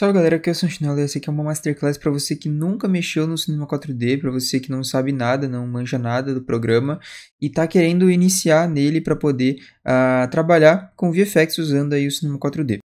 Salve galera, aqui é o Santinel e essa aqui é uma masterclass para você que nunca mexeu no Cinema 4D, para você que não sabe nada, não manja nada do programa e está querendo iniciar nele para poder uh, trabalhar com VFX usando aí o Cinema 4D.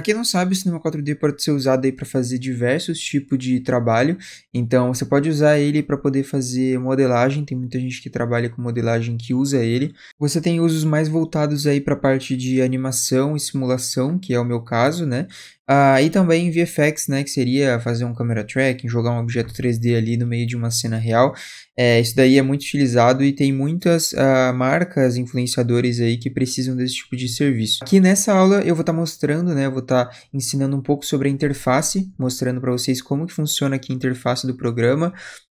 Para quem não sabe, o cinema 4D pode ser usado aí para fazer diversos tipos de trabalho. Então, você pode usar ele para poder fazer modelagem, tem muita gente que trabalha com modelagem que usa ele. Você tem usos mais voltados aí para a parte de animação e simulação, que é o meu caso, né? Ah, e também VFX, né, que seria fazer um camera tracking, jogar um objeto 3D ali no meio de uma cena real. É, isso daí é muito utilizado e tem muitas ah, marcas, influenciadores aí que precisam desse tipo de serviço. Aqui nessa aula eu vou estar tá mostrando, né, vou estar tá ensinando um pouco sobre a interface, mostrando para vocês como que funciona aqui a interface do programa,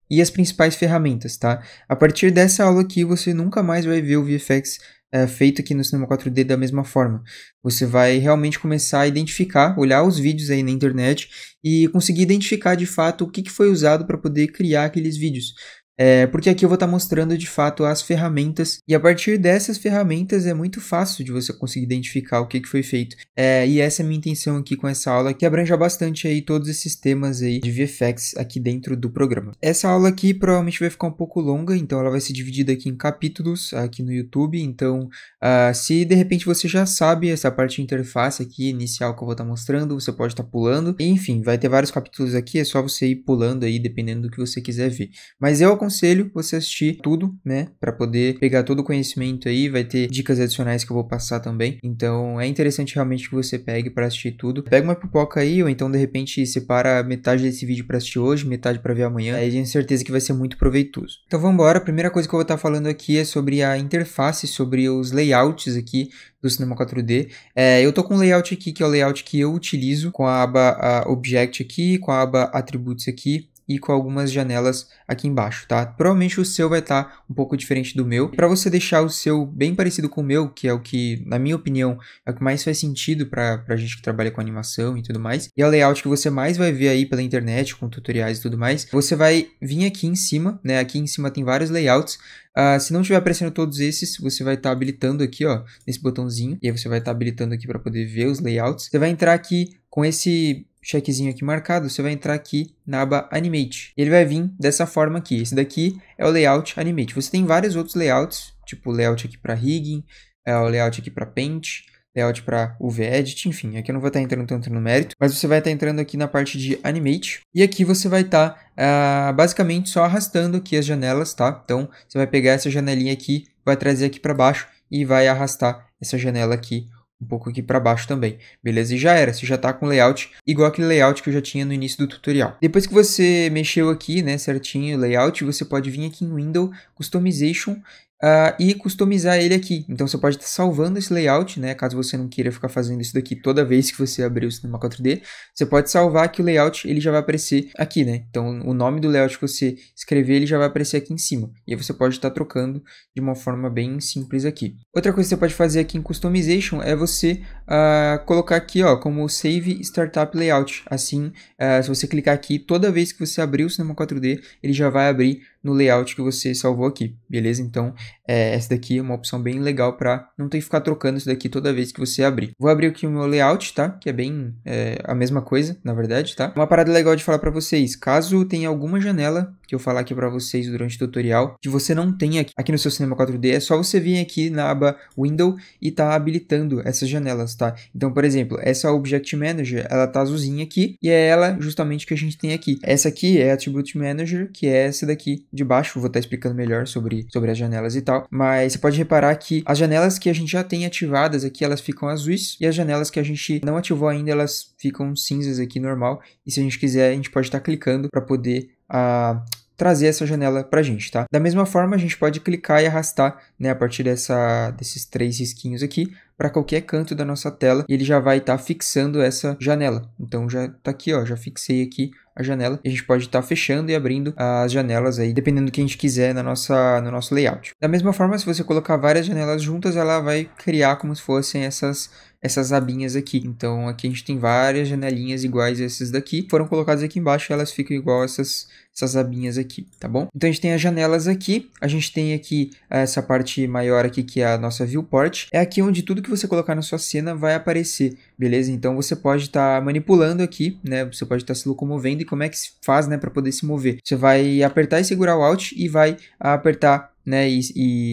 e as principais ferramentas, tá? A partir dessa aula aqui, você nunca mais vai ver o VFX é, feito aqui no cinema 4D da mesma forma. Você vai realmente começar a identificar, olhar os vídeos aí na internet e conseguir identificar de fato o que, que foi usado para poder criar aqueles vídeos. É, porque aqui eu vou estar tá mostrando de fato as ferramentas e a partir dessas ferramentas é muito fácil de você conseguir identificar o que, que foi feito. É, e essa é a minha intenção aqui com essa aula que abranja bastante aí todos esses temas aí de VFX aqui dentro do programa. Essa aula aqui provavelmente vai ficar um pouco longa, então ela vai ser dividida aqui em capítulos aqui no YouTube. Então, uh, se de repente você já sabe essa parte de interface aqui inicial que eu vou estar tá mostrando, você pode estar tá pulando. Enfim, vai ter vários capítulos aqui, é só você ir pulando aí dependendo do que você quiser ver. Mas eu aconselho você assistir tudo, né? Para poder pegar todo o conhecimento aí. Vai ter dicas adicionais que eu vou passar também. Então é interessante realmente que você pegue para assistir tudo. Pega uma pipoca aí, ou então de repente separa metade desse vídeo para assistir hoje, metade para ver amanhã. Aí tenho certeza que vai ser muito proveitoso. Então vamos embora. A primeira coisa que eu vou estar tá falando aqui é sobre a interface, sobre os layouts aqui do Cinema 4D. É, eu tô com um layout aqui que é o layout que eu utilizo com a aba a Object aqui, com a aba Attributes aqui e com algumas janelas aqui embaixo, tá? Provavelmente o seu vai estar tá um pouco diferente do meu. Para você deixar o seu bem parecido com o meu, que é o que, na minha opinião, é o que mais faz sentido para a gente que trabalha com animação e tudo mais, e é o layout que você mais vai ver aí pela internet, com tutoriais e tudo mais, você vai vir aqui em cima, né? Aqui em cima tem vários layouts. Uh, se não estiver aparecendo todos esses, você vai estar tá habilitando aqui, ó, nesse botãozinho, e aí você vai estar tá habilitando aqui para poder ver os layouts. Você vai entrar aqui com esse chequezinho aqui marcado, você vai entrar aqui na aba Animate. Ele vai vir dessa forma aqui. Esse daqui é o layout Animate. Você tem vários outros layouts, tipo layout aqui para rigging, é o layout aqui para paint, layout para UV Edit, enfim, aqui eu não vou estar tá entrando tanto no mérito, mas você vai estar tá entrando aqui na parte de Animate, e aqui você vai estar tá, uh, é, basicamente só arrastando aqui as janelas, tá? Então, você vai pegar essa janelinha aqui, vai trazer aqui para baixo e vai arrastar essa janela aqui um pouco aqui para baixo também, beleza? E já era, você já está com layout igual aquele layout que eu já tinha no início do tutorial. Depois que você mexeu aqui, né, certinho o layout, você pode vir aqui em Window, Customization, uh, e customizar ele aqui. Então você pode estar salvando esse layout, né? Caso você não queira ficar fazendo isso daqui toda vez que você abrir o Cinema 4D, você pode salvar que o layout ele já vai aparecer aqui, né? Então o nome do layout que você escrever ele já vai aparecer aqui em cima. E aí você pode estar trocando de uma forma bem simples aqui. Outra coisa que você pode fazer aqui em Customization é você uh, colocar aqui, ó, como Save Startup Layout. Assim, uh, se você clicar aqui, toda vez que você abrir o Cinema 4D, ele já vai abrir no layout que você salvou aqui, beleza? Então, é, essa daqui é uma opção bem legal para não ter que ficar trocando isso daqui toda vez que você abrir. Vou abrir aqui o meu layout, tá? Que é bem é, a mesma coisa, na verdade, tá? Uma parada legal de falar para vocês, caso tenha alguma janela que eu falar aqui para vocês durante o tutorial, que você não tenha aqui, aqui no seu cinema 4D, é só você vir aqui na aba Window e tá habilitando essas janelas, tá? Então, por exemplo, essa Object Manager, ela tá azulzinha aqui e é ela justamente que a gente tem aqui. Essa aqui é Attribute Manager, que é essa daqui de baixo, vou estar tá explicando melhor sobre, sobre as janelas e tal, mas você pode reparar que as janelas que a gente já tem ativadas aqui, elas ficam azuis, e as janelas que a gente não ativou ainda, elas ficam cinzas aqui normal, e se a gente quiser, a gente pode estar tá clicando para poder a, ah, trazer essa janela para a gente, tá? Da mesma forma, a gente pode clicar e arrastar, né, a partir dessa, desses três risquinhos aqui, para qualquer canto da nossa tela, e ele já vai estar tá fixando essa janela. Então já tá aqui, ó, já fixei aqui a janela. A gente pode estar tá fechando e abrindo as janelas aí, dependendo do que a gente quiser na nossa, no nosso layout. Da mesma forma, se você colocar várias janelas juntas, ela vai criar como se fossem essas essas abinhas aqui. Então aqui a gente tem várias janelinhas iguais a essas daqui, foram colocadas aqui embaixo, elas ficam igual a essas essas abinhas aqui, tá bom? Então a gente tem as janelas aqui, a gente tem aqui ah, essa parte maior aqui que é a nossa viewport, é aqui onde tudo que você colocar na sua cena vai aparecer, beleza? Então você pode estar tá manipulando aqui, né? Você pode estar tá se locomovendo e como é que se faz, né, para poder se mover? Você vai apertar e segurar o Alt e vai apertar né, e,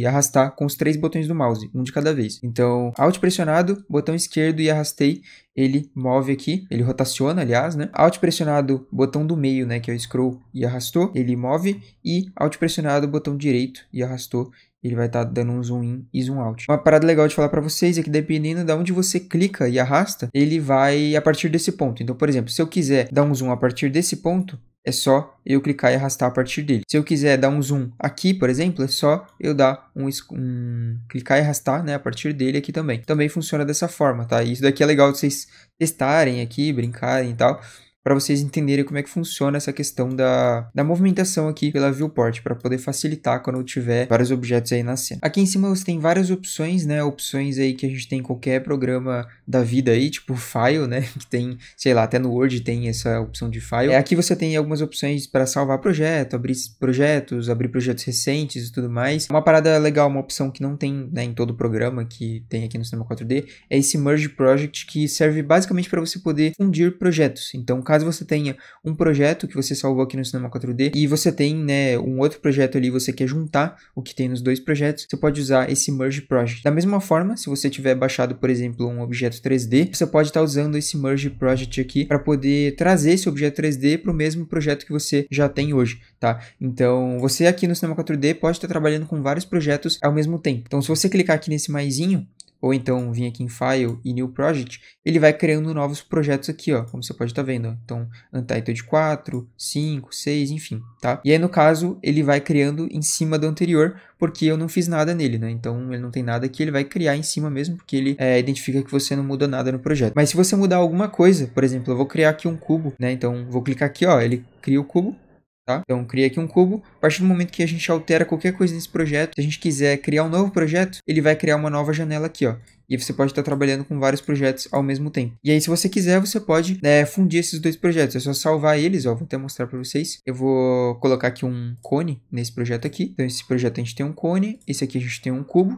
e, arrastar com os três botões do mouse, um de cada vez. Então, Alt pressionado, botão esquerdo e arrastei, ele move aqui, ele rotaciona, aliás, né? Alt pressionado, botão do meio, né, que é o scroll e arrastou, ele move e Alt pressionado, botão direito e arrastou, ele vai estar tá dando um zoom in e zoom out. Uma parada legal de falar para vocês é que dependendo de onde você clica e arrasta, ele vai a partir desse ponto. Então, por exemplo, se eu quiser dar um zoom a partir desse ponto, é só eu clicar e arrastar a partir dele. Se eu quiser dar um zoom aqui, por exemplo, é só eu dar um, um, clicar e arrastar, né, a partir dele aqui também. Também funciona dessa forma, tá? Isso daqui é legal de vocês testarem aqui, brincarem e tal para vocês entenderem como é que funciona essa questão da, da movimentação aqui pela viewport, para poder facilitar quando eu tiver vários objetos aí na cena. Aqui em cima você tem várias opções, né? Opções aí que a gente tem em qualquer programa da vida aí, tipo file, né? Que tem, sei lá, até no Word tem essa opção de file. É, aqui você tem algumas opções para salvar projeto, abrir projetos, abrir projetos recentes e tudo mais. Uma parada legal, uma opção que não tem né, em todo programa que tem aqui no Cinema 4D, é esse Merge Project que serve basicamente para você poder fundir projetos. Então, caso você tenha um projeto que você salvou aqui no Cinema 4D e você tem, né, um outro projeto ali, você quer juntar o que tem nos dois projetos, você pode usar esse Merge Project. Da mesma forma, se você tiver baixado, por exemplo, um objeto 3D, você pode estar tá usando esse Merge Project aqui para poder trazer esse objeto 3D para o mesmo projeto que você já tem hoje, tá? Então, você aqui no Cinema 4D pode estar tá trabalhando com vários projetos ao mesmo tempo. Então, se você clicar aqui nesse maisinho, ou então vim aqui em File e New Project, ele vai criando novos projetos aqui, ó, como você pode estar tá vendo. Ó. Então, Untitled 4, 5, 6, enfim, tá? E aí, no caso, ele vai criando em cima do anterior, porque eu não fiz nada nele, né? Então, ele não tem nada aqui, ele vai criar em cima mesmo, porque ele é, identifica que você não muda nada no projeto. Mas se você mudar alguma coisa, por exemplo, eu vou criar aqui um cubo, né? Então, vou clicar aqui, ó, ele cria o cubo, Tá? Então, criei aqui um cubo. A partir do momento que a gente altera qualquer coisa nesse projeto, se a gente quiser criar um novo projeto, ele vai criar uma nova janela aqui, ó. E você pode estar trabalhando com vários projetos ao mesmo tempo. E aí, se você quiser, você pode né, fundir esses dois projetos. É só salvar eles, ó. Vou até mostrar para vocês. Eu vou colocar aqui um cone nesse projeto aqui. Então, esse projeto a gente tem um cone. Esse aqui a gente tem um cubo.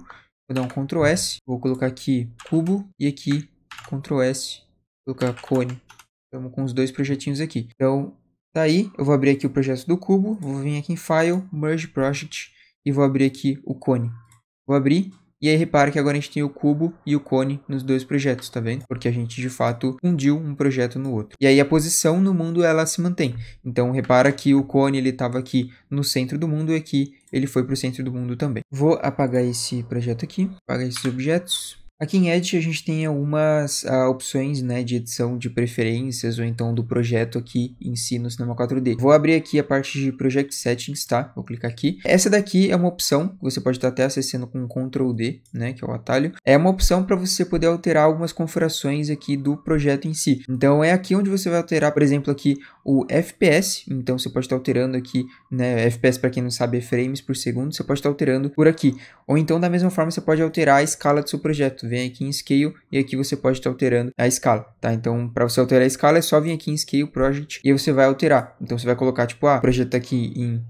Vou dar um Ctrl S. Vou colocar aqui cubo. E aqui Ctrl S. Vou colocar cone. Estamos com os dois projetinhos aqui. Então, Daí, tá eu vou abrir aqui o projeto do cubo, vou vir aqui em File, Merge Project, e vou abrir aqui o cone. Vou abrir, e aí repara que agora a gente tem o cubo e o cone nos dois projetos, tá vendo? Porque a gente de fato fundiu um projeto no outro. E aí a posição no mundo ela se mantém. Então repara que o cone ele estava aqui no centro do mundo e aqui ele foi para o centro do mundo também. Vou apagar esse projeto aqui, apagar esses objetos. Aqui em Edit a gente tem algumas uh, opções né, de edição de preferências ou então do projeto aqui em si no Cinema 4D. Vou abrir aqui a parte de Project Settings, tá? Vou clicar aqui. Essa daqui é uma opção, você pode estar até acessando com Ctrl D, né, que é o atalho. É uma opção para você poder alterar algumas configurações aqui do projeto em si. Então é aqui onde você vai alterar, por exemplo, aqui o FPS. Então você pode estar alterando aqui, né, FPS para quem não sabe é frames por segundo, você pode estar alterando por aqui. Ou então da mesma forma você pode alterar a escala do seu projeto certo? Vem aqui em Scale e aqui você pode estar tá alterando a escala, tá? Então, para você alterar a escala, é só vir aqui em Scale Project e você vai alterar. Então, você vai colocar, tipo, ah, o projeto tá aqui em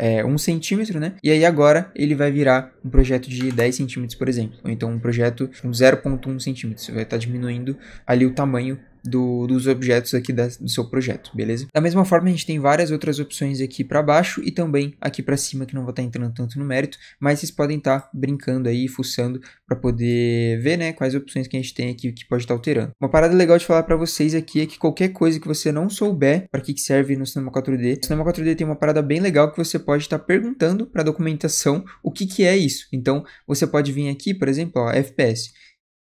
é, um centímetro, né? E aí agora ele vai virar um projeto de 10 centímetros, por exemplo. Ou então um projeto com 0.1 centímetro. Você vai estar tá diminuindo ali o tamanho do, dos objetos aqui da, do seu projeto, beleza? Da mesma forma, a gente tem várias outras opções aqui para baixo e também aqui para cima, que não vou estar tá entrando tanto no mérito, mas vocês podem estar tá brincando aí, fuçando para poder ver, né, quais opções que a gente tem aqui que pode estar tá alterando. Uma parada legal de falar para vocês aqui é que qualquer coisa que você não souber para que, que serve no Cinema 4D, o Cinema 4D tem uma parada bem legal que você pode estar tá perguntando para a documentação o que, que é isso. Então, você pode vir aqui, por exemplo, ó, FPS.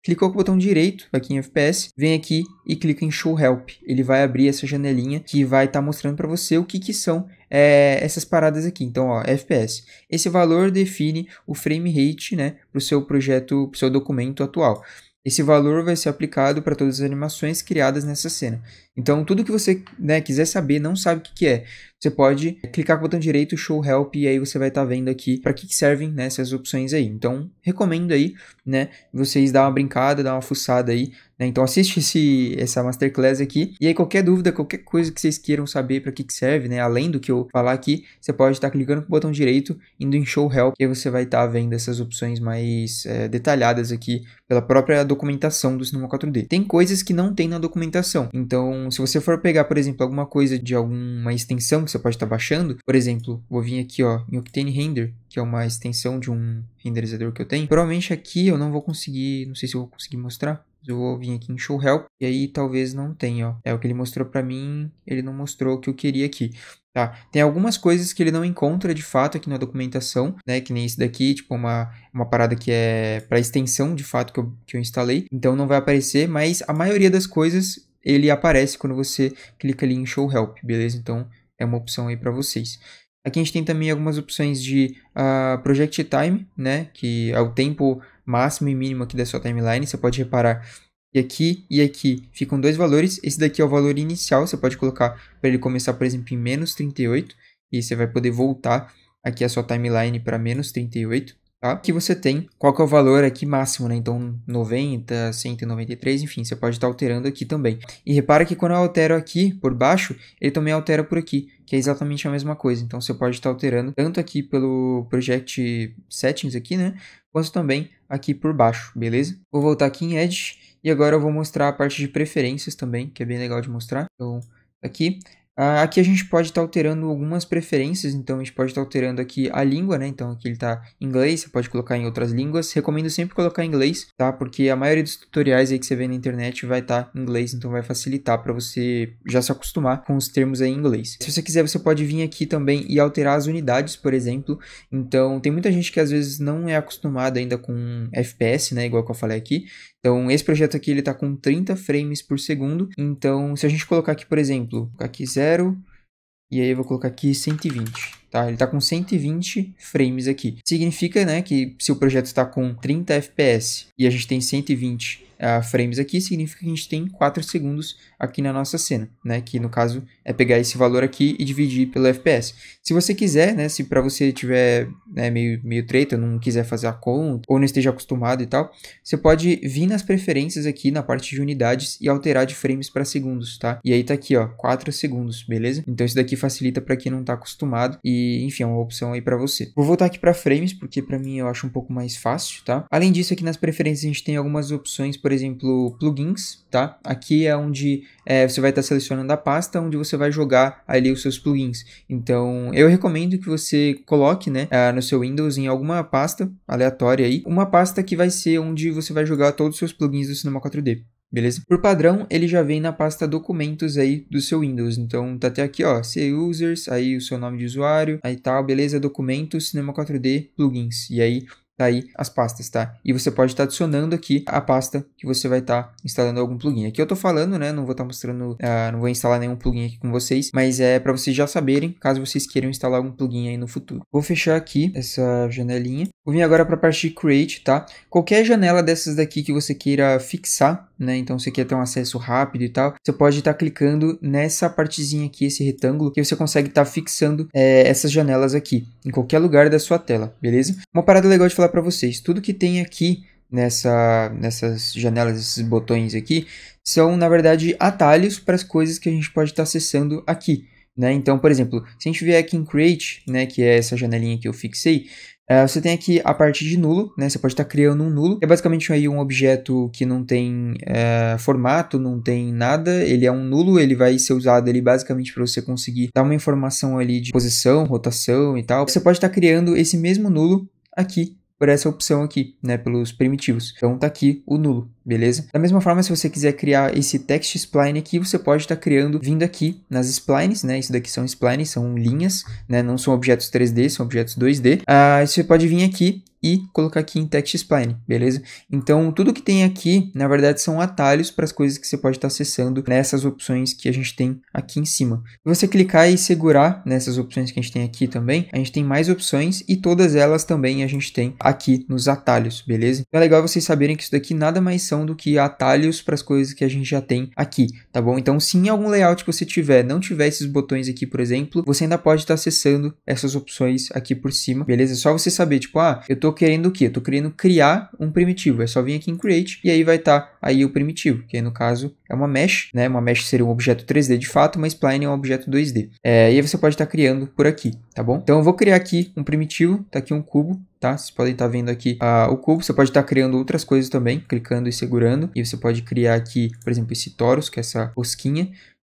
Clicou com o botão direito aqui em FPS, vem aqui e clica em Show Help. Ele vai abrir essa janelinha que vai estar tá mostrando para você o que, que são é, essas paradas aqui. Então, ó, FPS. Esse valor define o frame rate né, para o seu projeto, para o seu documento atual. Esse valor vai ser aplicado para todas as animações criadas nessa cena. Então, tudo que você né, quiser saber, não sabe o que, que, é, você pode clicar com o botão direito, Show Help, e aí você vai estar tá vendo aqui para que, que, servem né, essas opções aí. Então, recomendo aí, né, vocês dar uma brincada, dar uma fuçada aí né? Então assiste esse, essa masterclass aqui. E aí qualquer dúvida, qualquer coisa que vocês queiram saber para que, que serve, né? além do que eu falar aqui, você pode estar tá clicando com o botão direito, indo em Show Help, e aí você vai estar tá vendo essas opções mais é, detalhadas aqui pela própria documentação do Cinema 4D. Tem coisas que não tem na documentação. Então, se você for pegar, por exemplo, alguma coisa de alguma extensão que você pode estar tá baixando, por exemplo, vou vir aqui ó, em Octane Render, que é uma extensão de um renderizador que eu tenho. Provavelmente aqui eu não vou conseguir, não sei se eu vou conseguir mostrar eu vou vir aqui em show help e aí talvez não tenha, ó. É o que ele mostrou para mim, ele não mostrou o que eu queria aqui. Tá. Tem algumas coisas que ele não encontra de fato aqui na documentação, né? Que nem isso daqui, tipo uma, uma parada que é para extensão de fato que eu, que eu instalei. Então não vai aparecer, mas a maioria das coisas ele aparece quando você clica ali em Show Help, beleza? Então é uma opção aí para vocês. Aqui a gente tem também algumas opções de uh, Project Time, né? Que é o tempo máximo e mínimo aqui da sua timeline. Você pode reparar que aqui e aqui ficam dois valores. Esse daqui é o valor inicial, você pode colocar para ele começar, por exemplo, em menos 38. E você vai poder voltar aqui a sua timeline para menos 38 tá? Que você tem qual que é o valor aqui máximo, né? Então 90, 193, enfim, você pode estar tá alterando aqui também. E repara que quando eu altero aqui por baixo, ele também altera por aqui, que é exatamente a mesma coisa. Então você pode estar tá alterando tanto aqui pelo Project Settings aqui, né? Quanto também aqui por baixo, beleza? Vou voltar aqui em Edit e agora eu vou mostrar a parte de preferências também, que é bem legal de mostrar. Então aqui. Ah, aqui a gente pode estar tá alterando algumas preferências, então a gente pode estar tá alterando aqui a língua, né? Então aqui ele está em inglês, você pode colocar em outras línguas. Recomendo sempre colocar em inglês, tá? Porque a maioria dos tutoriais aí que você vê na internet vai estar tá em inglês, então vai facilitar para você já se acostumar com os termos aí em inglês. Se você quiser, você pode vir aqui também e alterar as unidades, por exemplo. Então tem muita gente que às vezes não é acostumada ainda com FPS, né? Igual que eu falei aqui. Então, esse projeto aqui ele está com 30 frames por segundo. Então, se a gente colocar aqui, por exemplo, aqui 0 e aí eu vou colocar aqui 120, tá? Ele está com 120 frames aqui. Significa, né, que se o projeto está com 30 FPS e a gente tem 120 uh, frames aqui, significa que a gente tem 4 segundos aqui na nossa cena, né? Que no caso é pegar esse valor aqui e dividir pelo FPS. Se você quiser, né? Se para você tiver né, meio, meio treta, não quiser fazer a conta ou não esteja acostumado e tal, você pode vir nas preferências aqui na parte de unidades e alterar de frames para segundos, tá? E aí tá aqui, ó, 4 segundos, beleza? Então isso daqui facilita para quem não tá acostumado e, enfim, é uma opção aí para você. Vou voltar aqui para frames porque para mim eu acho um pouco mais fácil, tá? Além disso, aqui nas preferências a gente tem algumas opções, por exemplo, plugins, tá? Aqui é onde é, você vai estar selecionando a pasta onde você vai jogar ali os seus plugins. Então, eu recomendo que você coloque, né, ah, no seu Windows em alguma pasta aleatória aí, uma pasta que vai ser onde você vai jogar todos os seus plugins do Cinema 4D. Beleza? Por padrão, ele já vem na pasta documentos aí do seu Windows. Então, tá até aqui, ó, C users, aí o seu nome de usuário, aí tal, beleza, documentos, Cinema 4D, plugins. E aí Tá aí as pastas, tá? E você pode estar tá adicionando aqui a pasta que você vai estar tá instalando algum plugin. Aqui eu tô falando, né? Não vou estar tá mostrando, uh, não vou instalar nenhum plugin aqui com vocês, mas é para vocês já saberem, caso vocês queiram instalar algum plugin aí no futuro. Vou fechar aqui essa janelinha. Vou vir agora para a parte de Create, tá? Qualquer janela dessas daqui que você queira fixar né? Então você quer ter um acesso rápido e tal. Você pode estar tá clicando nessa partezinha aqui, esse retângulo, que você consegue estar tá fixando é, essas janelas aqui, em qualquer lugar da sua tela, beleza? Uma parada legal de falar para vocês, tudo que tem aqui nessa, nessas janelas, esses botões aqui, são na verdade atalhos para as coisas que a gente pode estar tá acessando aqui. Né? Então, por exemplo, se a gente vier aqui em Create, né, que é essa janelinha que eu fixei, é, você tem aqui a parte de nulo, né? Você pode estar tá criando um nulo. É basicamente aí um objeto que não tem é, formato, não tem nada. Ele é um nulo, ele vai ser usado ali basicamente para você conseguir dar uma informação ali de posição, rotação e tal. Você pode estar tá criando esse mesmo nulo aqui por essa opção aqui, né? Pelos primitivos. Então tá aqui o nulo beleza? Da mesma forma, se você quiser criar esse text spline aqui, você pode estar tá criando vindo aqui nas splines, né? Isso daqui são splines, são linhas, né? Não são objetos 3D, são objetos 2D. Ah, você pode vir aqui e colocar aqui em text spline, beleza? Então, tudo que tem aqui, na verdade, são atalhos para as coisas que você pode estar tá acessando nessas opções que a gente tem aqui em cima. Se você clicar e segurar nessas opções que a gente tem aqui também, a gente tem mais opções e todas elas também a gente tem aqui nos atalhos, beleza? Então, é legal vocês saberem que isso daqui nada mais são do que atalhos para as coisas que a gente já tem aqui, tá bom? Então, se em algum layout que você tiver não tiver esses botões aqui, por exemplo, você ainda pode estar tá acessando essas opções aqui por cima, beleza? É só você saber, tipo, ah, eu tô querendo o quê? Eu tô querendo criar um primitivo. É só vir aqui em Create e aí vai estar tá aí o primitivo, que aí no caso é uma mesh, né? Uma mesh seria um objeto 3D de fato, uma spline é um objeto 2D. É, e aí você pode estar tá criando por aqui, tá bom? Então eu vou criar aqui um primitivo, tá aqui um cubo, tá? Vocês podem estar tá vendo aqui uh, o cubo, você pode estar tá criando outras coisas também, clicando e segurando. E você pode criar aqui, por exemplo, esse torus, que é essa rosquinha,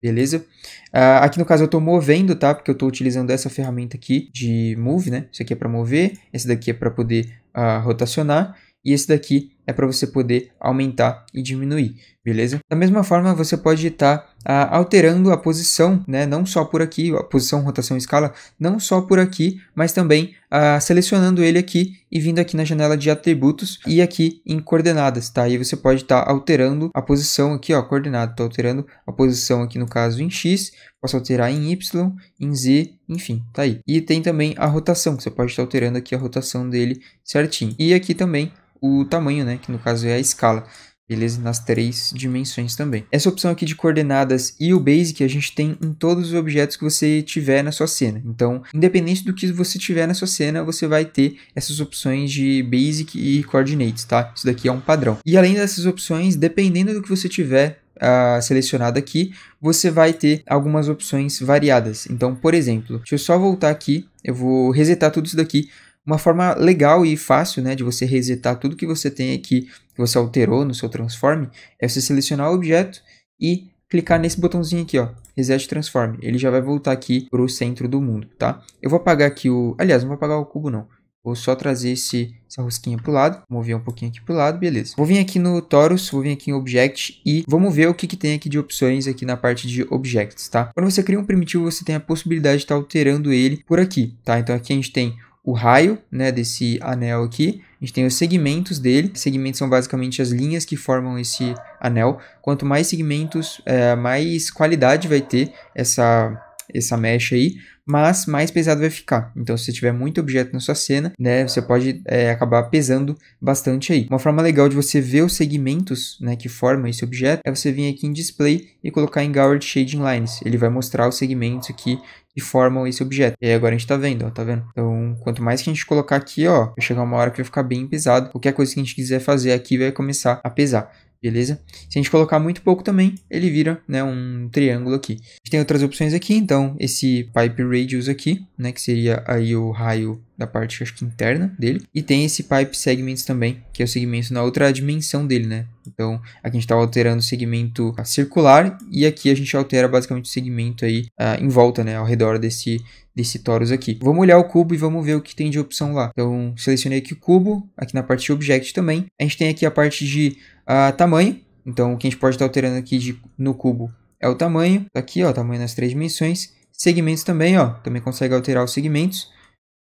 Beleza? Uh, aqui no caso eu estou movendo, tá? Porque eu estou utilizando essa ferramenta aqui de move, né? Isso aqui é para mover, esse daqui é para poder uh, rotacionar e esse daqui é para você poder aumentar e diminuir, beleza? Da mesma forma, você pode estar tá, ah, alterando a posição, né? Não só por aqui, a posição, rotação, escala, não só por aqui, mas também ah, selecionando ele aqui e vindo aqui na janela de atributos e aqui em coordenadas, tá? E você pode estar tá alterando a posição aqui, ó, coordenada. Estou tá alterando a posição aqui no caso em X, posso alterar em Y, em Z, enfim, tá aí. E tem também a rotação, que você pode estar tá alterando aqui a rotação dele certinho. E aqui também o tamanho, né? Que no caso é a escala. Beleza? Nas três dimensões também. Essa opção aqui de coordenadas e o basic a gente tem em todos os objetos que você tiver na sua cena. Então, independente do que você tiver na sua cena, você vai ter essas opções de basic e coordinates, tá? Isso daqui é um padrão. E além dessas opções, dependendo do que você tiver uh, selecionado aqui, você vai ter algumas opções variadas. Então, por exemplo, deixa eu só voltar aqui, eu vou resetar tudo isso daqui uma forma legal e fácil né, de você resetar tudo que você tem aqui, que você alterou no seu transform, é você selecionar o objeto e clicar nesse botãozinho aqui, ó, Reset Transform. Ele já vai voltar aqui para o centro do mundo, tá? Eu vou apagar aqui o... Aliás, não vou apagar o cubo, não. Vou só trazer esse, essa rosquinha para o lado, mover um pouquinho aqui para o lado, beleza. Vou vir aqui no Torus, vou vir aqui em Object e vamos ver o que, que tem aqui de opções aqui na parte de Objects, tá? Quando você cria um primitivo, você tem a possibilidade de estar tá alterando ele por aqui, tá? Então aqui a gente tem o raio né, desse anel aqui, a gente tem os segmentos dele. Segmentos são basicamente as linhas que formam esse anel. Quanto mais segmentos, é, mais qualidade vai ter essa, essa mesh aí mas mais pesado vai ficar. Então, se você tiver muito objeto na sua cena, né, você pode é, acabar pesando bastante aí. Uma forma legal de você ver os segmentos, né, que formam esse objeto, é você vir aqui em Display e colocar em Gaussian Shading Lines. Ele vai mostrar os segmentos aqui que formam esse objeto. E aí agora a gente tá vendo, ó, tá vendo? Então, quanto mais que a gente colocar aqui, ó, vai chegar uma hora que vai ficar bem pesado. Qualquer coisa que a gente quiser fazer aqui vai começar a pesar beleza? Se a gente colocar muito pouco também, ele vira né, um triângulo aqui. A gente tem outras opções aqui, então esse pipe radius aqui, né, que seria aí o raio da parte acho que interna dele. E tem esse pipe segments também, que é o segmento na outra dimensão dele, né? Então, aqui a gente está alterando o segmento circular e aqui a gente altera basicamente o segmento aí uh, em volta, né? Ao redor desse, desse torus aqui. Vamos olhar o cubo e vamos ver o que tem de opção lá. Então, selecionei aqui o cubo, aqui na parte de object também. A gente tem aqui a parte de a tamanho. Então, o que a gente pode estar alterando aqui de, no cubo é o tamanho. Aqui, ó, tamanho nas três dimensões. Segmentos também, ó, também consegue alterar os segmentos,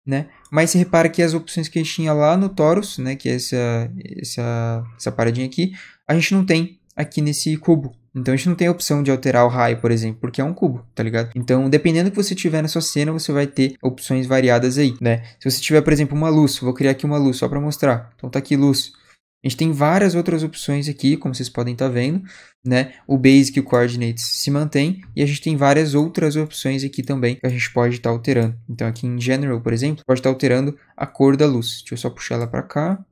né? Mas se repara que as opções que a gente tinha lá no Torus, né, que é essa, essa, essa paradinha aqui, a gente não tem aqui nesse cubo. Então a gente não tem a opção de alterar o raio, por exemplo, porque é um cubo, tá ligado? Então, dependendo do que você tiver na sua cena, você vai ter opções variadas aí, né? Se você tiver, por exemplo, uma luz, vou criar aqui uma luz só para mostrar. Então tá aqui luz. A gente tem várias outras opções aqui, como vocês podem estar tá vendo, né? O Basic e o Coordinates se mantém e a gente tem várias outras opções aqui também que a gente pode estar tá alterando. Então aqui em General, por exemplo, pode estar tá alterando a cor da luz. Deixa eu só puxar ela para cá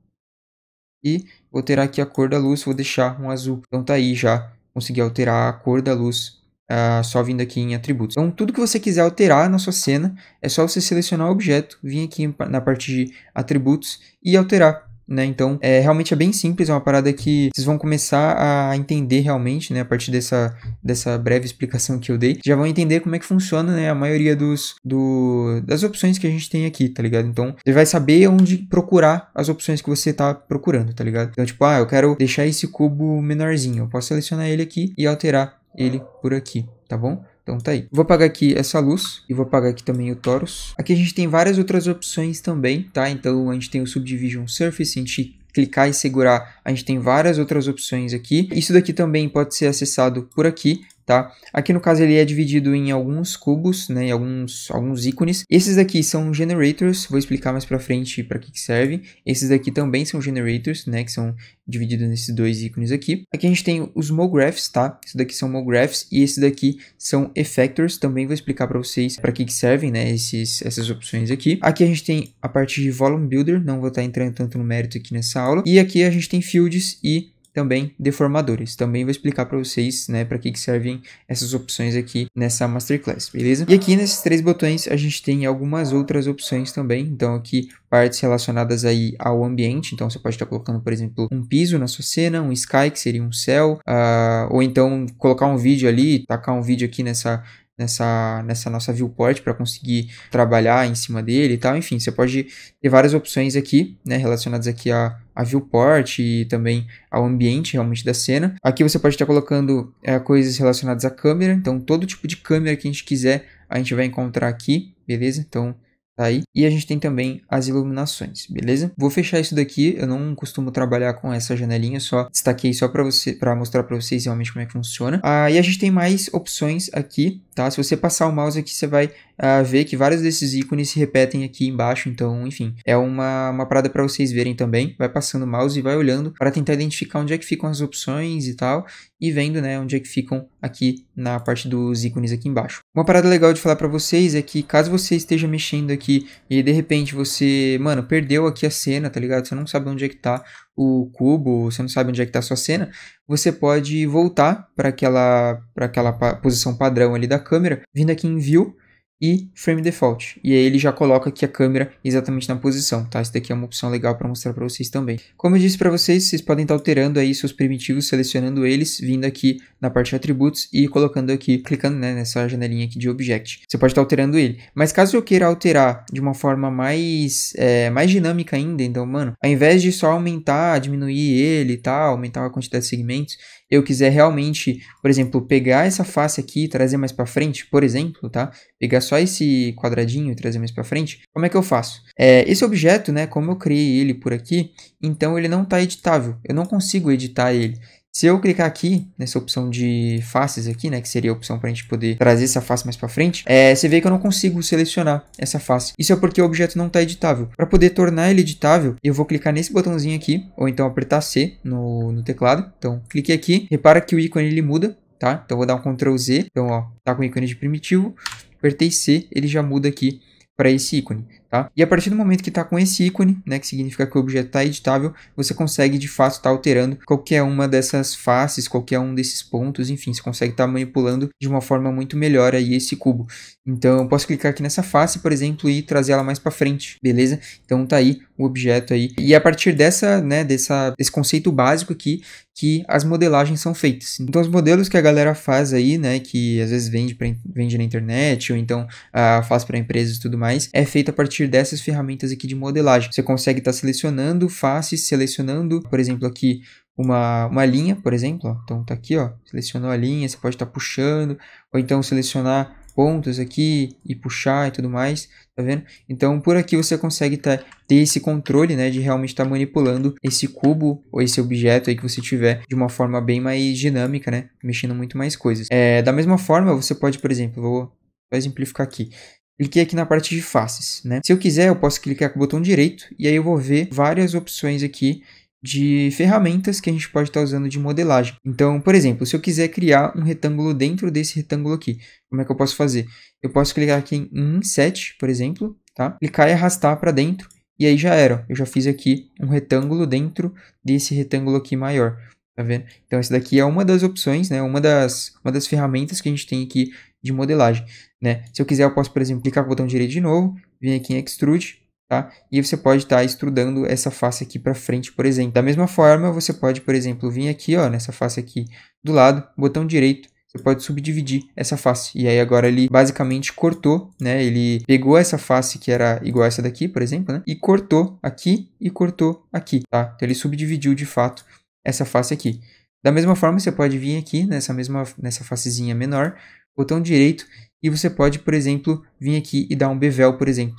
e vou alterar aqui a cor da luz, vou deixar um azul. Então tá aí já, consegui alterar a cor da luz Uh, só vindo aqui em atributos. Então, tudo que você quiser alterar na sua cena, é só você selecionar o objeto, vir aqui na parte de atributos e alterar né? Então, é, realmente é bem simples, é uma parada que vocês vão começar a entender realmente, né? A partir dessa, dessa breve explicação que eu dei, já vão entender como é que funciona, né? A maioria dos, do, das opções que a gente tem aqui, tá ligado? Então, você vai saber onde procurar as opções que você tá procurando, tá ligado? Então, tipo, ah, eu quero deixar esse cubo menorzinho, eu posso selecionar ele aqui e alterar ele por aqui, tá bom? Então tá aí. Vou apagar aqui essa luz e vou apagar aqui também o Torus. Aqui a gente tem várias outras opções também, tá? Então a gente tem o Subdivision Surface, a gente clicar e segurar, a gente tem várias outras opções aqui. Isso daqui também pode ser acessado por aqui tá? Aqui no caso ele é dividido em alguns cubos, né, em alguns, alguns ícones. Esses aqui são generators, vou explicar mais para frente para que, que serve. Esses aqui também são generators, né, que são divididos nesses dois ícones aqui. Aqui a gente tem os mographs, tá? Isso daqui são mographs e esse daqui são effectors, também vou explicar para vocês para que, que servem, né, esses, essas opções aqui. Aqui a gente tem a parte de volume builder, não vou estar tá entrando tanto no mérito aqui nessa aula. E aqui a gente tem fields e também deformadores. Também vou explicar para vocês, né, para que, que servem essas opções aqui nessa masterclass, beleza? E aqui nesses três botões a gente tem algumas outras opções também. Então aqui partes relacionadas aí ao ambiente. Então você pode estar tá colocando, por exemplo, um piso na sua cena, um sky que seria um céu, uh, ou então colocar um vídeo ali, tacar um vídeo aqui nessa nessa, nessa nossa viewport para conseguir trabalhar em cima dele e tal. Enfim, você pode ter várias opções aqui, né, relacionadas aqui a, a viewport e também ao ambiente realmente da cena. Aqui você pode estar colocando é, coisas relacionadas à câmera, então todo tipo de câmera que a gente quiser a gente vai encontrar aqui, beleza? Então tá aí. E a gente tem também as iluminações, beleza? Vou fechar isso daqui, eu não costumo trabalhar com essa janelinha, só destaquei só para você, para mostrar para vocês realmente como é que funciona. Aí ah, a gente tem mais opções aqui, tá? Se você passar o mouse aqui, você vai uh, ver que vários desses ícones se repetem aqui embaixo, então, enfim, é uma, uma parada para vocês verem também. Vai passando o mouse e vai olhando para tentar identificar onde é que ficam as opções e tal, e vendo, né, onde é que ficam aqui na parte dos ícones aqui embaixo. Uma parada legal de falar para vocês é que caso você esteja mexendo aqui e de repente você, mano, perdeu aqui a cena, tá ligado? Você não sabe onde é que tá, o cubo, você não sabe onde é que está a sua cena, você pode voltar para aquela, aquela posição padrão ali da câmera, vindo aqui em View, e frame default. E aí ele já coloca aqui a câmera exatamente na posição, tá? Isso daqui é uma opção legal para mostrar para vocês também. Como eu disse para vocês, vocês podem estar tá alterando aí seus primitivos, selecionando eles, vindo aqui na parte de atributos e colocando aqui, clicando né, nessa janelinha aqui de object. Você pode estar tá alterando ele. Mas caso eu queira alterar de uma forma mais, é, mais dinâmica ainda, então, mano, ao invés de só aumentar, diminuir ele e tá, tal, aumentar a quantidade de segmentos, eu quiser realmente, por exemplo, pegar essa face aqui e trazer mais para frente, por exemplo, tá? Pegar só esse quadradinho e trazer mais para frente, como é que eu faço? É, esse objeto, né, como eu criei ele por aqui, então ele não está editável, eu não consigo editar ele. Se eu clicar aqui nessa opção de faces aqui, né, que seria a opção para a gente poder trazer essa face mais para frente, é, você vê que eu não consigo selecionar essa face. Isso é porque o objeto não está editável. Para poder tornar ele editável, eu vou clicar nesse botãozinho aqui, ou então apertar C no, no teclado. Então, cliquei aqui, repara que o ícone ele muda, tá? Então, vou dar um Ctrl Z, então, ó, tá com o ícone de primitivo, apertei C, ele já muda aqui para esse ícone tá? E a partir do momento que está com esse ícone, né, que significa que o objeto está editável, você consegue de fato estar tá alterando qualquer uma dessas faces, qualquer um desses pontos, enfim, você consegue estar tá manipulando de uma forma muito melhor aí esse cubo. Então eu posso clicar aqui nessa face, por exemplo, e trazer ela mais para frente, beleza? Então tá aí o objeto aí. E a partir dessa, né, dessa, desse conceito básico aqui, que as modelagens são feitas. Então os modelos que a galera faz aí, né, que às vezes vende, pra, vende na internet ou então ah, faz para empresas e tudo mais, é feito a partir partir dessas ferramentas aqui de modelagem. Você consegue estar tá selecionando faces, selecionando, por exemplo, aqui uma, uma linha, por exemplo. Ó. Então tá aqui, ó, selecionou a linha, você pode estar tá puxando, ou então selecionar pontos aqui e puxar e tudo mais, tá vendo? Então por aqui você consegue tá, ter esse controle, né, de realmente estar tá manipulando esse cubo ou esse objeto aí que você tiver de uma forma bem mais dinâmica, né, mexendo muito mais coisas. É, da mesma forma você pode, por exemplo, vou, vou exemplificar aqui cliquei aqui na parte de faces, né? Se eu quiser, eu posso clicar com o botão direito e aí eu vou ver várias opções aqui de ferramentas que a gente pode estar tá usando de modelagem. Então, por exemplo, se eu quiser criar um retângulo dentro desse retângulo aqui, como é que eu posso fazer? Eu posso clicar aqui em Inset, por exemplo, tá? Clicar e arrastar para dentro e aí já era. Eu já fiz aqui um retângulo dentro desse retângulo aqui maior. Tá vendo? Então, essa daqui é uma das opções, né? Uma das, uma das ferramentas que a gente tem aqui de modelagem, né? Se eu quiser, eu posso, por exemplo, clicar com o botão direito de novo, vir aqui em Extrude, tá? E você pode estar tá extrudando essa face aqui para frente, por exemplo. Da mesma forma, você pode, por exemplo, vir aqui, ó, nessa face aqui do lado, botão direito, você pode subdividir essa face. E aí agora ele basicamente cortou, né? Ele pegou essa face que era igual essa daqui, por exemplo, né? E cortou aqui e cortou aqui, tá? Então ele subdividiu de fato essa face aqui. Da mesma forma, você pode vir aqui nessa mesma nessa facezinha menor, botão direito, e você pode, por exemplo, vir aqui e dar um bevel, por exemplo.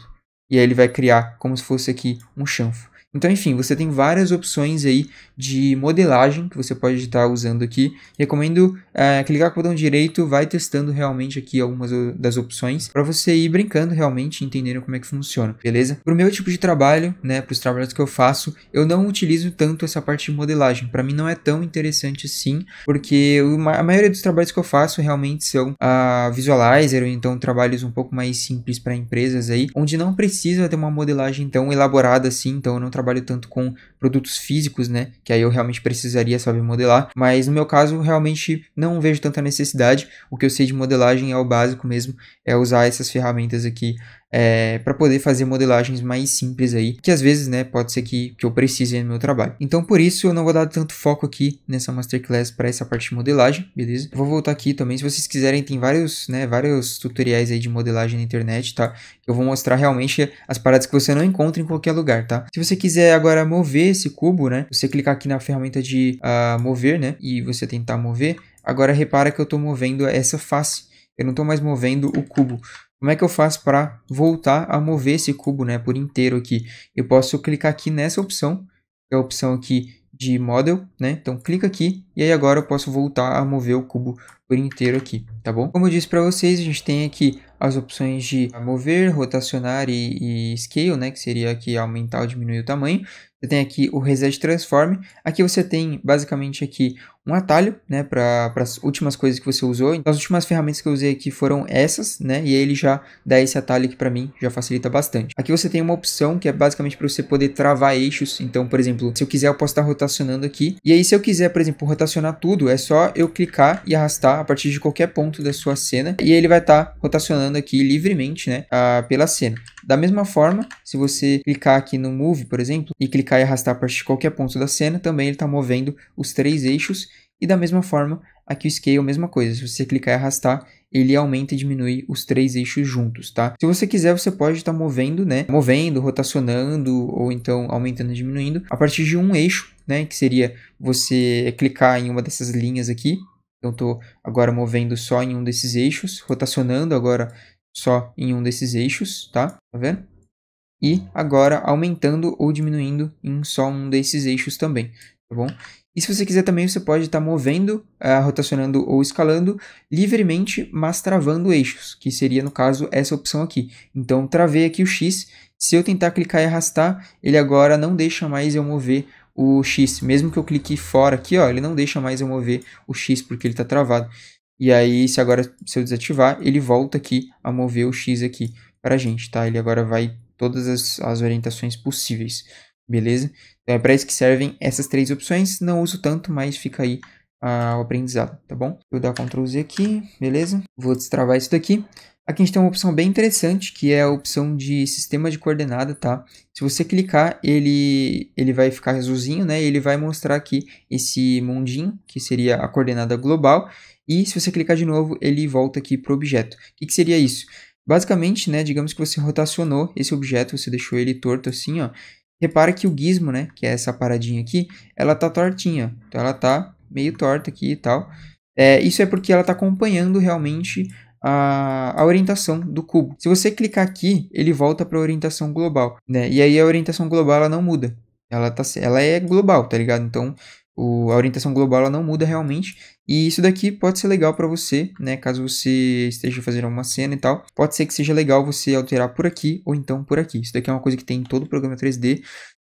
E aí ele vai criar como se fosse aqui um chanfo. Então, enfim, você tem várias opções aí de modelagem que você pode estar usando aqui. Recomendo é, clicar com o botão direito, vai testando realmente aqui algumas das opções para você ir brincando realmente, entendendo como é que funciona, beleza? Para o meu tipo de trabalho, né, para os trabalhos que eu faço, eu não utilizo tanto essa parte de modelagem. Para mim não é tão interessante assim, porque a maioria dos trabalhos que eu faço realmente são uh, visualizer ou então trabalhos um pouco mais simples para empresas aí, onde não precisa ter uma modelagem tão elaborada assim, então eu não trabalho trabalho tanto com produtos físicos, né? Que aí eu realmente precisaria saber modelar. Mas no meu caso, realmente não vejo tanta necessidade. O que eu sei de modelagem é o básico mesmo, é usar essas ferramentas aqui é, para poder fazer modelagens mais simples aí, que às vezes, né, pode ser que, que eu precise no meu trabalho. Então, por isso, eu não vou dar tanto foco aqui nessa Masterclass para essa parte de modelagem, beleza? Vou voltar aqui também, se vocês quiserem, tem vários, né, vários tutoriais aí de modelagem na internet, tá? Eu vou mostrar realmente as paradas que você não encontra em qualquer lugar, tá? Se você quiser agora mover esse cubo, né, você clicar aqui na ferramenta de uh, mover, né, e você tentar mover, agora repara que eu estou movendo essa face, eu não estou mais movendo o cubo. Como é que eu faço para voltar a mover esse cubo né, por inteiro aqui? Eu posso clicar aqui nessa opção, que é a opção aqui de model, né? Então clica aqui e aí agora eu posso voltar a mover o cubo por inteiro aqui, tá bom? Como eu disse para vocês, a gente tem aqui as opções de mover, rotacionar e, e, scale, né? Que seria aqui aumentar ou diminuir o tamanho. Você tem aqui o reset transform. Aqui você tem basicamente aqui um atalho, né, para as últimas coisas que você usou. Então, as últimas ferramentas que eu usei aqui foram essas, né, e ele já dá esse atalho aqui para mim, já facilita bastante. Aqui você tem uma opção que é basicamente para você poder travar eixos. Então, por exemplo, se eu quiser, eu posso estar rotacionando aqui. E aí, se eu quiser, por exemplo, rotacionar tudo, é só eu clicar e arrastar a partir de qualquer ponto da sua cena e ele vai estar rotacionando aqui livremente, né, a, pela cena. Da mesma forma, se você clicar aqui no Move, por exemplo, e clicar e arrastar a partir de qualquer ponto da cena, também ele está movendo os três eixos e da mesma forma, aqui o scale é a mesma coisa. Se você clicar e arrastar, ele aumenta e diminui os três eixos juntos, tá? Se você quiser, você pode estar tá movendo, né? Movendo, rotacionando ou então aumentando e diminuindo a partir de um eixo, né? Que seria você clicar em uma dessas linhas aqui. Então, estou agora movendo só em um desses eixos, rotacionando agora só em um desses eixos, tá? Tá vendo? E agora aumentando ou diminuindo em só um desses eixos também, tá bom? E se você quiser também, você pode estar tá movendo, uh, rotacionando ou escalando livremente, mas travando eixos, que seria, no caso, essa opção aqui. Então, travei aqui o X. Se eu tentar clicar e arrastar, ele agora não deixa mais eu mover o X. Mesmo que eu clique fora aqui, ó, ele não deixa mais eu mover o X porque ele está travado. E aí, se agora se eu desativar, ele volta aqui a mover o X aqui para a gente, tá? Ele agora vai todas as, as orientações possíveis. Beleza? Então é para isso que servem essas três opções. Não uso tanto, mas fica aí ah, o aprendizado, tá bom? Vou dar Ctrl Z aqui, beleza? Vou destravar isso daqui. Aqui a gente tem uma opção bem interessante, que é a opção de sistema de coordenada, tá? Se você clicar, ele, ele vai ficar azulzinho, né? Ele vai mostrar aqui esse mundinho, que seria a coordenada global. E se você clicar de novo, ele volta aqui para o objeto. O que, que seria isso? Basicamente, né, digamos que você rotacionou esse objeto, você deixou ele torto assim, ó, Repara que o gizmo, né, que é essa paradinha aqui, ela tá tortinha. Então ela tá meio torta aqui e tal. É, isso é porque ela tá acompanhando realmente a, a, orientação do cubo. Se você clicar aqui, ele volta para a orientação global, né? E aí a orientação global ela não muda. Ela, tá, ela é global, tá ligado? Então o, a orientação global ela não muda realmente. E isso daqui pode ser legal para você, né? Caso você esteja fazendo alguma cena e tal, pode ser que seja legal você alterar por aqui ou então por aqui. Isso daqui é uma coisa que tem em todo o programa 3D.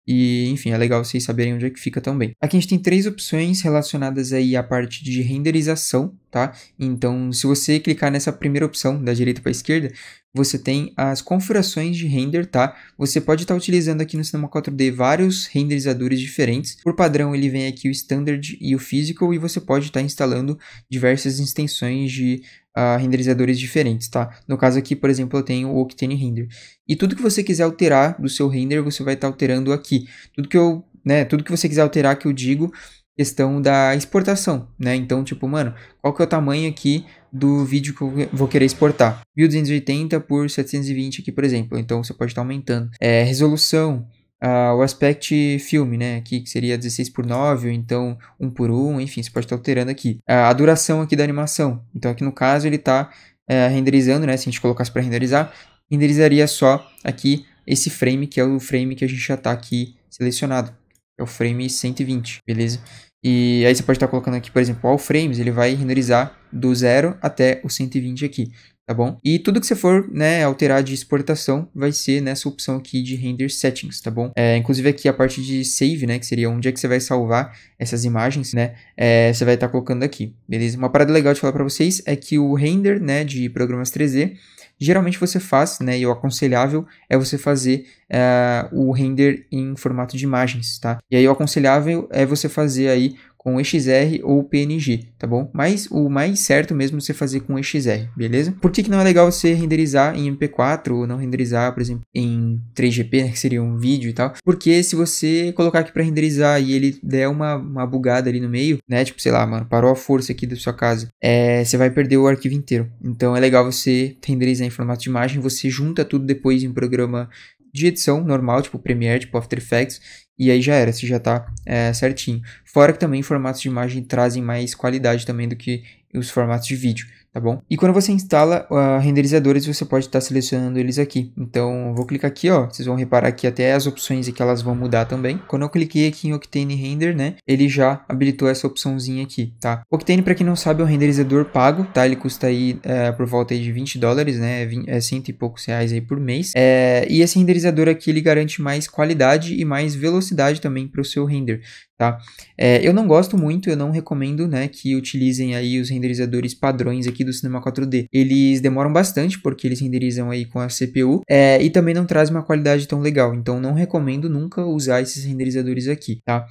E, enfim, é legal vocês saberem onde é que fica também. Aqui a gente tem três opções relacionadas aí à parte de renderização, tá? Então, se você clicar nessa primeira opção, da direita para esquerda, você tem as configurações de render, tá? Você pode estar tá utilizando aqui no Cinema 4D vários renderizadores diferentes. Por padrão, ele vem aqui o Standard e o Physical, e você pode estar tá instalando diversas extensões de uh, renderizadores diferentes, tá? No caso aqui, por exemplo, eu tenho o Octane Render. E tudo que você quiser alterar do seu render, você vai estar tá alterando aqui. Tudo que eu, né, tudo que você quiser alterar que eu digo, questão da exportação, né? Então, tipo, mano, qual que é o tamanho aqui do vídeo que eu vou querer exportar. 1280 por 720 aqui, por exemplo. Então você pode estar aumentando. É, resolução. Uh, o aspect filme, né, aqui que seria 16 por 9, ou então 1 por 1, enfim, você pode estar alterando aqui. Uh, a duração aqui da animação, então aqui no caso ele está uh, é, renderizando, né, se a gente colocasse para renderizar, renderizaria só aqui esse frame, que é o frame que a gente já está aqui selecionado, é o frame 120, beleza? E aí você pode estar colocando aqui, por exemplo, all frames, ele vai renderizar do 0 até o 120 aqui, tá bom? E tudo que você for né, alterar de exportação vai ser nessa opção aqui de render settings, tá bom? É, inclusive aqui a parte de save, né, que seria onde é que você vai salvar essas imagens, né, é, você vai estar colocando aqui, beleza? Uma parada legal de falar para vocês é que o render né, de programas 3D, geralmente você faz, né, e o aconselhável é você fazer eh, o render em formato de imagens, tá? E aí o aconselhável é você fazer aí com XR ou PNG, tá bom? Mas o mais certo mesmo é você fazer com XR, beleza? Por que, que não é legal você renderizar em MP4 ou não renderizar, por exemplo, em 3GP, né, que seria um vídeo e tal? Porque se você colocar aqui para renderizar e ele der uma, uma bugada ali no meio, né? Tipo, sei lá, mano, parou a força aqui da sua casa, é, você vai perder o arquivo inteiro. Então é legal você renderizar em formato de imagem, você junta tudo depois em um programa de edição normal, tipo Premiere, tipo After Effects, e aí já era, você já tá é, certinho. Fora que também formatos de imagem trazem mais qualidade também do que os formatos de vídeo tá bom? E quando você instala uh, renderizadores, você pode estar tá selecionando eles aqui. Então, vou clicar aqui, ó. Vocês vão reparar que até as opções aqui elas vão mudar também. Quando eu cliquei aqui em Octane Render, né? Ele já habilitou essa opçãozinha aqui, tá? Octane, para quem não sabe, é um renderizador pago, tá? Ele custa aí eh, por volta aí de 20 dólares, né? É cento e poucos reais aí por mês. É, e esse renderizador aqui, ele garante mais qualidade e mais velocidade também para o seu render. Tá? É, eu não gosto muito, eu não recomendo né, que utilizem aí os renderizadores padrões aqui do Cinema 4D. Eles demoram bastante porque eles renderizam aí com a CPU é, e também não traz uma qualidade tão legal. Então não recomendo nunca usar esses renderizadores aqui, tá?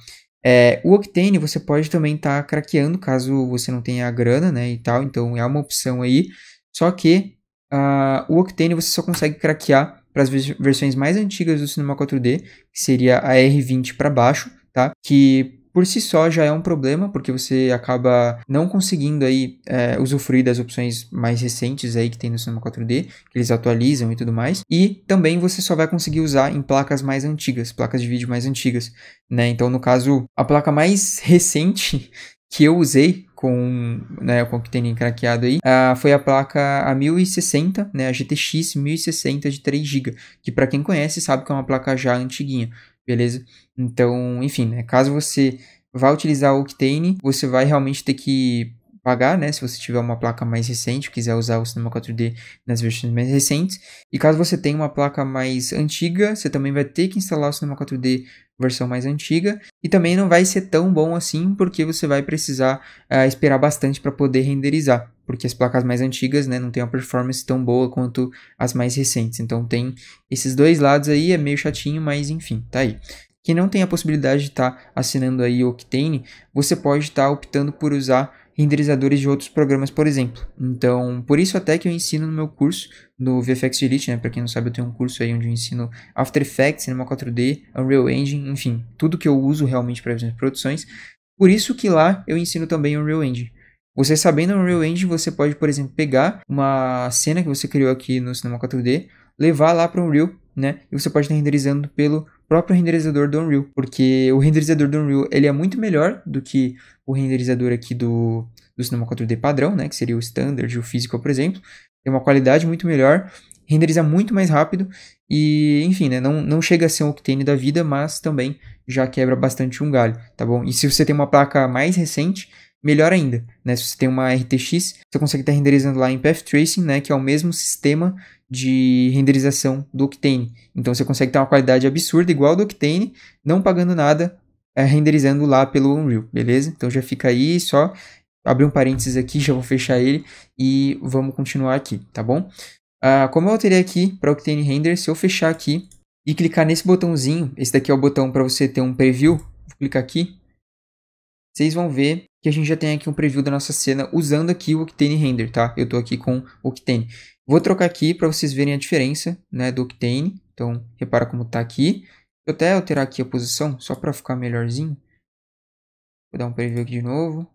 É, o Octane você pode também estar tá craqueando caso você não tenha a grana, né, e tal. Então é uma opção aí. Só que uh, o Octane você só consegue craquear para as versões mais antigas do Cinema 4D, que seria a R20 para baixo, tá? Que por si só já é um problema, porque você acaba não conseguindo aí é, usufruir das opções mais recentes aí que tem no cinema 4D, que eles atualizam e tudo mais. E também você só vai conseguir usar em placas mais antigas, placas de vídeo mais antigas, né? Então, no caso, a placa mais recente que eu usei com, né, com o que tem craqueado aí, uh, foi a placa a 1060, né, a GTX 1060 de 3GB, que para quem conhece sabe que é uma placa já antiguinha beleza? Então, enfim, né? Caso você vá utilizar o Octane, você vai realmente ter que pagar, né? Se você tiver uma placa mais recente, quiser usar o cinema 4D nas versões mais recentes. E caso você tenha uma placa mais antiga, você também vai ter que instalar o cinema 4D versão mais antiga e também não vai ser tão bom assim porque você vai precisar uh, esperar bastante para poder renderizar porque as placas mais antigas né, não tem uma performance tão boa quanto as mais recentes então tem esses dois lados aí é meio chatinho mas enfim tá aí quem não tem a possibilidade de estar tá assinando aí o Octane você pode estar tá optando por usar renderizadores de outros programas, por exemplo. Então, por isso até que eu ensino no meu curso no VFX Elite, né? Para quem não sabe, eu tenho um curso aí onde eu ensino After Effects, Cinema 4D, Unreal Engine, enfim, tudo que eu uso realmente para as minhas produções. Por isso que lá eu ensino também Unreal Engine. Você sabendo Unreal Engine, você pode, por exemplo, pegar uma cena que você criou aqui no Cinema 4D, levar lá para o Unreal, né? E você pode estar renderizando pelo próprio renderizador do Unreal, porque o renderizador do Unreal ele é muito melhor do que o renderizador aqui do, do Cinema 4D padrão, né, que seria o Standard, o Physical, por exemplo, tem uma qualidade muito melhor, renderiza muito mais rápido e, enfim, né, não, não chega a ser um Octane da vida, mas também já quebra bastante um galho, tá bom? E se você tem uma placa mais recente, melhor ainda, né? Se você tem uma RTX, você consegue estar renderizando lá em Path Tracing, né, que é o mesmo sistema de renderização do Octane. Então você consegue ter uma qualidade absurda, igual do Octane, não pagando nada, é, renderizando lá pelo Unreal, beleza? Então já fica aí, só abrir um parênteses aqui, já vou fechar ele e vamos continuar aqui, tá bom? Ah, como eu alterei aqui para Octane Render, se eu fechar aqui e clicar nesse botãozinho, esse daqui é o botão para você ter um preview, vou clicar aqui, vocês vão ver que a gente já tem aqui um preview da nossa cena usando aqui o Octane Render, tá? Eu estou aqui com o Octane. Vou trocar aqui para vocês verem a diferença né, do octane. Então, repara como está aqui. Vou até alterar aqui a posição, só para ficar melhorzinho. Vou dar um preview aqui de novo.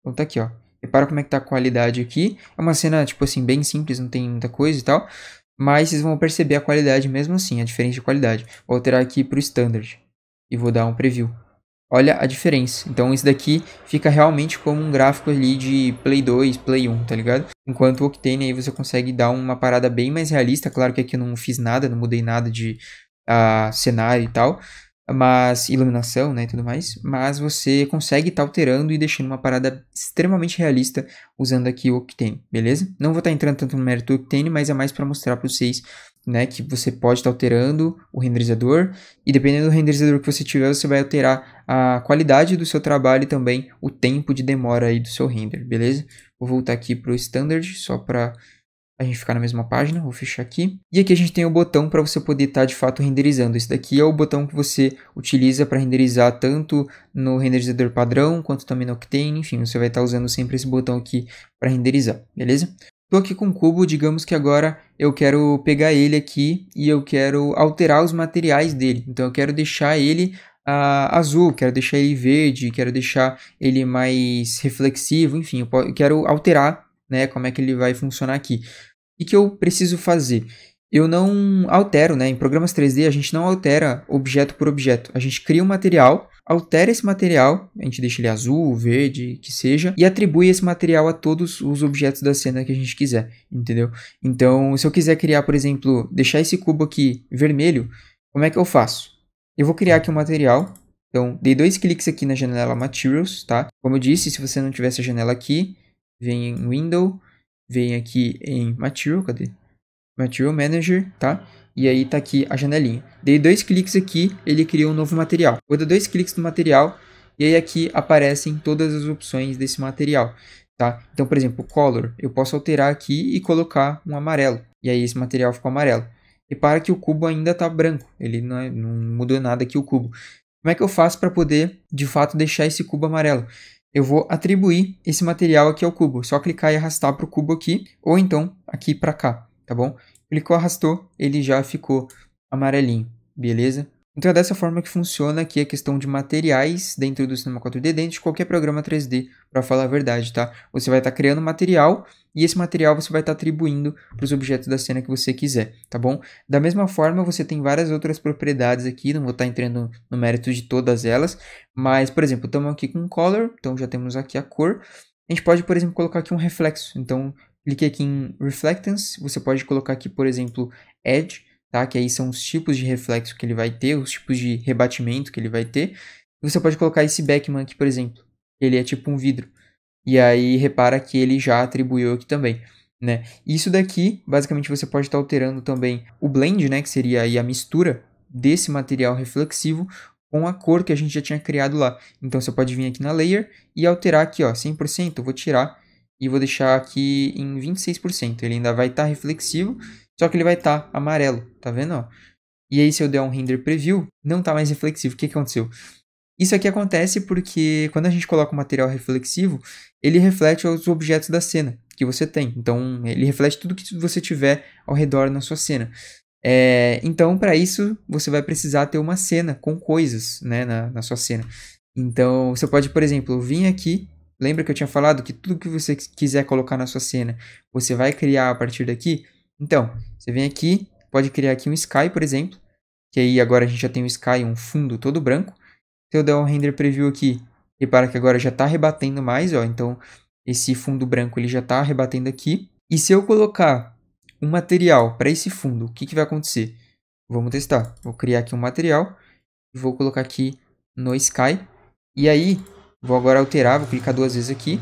Então tá aqui, ó. Repara como é que tá a qualidade aqui. É uma cena, tipo assim, bem simples, não tem muita coisa e tal. Mas vocês vão perceber a qualidade mesmo assim, a diferença de qualidade. Vou alterar aqui para o standard. E vou dar um preview. Olha a diferença. Então esse daqui fica realmente como um gráfico ali de Play 2, Play 1, tá ligado? Enquanto o Octane aí você consegue dar uma parada bem mais realista. Claro que aqui eu não fiz nada, não mudei nada de uh, cenário e tal. Mas, iluminação, né, e tudo mais. Mas você consegue estar tá alterando e deixando uma parada extremamente realista usando aqui o Octane, beleza? Não vou estar tá entrando tanto no mérito do Octane, mas é mais para mostrar para vocês né, que você pode estar tá alterando o renderizador, e dependendo do renderizador que você tiver, você vai alterar a qualidade do seu trabalho e também o tempo de demora aí do seu render, beleza? Vou voltar aqui para o standard, só para a gente ficar na mesma página, vou fechar aqui. E aqui a gente tem o botão para você poder estar tá, de fato renderizando. Esse daqui é o botão que você utiliza para renderizar tanto no renderizador padrão, quanto também no Octane, enfim, você vai estar tá usando sempre esse botão aqui para renderizar, beleza? Tô aqui com um cubo, digamos que agora eu quero pegar ele aqui e eu quero alterar os materiais dele. Então eu quero deixar ele uh, azul, quero deixar ele verde, quero deixar ele mais reflexivo, enfim, eu, quero alterar né, como é que ele vai funcionar aqui. O que eu preciso fazer? eu não altero, né? Em programas 3D a gente não altera objeto por objeto. A gente cria um material, altera esse material, a gente deixa ele azul, verde, que seja, e atribui esse material a todos os objetos da cena que a gente quiser, entendeu? Então, se eu quiser criar, por exemplo, deixar esse cubo aqui vermelho, como é que eu faço? Eu vou criar aqui um material. Então, dei dois cliques aqui na janela Materials, tá? Como eu disse, se você não tivesse a janela aqui, vem em Window, vem aqui em Material, cadê? Material Manager, tá? E aí tá aqui a janelinha. Dei dois cliques aqui, ele criou um novo material. Vou dar dois cliques no material e aí aqui aparecem todas as opções desse material, tá? Então, por exemplo, color, eu posso alterar aqui e colocar um amarelo. E aí esse material ficou amarelo. Repara que o cubo ainda tá branco, ele não, é, não mudou nada aqui o cubo. Como é que eu faço para poder, de fato, deixar esse cubo amarelo? eu vou atribuir esse material aqui ao cubo. Só clicar e arrastar para o cubo aqui, ou então aqui para cá tá bom? Clicou, arrastou, ele já ficou amarelinho, beleza? Então é dessa forma que funciona aqui a questão de materiais dentro do Cinema 4D, dentro de qualquer programa 3D, para falar a verdade, tá? Você vai estar tá criando material e esse material você vai estar tá atribuindo para os objetos da cena que você quiser, tá bom? Da mesma forma, você tem várias outras propriedades aqui, não vou estar tá entrando no mérito de todas elas, mas, por exemplo, estamos aqui com color, então já temos aqui a cor. A gente pode, por exemplo, colocar aqui um reflexo. Então, Cliquei aqui em Reflectance, você pode colocar aqui, por exemplo, Edge, tá? que aí são os tipos de reflexo que ele vai ter, os tipos de rebatimento que ele vai ter. Você pode colocar esse Beckman aqui, por exemplo, ele é tipo um vidro. E aí repara que ele já atribuiu aqui também. Né? Isso daqui, basicamente, você pode estar tá alterando também o blend, né? que seria aí a mistura desse material reflexivo com a cor que a gente já tinha criado lá. Então você pode vir aqui na layer e alterar aqui, ó, 100%, eu vou tirar e vou deixar aqui em 26%. Ele ainda vai estar tá reflexivo, só que ele vai estar tá amarelo, tá vendo? Ó? E aí se eu der um render preview, não está mais reflexivo. O que, que aconteceu? Isso aqui acontece porque quando a gente coloca o um material reflexivo, ele reflete os objetos da cena que você tem. Então, ele reflete tudo que você tiver ao redor na sua cena. É, então, para isso, você vai precisar ter uma cena com coisas né, na, na sua cena. Então, você pode, por exemplo, vir aqui Lembra que eu tinha falado que tudo que você quiser colocar na sua cena, você vai criar a partir daqui? Então, você vem aqui, pode criar aqui um sky, por exemplo, que aí agora a gente já tem um sky, um fundo todo branco. Se eu der um render preview aqui, repara que agora já está rebatendo mais, ó, então esse fundo branco ele já está rebatendo aqui. E se eu colocar um material para esse fundo, o que, que vai acontecer? Vamos testar. Vou criar aqui um material, vou colocar aqui no sky, e aí Vou agora alterar, vou clicar duas vezes aqui.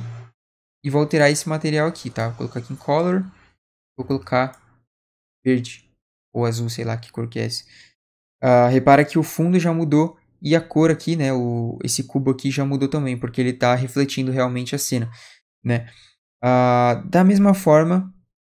E vou alterar esse material aqui, tá? Vou colocar aqui em color. Vou colocar verde ou azul, sei lá que cor que é essa. Uh, repara que o fundo já mudou e a cor aqui, né? O, esse cubo aqui já mudou também, porque ele está refletindo realmente a cena, né? Uh, da mesma forma,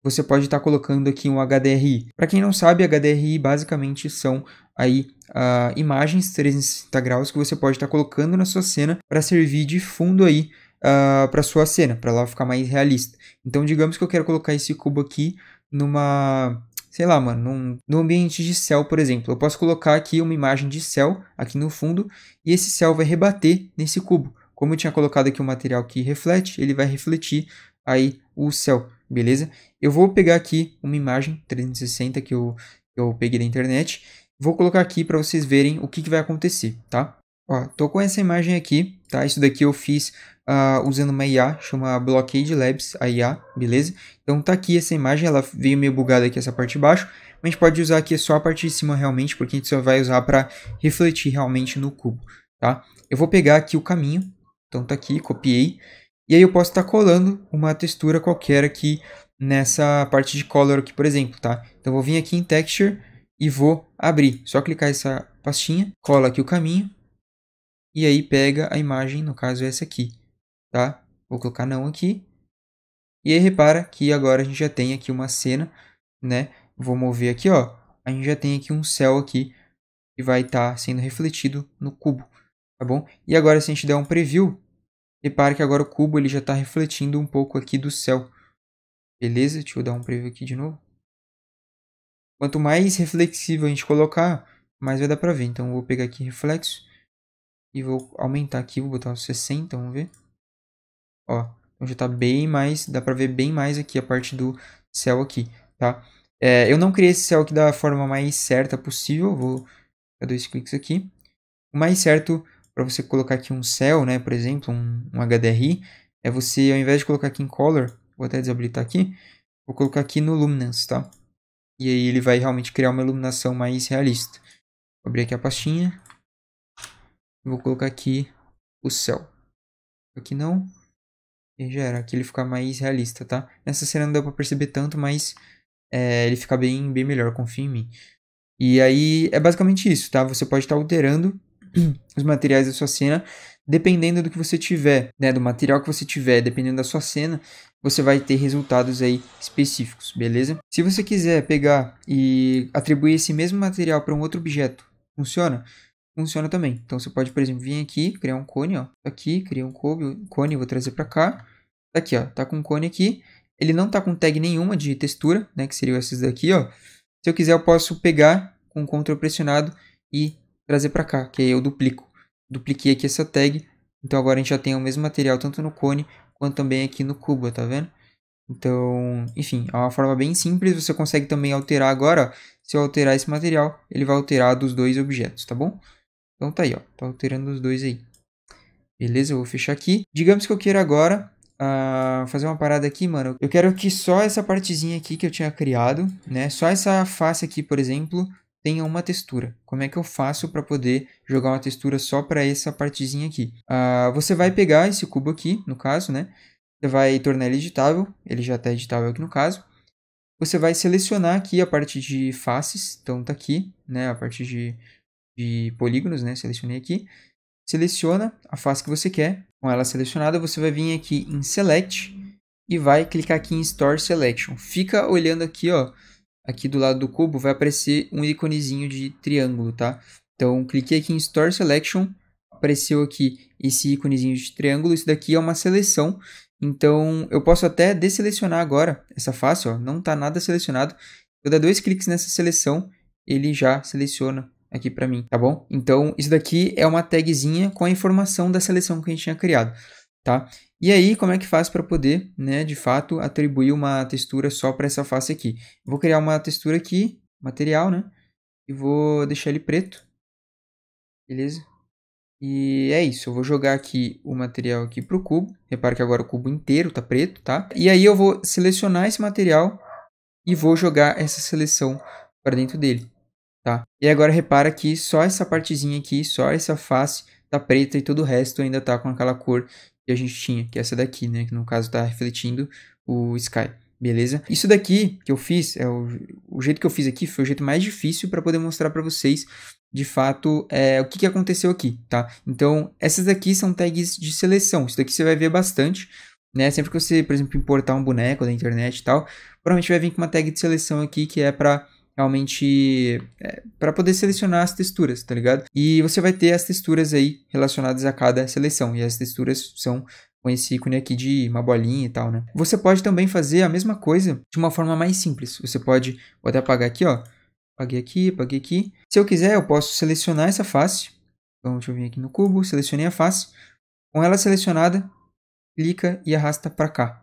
você pode estar tá colocando aqui um HDRI. Para quem não sabe, HDRI basicamente são aí uh, imagens 360 graus que você pode estar tá colocando na sua cena para servir de fundo aí uh, ah, para sua cena, para ela ficar mais realista. Então, digamos que eu quero colocar esse cubo aqui numa sei lá, mano, num, num, ambiente de céu, por exemplo. Eu posso colocar aqui uma imagem de céu aqui no fundo e esse céu vai rebater nesse cubo. Como eu tinha colocado aqui o um material que reflete, ele vai refletir aí o céu beleza? Eu vou pegar aqui uma imagem 360 que eu, que eu peguei da internet, vou colocar aqui para vocês verem o que, que vai acontecer, tá? Ó, tô com essa imagem aqui, tá? Isso daqui eu fiz uh, usando uma IA, chama Blockade Labs, a IA, beleza? Então tá aqui essa imagem, ela veio meio bugada aqui essa parte de baixo, mas a gente pode usar aqui só a parte de cima realmente, porque a gente só vai usar para refletir realmente no cubo, tá? Eu vou pegar aqui o caminho, então tá aqui, copiei, e aí eu posso estar tá colando uma textura qualquer aqui nessa parte de color aqui, por exemplo, tá? Então vou vir aqui em texture e vou abrir. Só clicar essa pastinha, cola aqui o caminho e aí pega a imagem, no caso essa aqui, tá? Vou colocar não aqui. E aí repara que agora a gente já tem aqui uma cena, né? Vou mover aqui, ó. A gente já tem aqui um céu aqui que vai estar tá sendo refletido no cubo, tá bom? E agora se a gente der um preview, Repare que agora o cubo ele já está refletindo um pouco aqui do céu. Beleza? Deixa eu dar um preview aqui de novo. Quanto mais reflexivo a gente colocar, mais vai dar para ver. Então, eu vou pegar aqui reflexo e vou aumentar aqui, vou botar 60, vamos ver. Ó, então já está bem mais, dá para ver bem mais aqui a parte do céu aqui, tá? É, eu não criei esse céu aqui da forma mais certa possível, vou dar dois cliques aqui. O mais certo para você colocar aqui um cell, né, por exemplo, um, um HDRI, é você, ao invés de colocar aqui em color, vou até desabilitar aqui, vou colocar aqui no luminance, tá? E aí ele vai realmente criar uma iluminação mais realista. Vou abrir aqui a pastinha, vou colocar aqui o céu. Aqui não, e já era, aqui ele fica mais realista, tá? Nessa cena não deu pra perceber tanto, mas é, ele fica bem, bem melhor, confia em mim. E aí é basicamente isso, tá? Você pode estar tá alterando os materiais da sua cena, dependendo do que você tiver, né, do material que você tiver, dependendo da sua cena, você vai ter resultados aí específicos, beleza? Se você quiser pegar e atribuir esse mesmo material para um outro objeto, funciona? Funciona também. Então você pode, por exemplo, vir aqui, criar um cone, ó, aqui, criar um cone, vou trazer para cá. Tá aqui, ó, tá com um cone aqui. Ele não tá com tag nenhuma de textura, né, que seriam esses daqui, ó. Se eu quiser, eu posso pegar com o Ctrl pressionado e trazer para cá, que aí eu duplico. Dupliquei aqui essa tag, então agora a gente já tem o mesmo material tanto no cone quanto também aqui no cuba, tá vendo? Então, enfim, é uma forma bem simples, você consegue também alterar agora, se eu alterar esse material, ele vai alterar dos dois objetos, tá bom? Então tá aí, ó, tá alterando os dois aí. Beleza, eu vou fechar aqui. Digamos que eu queira agora uh, fazer uma parada aqui, mano. Eu quero que só essa partezinha aqui que eu tinha criado, né? Só essa face aqui, por exemplo, tenha uma textura. Como é que eu faço para poder jogar uma textura só para essa partezinha aqui? Uh, você vai pegar esse cubo aqui, no caso, né? Você vai tornar ele editável, ele já está editável aqui no caso. Você vai selecionar aqui a parte de faces, então tá aqui, né? A parte de, de polígonos, né? Selecionei aqui. Seleciona a face que você quer. Com ela selecionada, você vai vir aqui em Select e vai clicar aqui em Store Selection. Fica olhando aqui, ó, aqui do lado do cubo vai aparecer um íconezinho de triângulo, tá? Então, cliquei aqui em Store Selection, apareceu aqui esse íconezinho de triângulo, isso daqui é uma seleção, então eu posso até desselecionar agora essa face, ó, não tá nada selecionado, eu dar dois cliques nessa seleção, ele já seleciona aqui para mim, tá bom? Então, isso daqui é uma tagzinha com a informação da seleção que a gente tinha criado, tá? E aí, como é que faz para poder, né, de fato, atribuir uma textura só para essa face aqui? Vou criar uma textura aqui, material, né? E vou deixar ele preto. Beleza? E é isso, eu vou jogar aqui o material aqui para o cubo. Repara que agora o cubo inteiro está preto, tá? E aí eu vou selecionar esse material e vou jogar essa seleção para dentro dele, tá? E agora repara que só essa partezinha aqui, só essa face tá preta e todo o resto ainda tá com aquela cor que a gente tinha, que é essa daqui, né? Que no caso está refletindo o sky. Beleza? Isso daqui que eu fiz, é o, o jeito que eu fiz aqui foi o jeito mais difícil para poder mostrar para vocês de fato é, o que, que aconteceu aqui, tá? Então, essas daqui são tags de seleção. Isso daqui você vai ver bastante, né? Sempre que você, por exemplo, importar um boneco da internet e tal, provavelmente vai vir com uma tag de seleção aqui que é para realmente é, para poder selecionar as texturas, tá ligado? E você vai ter as texturas aí relacionadas a cada seleção. E as texturas são com esse ícone aqui de uma bolinha e tal, né? Você pode também fazer a mesma coisa de uma forma mais simples. Você pode, vou até apagar aqui, ó. Apaguei aqui, apaguei aqui. Se eu quiser, eu posso selecionar essa face. Então, deixa eu vir aqui no cubo, selecionei a face. Com ela selecionada, clica e arrasta para cá.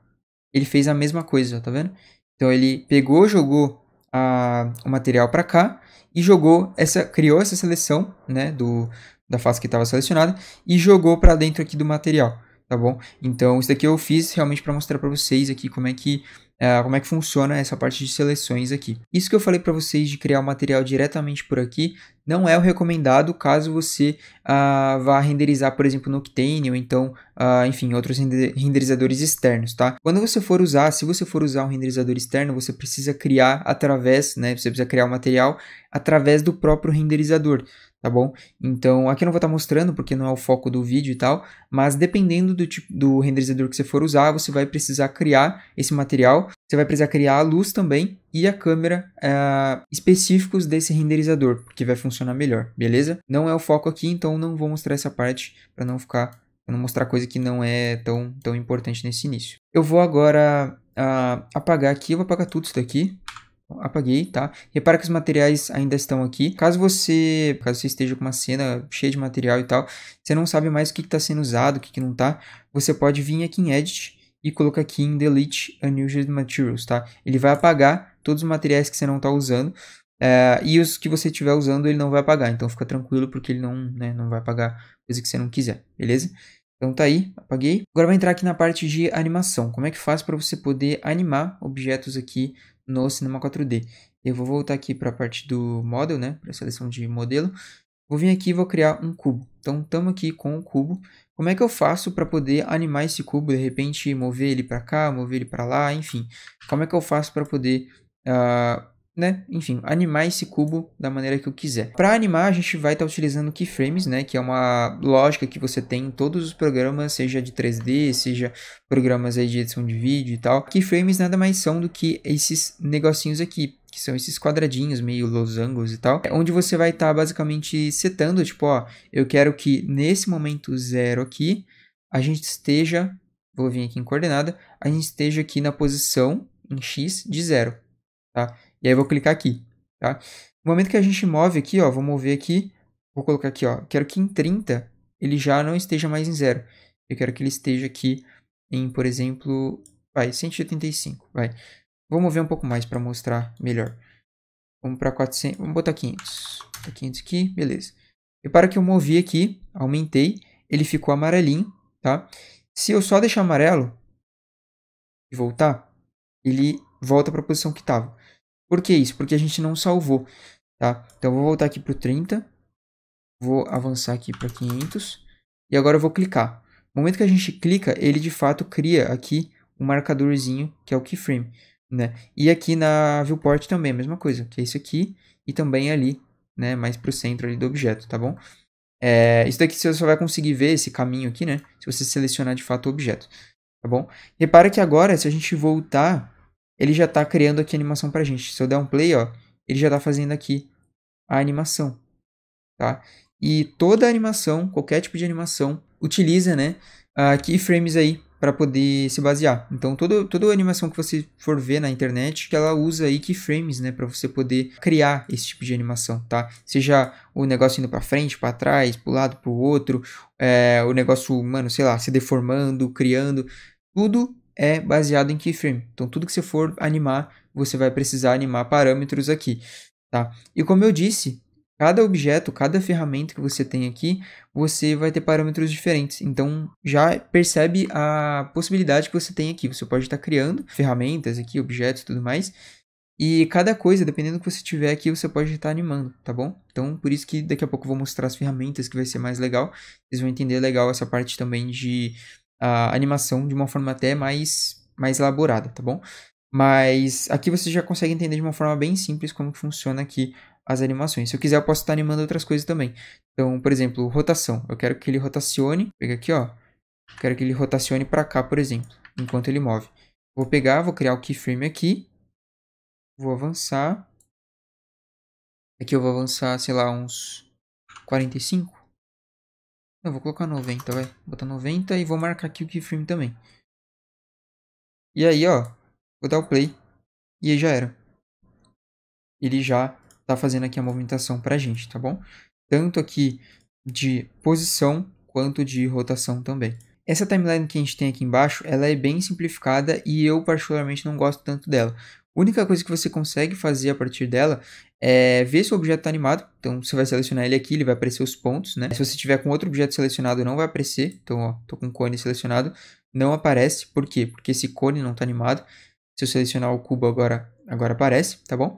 Ele fez a mesma coisa, tá vendo? Então, ele pegou, jogou a, o material para cá e jogou essa criou essa seleção né do da face que estava selecionada e jogou para dentro aqui do material tá bom então isso daqui eu fiz realmente para mostrar para vocês aqui como é que ah, como é que funciona essa parte de seleções aqui. Isso que eu falei para vocês de criar o material diretamente por aqui não é o recomendado caso você uh, vá renderizar, por exemplo, no Octane ou então, uh, enfim, outros renderizadores externos, tá? Quando você for usar, se você for usar um renderizador externo, você precisa criar através, né? Você precisa criar o material através do próprio renderizador tá bom? Então, aqui eu não vou estar tá mostrando porque não é o foco do vídeo e tal, mas dependendo do tipo do renderizador que você for usar, você vai precisar criar esse material, você vai precisar criar a luz também e a câmera é, específicos desse renderizador, porque vai funcionar melhor, beleza? Não é o foco aqui, então não vou mostrar essa parte para não ficar não mostrar coisa que não é tão, tão importante nesse início. Eu vou agora uh, apagar aqui, eu vou apagar tudo isso daqui, apaguei, tá? Repara que os materiais ainda estão aqui. Caso você, caso você esteja com uma cena cheia de material e tal, você não sabe mais o que está sendo usado, o que, que não está, você pode vir aqui em Edit e colocar aqui em Delete Unused Materials, tá? Ele vai apagar todos os materiais que você não está usando. É, e os que você estiver usando, ele não vai apagar. Então fica tranquilo, porque ele não, né, não vai apagar coisa que você não quiser, beleza? Então tá aí, apaguei. Agora vai entrar aqui na parte de animação. Como é que faz para você poder animar objetos aqui no Cinema 4D. Eu vou voltar aqui para a parte do model, né, para a seleção de modelo. Vou vir aqui e vou criar um cubo. Então, estamos aqui com o cubo. Como é que eu faço para poder animar esse cubo, de repente mover ele para cá, mover ele para lá, enfim. Como é que eu faço para poder uh, né? Enfim, animar esse cubo da maneira que eu quiser. Para animar, a gente vai estar tá utilizando keyframes, né? Que é uma lógica que você tem em todos os programas, seja de 3D, seja programas aí de edição de vídeo e tal. Keyframes nada mais são do que esses negocinhos aqui, que são esses quadradinhos meio losangos e tal, onde você vai estar tá basicamente setando, tipo, ó, eu quero que nesse momento zero aqui, a gente esteja, vou vir aqui em coordenada, a gente esteja aqui na posição em x de zero, tá? E aí eu vou clicar aqui, tá? No momento que a gente move aqui, ó, vou mover aqui, vou colocar aqui, ó, quero que em 30 ele já não esteja mais em zero. Eu quero que ele esteja aqui em, por exemplo, vai, 185, vai. Vou mover um pouco mais para mostrar melhor. Vamos para 400, vamos botar 500. 500 aqui, beleza. Repara que eu movi aqui, aumentei, ele ficou amarelinho, tá? Se eu só deixar amarelo e voltar, ele volta para a posição que estava. Por que isso? Porque a gente não salvou, tá? Então eu vou voltar aqui para o 30, vou avançar aqui para 500 e agora eu vou clicar. No momento que a gente clica, ele de fato cria aqui um marcadorzinho que é o keyframe, né? E aqui na viewport também é a mesma coisa, que é isso aqui e também ali, né? Mais para o centro ali do objeto, tá bom? É, isso daqui você só vai conseguir ver esse caminho aqui, né? Se você selecionar de fato o objeto, tá bom? Repara que agora, se a gente voltar ele já está criando aqui a animação para a gente. Se eu der um play, ó, ele já está fazendo aqui a animação, tá? E toda animação, qualquer tipo de animação, utiliza, né, uh, keyframes aí para poder se basear. Então, todo, toda animação que você for ver na internet, que ela usa aí keyframes, né, para você poder criar esse tipo de animação, tá? Seja o negócio indo para frente, para trás, para um lado, para o outro, é, o negócio, mano, sei lá, se deformando, criando, tudo é baseado em keyframe. Então, tudo que você for animar, você vai precisar animar parâmetros aqui. Tá? E como eu disse, cada objeto, cada ferramenta que você tem aqui, você vai ter parâmetros diferentes. Então, já percebe a possibilidade que você tem aqui. Você pode estar criando ferramentas aqui, objetos e tudo mais. E cada coisa, dependendo do que você tiver aqui, você pode estar animando, tá bom? Então, por isso que daqui a pouco eu vou mostrar as ferramentas, que vai ser mais legal. Vocês vão entender legal essa parte também de a animação de uma forma até mais, mais elaborada, tá bom? Mas aqui você já consegue entender de uma forma bem simples como funciona aqui as animações. Se eu quiser, eu posso estar animando outras coisas também. Então, por exemplo, rotação. Eu quero que ele rotacione. Pega aqui, ó. Eu quero que ele rotacione para cá, por exemplo, enquanto ele move. Vou pegar, vou criar o keyframe aqui. Vou avançar. Aqui eu vou avançar, sei lá, uns 45. Eu vou colocar 90, vai. Vou botar 90 e vou marcar aqui o keyframe também. E aí, ó. Vou dar o play. E aí já era. Ele já tá fazendo aqui a movimentação pra gente, tá bom? Tanto aqui de posição quanto de rotação também. Essa timeline que a gente tem aqui embaixo, ela é bem simplificada e eu particularmente não gosto tanto dela. A única coisa que você consegue fazer a partir dela é ver se o objeto está animado. Então você vai selecionar ele aqui, ele vai aparecer os pontos, né? Se você tiver com outro objeto selecionado, não vai aparecer. Então, ó, tô com o cone selecionado, não aparece. Por quê? Porque esse cone não está animado. Se eu selecionar o cubo agora, agora aparece, tá bom?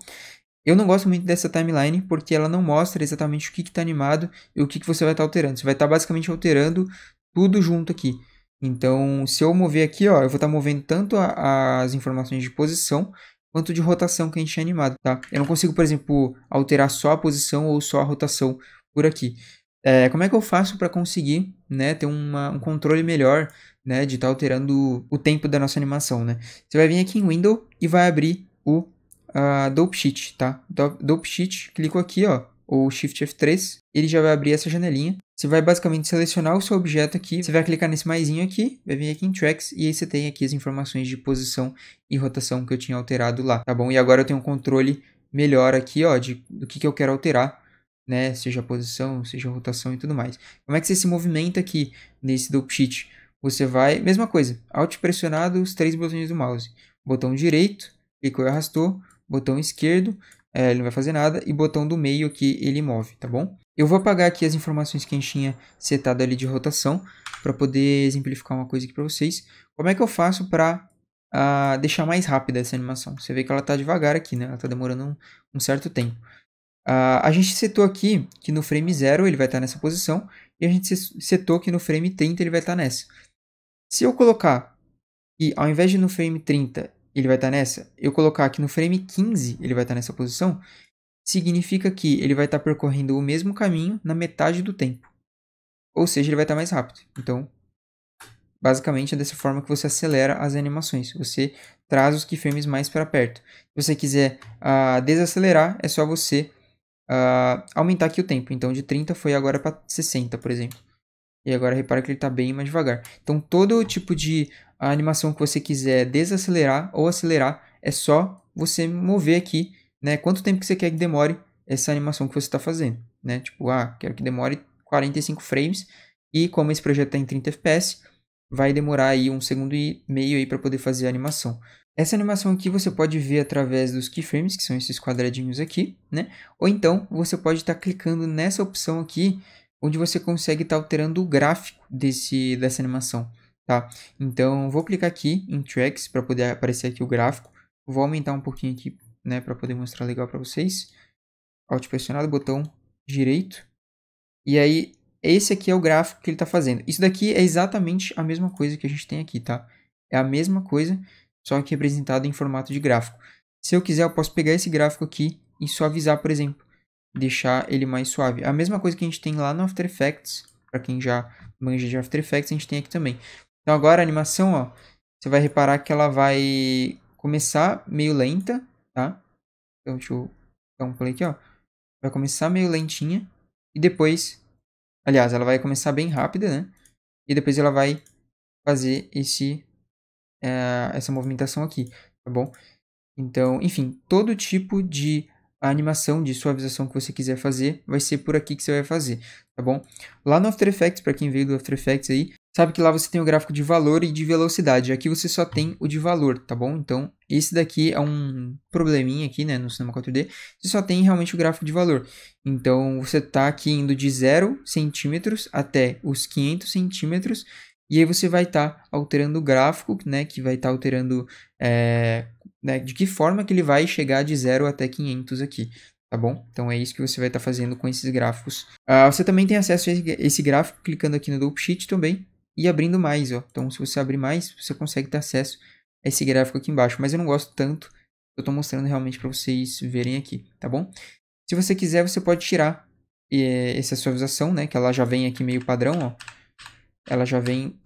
Eu não gosto muito dessa timeline porque ela não mostra exatamente o que está animado e o que, que você vai estar tá alterando. Você vai estar tá basicamente alterando tudo junto aqui. Então, se eu mover aqui, ó, eu vou estar tá movendo tanto a, as informações de posição quanto de rotação que a gente é animado, tá? Eu não consigo, por exemplo, alterar só a posição ou só a rotação por aqui. É, como é que eu faço para conseguir né, ter uma, um controle melhor né, de estar tá alterando o tempo da nossa animação? Né? Você vai vir aqui em Window e vai abrir o uh, ah, Dope Sheet, tá? Dope Sheet, clico aqui, ó, ou Shift F3, ele já vai abrir essa janelinha. Você vai basicamente selecionar o seu objeto aqui, você vai clicar nesse maisinho aqui, vai vir aqui em Tracks, e aí você tem aqui as informações de posição e rotação que eu tinha alterado lá, tá bom? E agora eu tenho um controle melhor aqui, ó, de, do que, que eu quero alterar, né? Seja posição, seja rotação e tudo mais. Como é que você se movimenta aqui nesse Dope Sheet? Você vai, mesma coisa, Alt pressionado, os três botões do mouse. Botão direito, clicou e arrastou, botão esquerdo, é, ele não vai fazer nada, e botão do meio que ele move, tá bom? Eu vou apagar aqui as informações que a gente tinha setado ali de rotação, para poder exemplificar uma coisa aqui para vocês. Como é que eu faço para uh, ah, deixar mais rápida essa animação? Você vê que ela está devagar aqui, né? Ela está demorando um, um, certo tempo. Uh, a gente setou aqui que no frame 0 ele vai estar tá nessa posição, e a gente setou que no frame 30 ele vai estar tá nessa. Se eu colocar que ao invés de no frame 30 ele vai estar tá nessa, eu colocar aqui no frame 15, ele vai estar tá nessa posição, significa que ele vai estar tá percorrendo o mesmo caminho na metade do tempo. Ou seja, ele vai estar tá mais rápido. Então, basicamente é dessa forma que você acelera as animações. Você traz os keyframes mais para perto. Se você quiser uh, desacelerar, é só você uh, aumentar aqui o tempo. Então, de 30 foi agora para 60, por exemplo. E agora repara que ele está bem mais devagar. Então, todo tipo de a animação que você quiser desacelerar ou acelerar, é só você mover aqui, né? Quanto tempo que você quer que demore essa animação que você está fazendo, né? Tipo, ah, quero que demore 45 frames e como esse projeto está em 30 fps, vai demorar aí um segundo e meio aí para poder fazer a animação. Essa animação aqui você pode ver através dos keyframes, que são esses quadradinhos aqui, né? Ou então você pode estar tá clicando nessa opção aqui, onde você consegue estar tá alterando o gráfico desse, dessa animação tá? Então, vou clicar aqui em Tracks para poder aparecer aqui o gráfico. Vou aumentar um pouquinho aqui, né, para poder mostrar legal para vocês. Alt pressionado, botão direito. E aí, esse aqui é o gráfico que ele está fazendo. Isso daqui é exatamente a mesma coisa que a gente tem aqui, tá? É a mesma coisa, só que representado em formato de gráfico. Se eu quiser, eu posso pegar esse gráfico aqui e suavizar, por exemplo. Deixar ele mais suave. A mesma coisa que a gente tem lá no After Effects, para quem já manja de After Effects, a gente tem aqui também. Então agora a animação, ó, você vai reparar que ela vai começar meio lenta, tá? Então deixa eu dar um play aqui, ó. Vai começar meio lentinha e depois, aliás, ela vai começar bem rápida, né? E depois ela vai fazer esse é, essa movimentação aqui, tá bom? Então, enfim, todo tipo de animação de suavização que você quiser fazer, vai ser por aqui que você vai fazer, tá bom? Lá no After Effects, para quem veio do After Effects aí, Sabe que lá você tem o gráfico de valor e de velocidade. Aqui você só tem o de valor, tá bom? Então, esse daqui é um probleminha aqui, né? No cinema 4D. Você só tem realmente o gráfico de valor. Então, você tá aqui indo de 0 centímetros até os 500 centímetros. E aí você vai estar tá alterando o gráfico, né? Que vai estar tá alterando é, né? de que forma que ele vai chegar de 0 até 500 aqui, tá bom? Então é isso que você vai estar tá fazendo com esses gráficos. Uh, você também tem acesso a esse gráfico clicando aqui no Dope Sheet também, e abrindo mais, ó. Então, se você abrir mais, você consegue ter acesso a esse gráfico aqui embaixo. Mas eu não gosto tanto, eu estou mostrando realmente para vocês verem aqui, tá bom? Se você quiser, você pode tirar é, essa suavização, né? Que ela já vem aqui meio padrão, ó. Ela já vem, deixa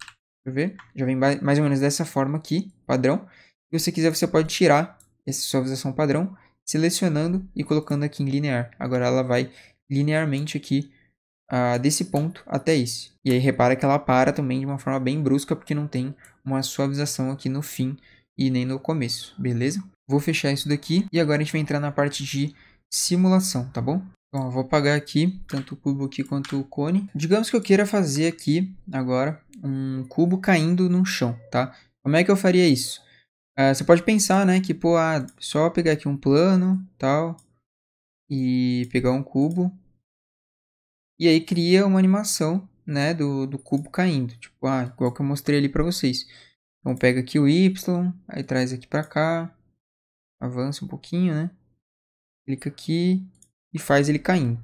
eu ver, já vem mais ou menos dessa forma aqui, padrão. Se você quiser, você pode tirar essa suavização padrão, selecionando e colocando aqui em linear. Agora ela vai linearmente aqui ah, desse ponto até esse. E aí repara que ela para também de uma forma bem brusca, porque não tem uma suavização aqui no fim e nem no começo, beleza? Vou fechar isso daqui e agora a gente vai entrar na parte de simulação, tá bom? Bom, eu vou apagar aqui tanto o cubo aqui quanto o cone. Digamos que eu queira fazer aqui agora um cubo caindo no chão, tá? Como é que eu faria isso? Uh, você pode pensar, né, que pô, ah, só pegar aqui um plano, tal, e pegar um cubo e aí cria uma animação, né, do, do cubo caindo, tipo, ah, igual que eu mostrei ali para vocês. Então pega aqui o Y, aí traz aqui para cá, avança um pouquinho, né? Clica aqui e faz ele caindo,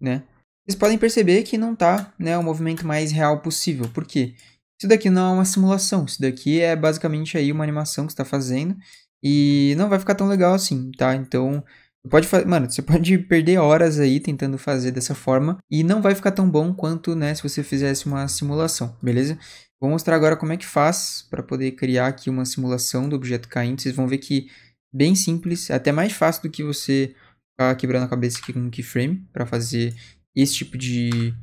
né? Vocês podem perceber que não tá, né, o movimento mais real possível. Por quê? Isso daqui não é uma simulação, isso daqui é basicamente aí uma animação que está fazendo e não vai ficar tão legal assim, tá? Então, Pode mano, você pode perder horas aí tentando fazer dessa forma e não vai ficar tão bom quanto, né, se você fizesse uma simulação, beleza? Vou mostrar agora como é que faz para poder criar aqui uma simulação do objeto caindo. Vocês vão ver que bem simples, até mais fácil do que você ficar quebrando a cabeça aqui com um keyframe para fazer esse tipo de,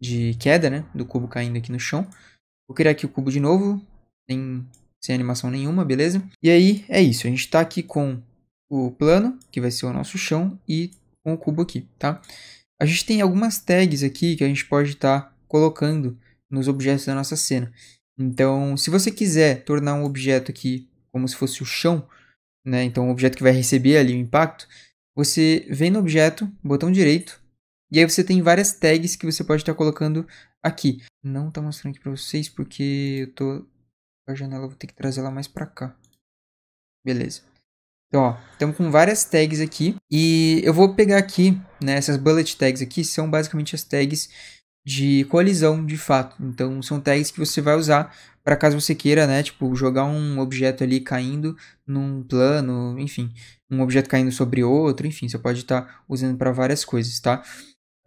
de queda, né, do cubo caindo aqui no chão. Vou criar aqui o cubo de novo, sem, sem animação nenhuma, beleza? E aí é isso, a gente está aqui com o plano, que vai ser o nosso chão, e um cubo aqui, tá? A gente tem algumas tags aqui que a gente pode estar tá colocando nos objetos da nossa cena. Então, se você quiser tornar um objeto aqui como se fosse o chão, né? Então, um objeto que vai receber ali o impacto, você vem no objeto, botão direito, e aí você tem várias tags que você pode estar tá colocando aqui. Não está mostrando aqui para vocês porque eu tô a janela, vou ter que trazer ela mais para cá. Beleza. Então, ó, estamos com várias tags aqui e eu vou pegar aqui, né, essas bullet tags aqui são basicamente as tags de colisão de fato. Então, são tags que você vai usar para caso você queira, né, tipo, jogar um objeto ali caindo num plano, enfim, um objeto caindo sobre outro, enfim, você pode estar tá usando para várias coisas, tá?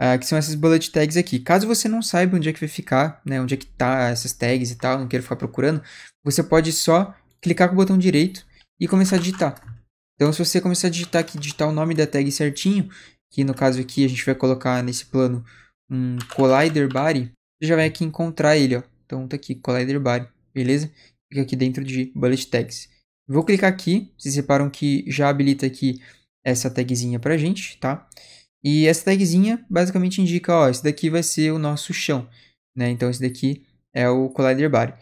Uh, que são essas bullet tags aqui. Caso você não saiba onde é que vai ficar, né, onde é que tá essas tags e tal, não queira ficar procurando, você pode só clicar com o botão direito e começar a digitar. Então, se você começar a digitar aqui, digitar o nome da tag certinho, que no caso aqui a gente vai colocar nesse plano um collider body, você já vai aqui encontrar ele, ó. Então, tá aqui, collider body, beleza? Fica aqui dentro de bullet tags. Vou clicar aqui, vocês reparam que já habilita aqui essa tagzinha pra gente, tá? E essa tagzinha basicamente indica, ó, esse daqui vai ser o nosso chão, né? Então, esse daqui é o collider body.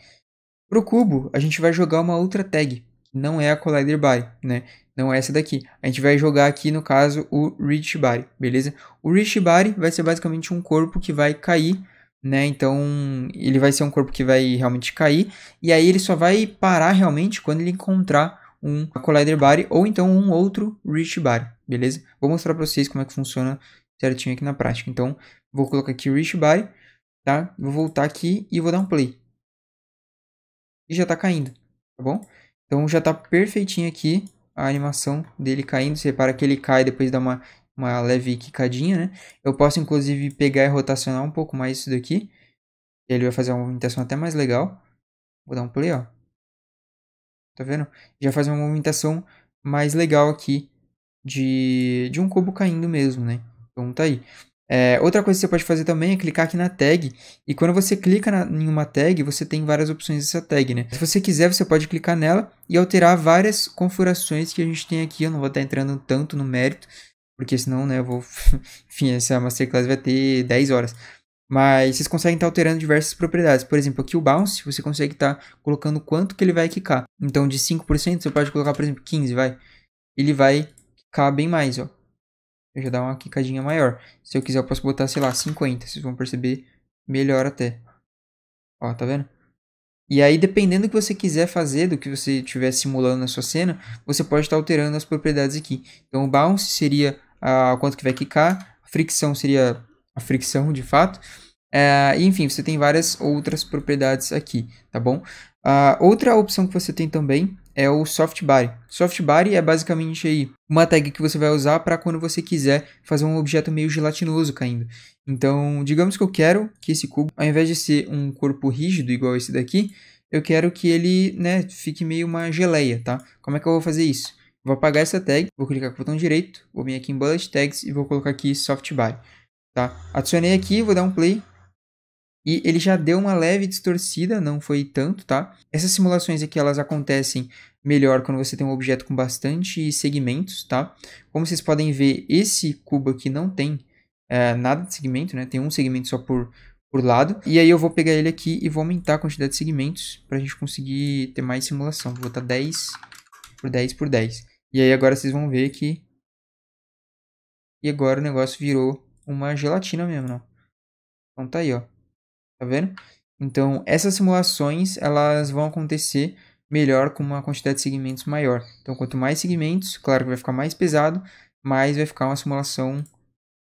Pro cubo, a gente vai jogar uma outra tag, não é a Collider Body, né? Não é essa daqui. A gente vai jogar aqui, no caso, o Rich Body, beleza? O Rich Body vai ser basicamente um corpo que vai cair, né? Então, ele vai ser um corpo que vai realmente cair. E aí, ele só vai parar realmente quando ele encontrar um Collider Body ou então um outro Rich Body, beleza? Vou mostrar para vocês como é que funciona certinho aqui na prática. Então, vou colocar aqui Rich Body, tá? Vou voltar aqui e vou dar um play. E já está caindo, tá bom? Então já está perfeitinho aqui a animação dele caindo. Você repara que ele cai depois dá uma, uma leve quicadinha, né? Eu posso inclusive pegar e rotacionar um pouco mais isso daqui. Ele vai fazer uma movimentação até mais legal. Vou dar um play, ó. Tá vendo? Já faz uma movimentação mais legal aqui de, de um cubo caindo mesmo, né? Então tá aí. É, outra coisa que você pode fazer também é clicar aqui na tag. E quando você clica na, em uma tag, você tem várias opções dessa tag, né? Se você quiser, você pode clicar nela e alterar várias configurações que a gente tem aqui. Eu não vou estar entrando tanto no mérito, porque senão, né, eu vou... Enfim, essa Masterclass vai ter 10 horas. Mas vocês conseguem estar alterando diversas propriedades. Por exemplo, aqui o bounce, você consegue estar colocando quanto que ele vai quicar. Então, de 5%, você pode colocar, por exemplo, 15, vai. Ele vai quicar bem mais, ó. Eu já dá uma quicadinha maior. Se eu quiser, eu posso botar, sei lá, 50. Vocês vão perceber melhor até. Ó, tá vendo? E aí, dependendo do que você quiser fazer, do que você estiver simulando na sua cena, você pode estar alterando as propriedades aqui. Então, o bounce seria a quanto que vai quicar, a fricção seria a fricção, de fato. É, enfim, você tem várias outras propriedades aqui, tá bom? Uh, outra opção que você tem também é o Soft body é basicamente aí uma tag que você vai usar para quando você quiser fazer um objeto meio gelatinoso caindo. Então, digamos que eu quero que esse cubo, ao invés de ser um corpo rígido igual esse daqui, eu quero que ele, né, fique meio uma geleia, tá? Como é que eu vou fazer isso? Vou apagar essa tag, vou clicar com o botão direito, vou vir aqui em Bullet Tags e vou colocar aqui body, tá? Adicionei aqui, vou dar um play, e ele já deu uma leve distorcida, não foi tanto, tá? Essas simulações aqui elas acontecem melhor quando você tem um objeto com bastante segmentos, tá? Como vocês podem ver, esse cubo aqui não tem é, nada de segmento, né? Tem um segmento só por, por lado. E aí eu vou pegar ele aqui e vou aumentar a quantidade de segmentos para a gente conseguir ter mais simulação. Vou botar 10 por 10 por 10. E aí agora vocês vão ver que... E agora o negócio virou uma gelatina mesmo, não? Então tá aí, ó tá vendo? Então, essas simulações, elas vão acontecer melhor com uma quantidade de segmentos maior. Então, quanto mais segmentos, claro que vai ficar mais pesado, mas vai ficar uma simulação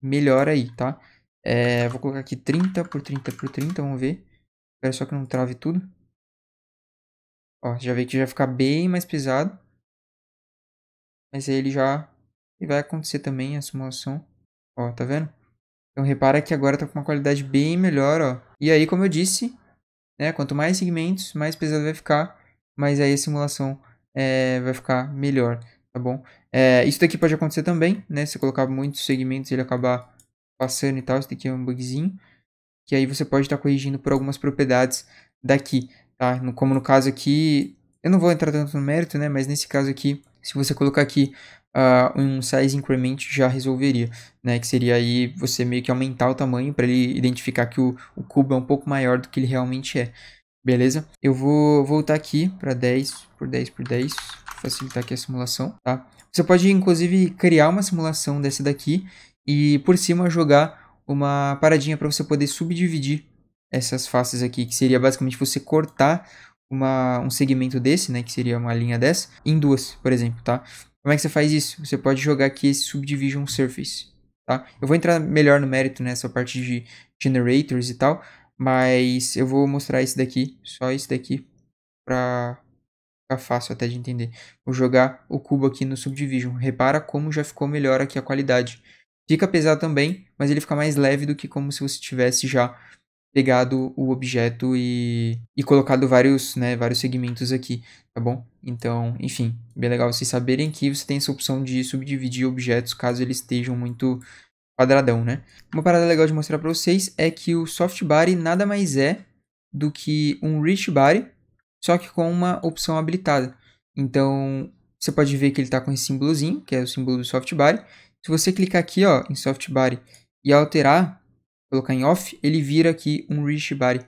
melhor aí, tá? É, vou colocar aqui 30 por 30 por 30, vamos ver. Espero só que não trave tudo. Ó, já vi que já vai ficar bem mais pesado. Mas aí ele já... E vai acontecer também a simulação. Ó, tá vendo? Então repara que agora está com uma qualidade bem melhor, ó. E aí, como eu disse, né, quanto mais segmentos, mais pesado vai ficar, mas aí a simulação é, vai ficar melhor, tá bom? É, isso daqui pode acontecer também, né? Se colocar muitos segmentos ele acabar passando e tal, isso daqui é um bugzinho, que aí você pode estar tá corrigindo por algumas propriedades daqui, tá? como no caso aqui, eu não vou entrar tanto no mérito, né? Mas nesse caso aqui, se você colocar aqui uh, um size increment já resolveria, né? Que seria aí você meio que aumentar o tamanho para ele identificar que o, o cubo é um pouco maior do que ele realmente é. Beleza? Eu vou voltar aqui para 10 por 10 por 10, facilitar aqui a simulação, tá? Você pode, inclusive, criar uma simulação dessa daqui e por cima jogar uma paradinha para você poder subdividir essas faces aqui, que seria basicamente você cortar uma, um segmento desse, né, que seria uma linha dessa, em duas, por exemplo, tá? Como é que você faz isso? Você pode jogar aqui esse Subdivision Surface, tá? Eu vou entrar melhor no mérito nessa parte de generators e tal, mas eu vou mostrar esse daqui, só esse daqui, pra ficar fácil até de entender. Vou jogar o cubo aqui no Subdivision. Repara como já ficou melhor aqui a qualidade. Fica pesado também, mas ele fica mais leve do que como se você tivesse já pegado o objeto e, e colocado vários, né, vários segmentos aqui, tá bom? Então, enfim, bem legal vocês saberem que você tem essa opção de subdividir objetos caso eles estejam muito quadradão, né? Uma parada legal de mostrar para vocês é que o soft body nada mais é do que um rich body, só que com uma opção habilitada. Então, você pode ver que ele está com esse símbolozinho, que é o símbolo do soft body. Se você clicar aqui ó, em soft body e alterar colocar em off, ele vira aqui um Rishibari,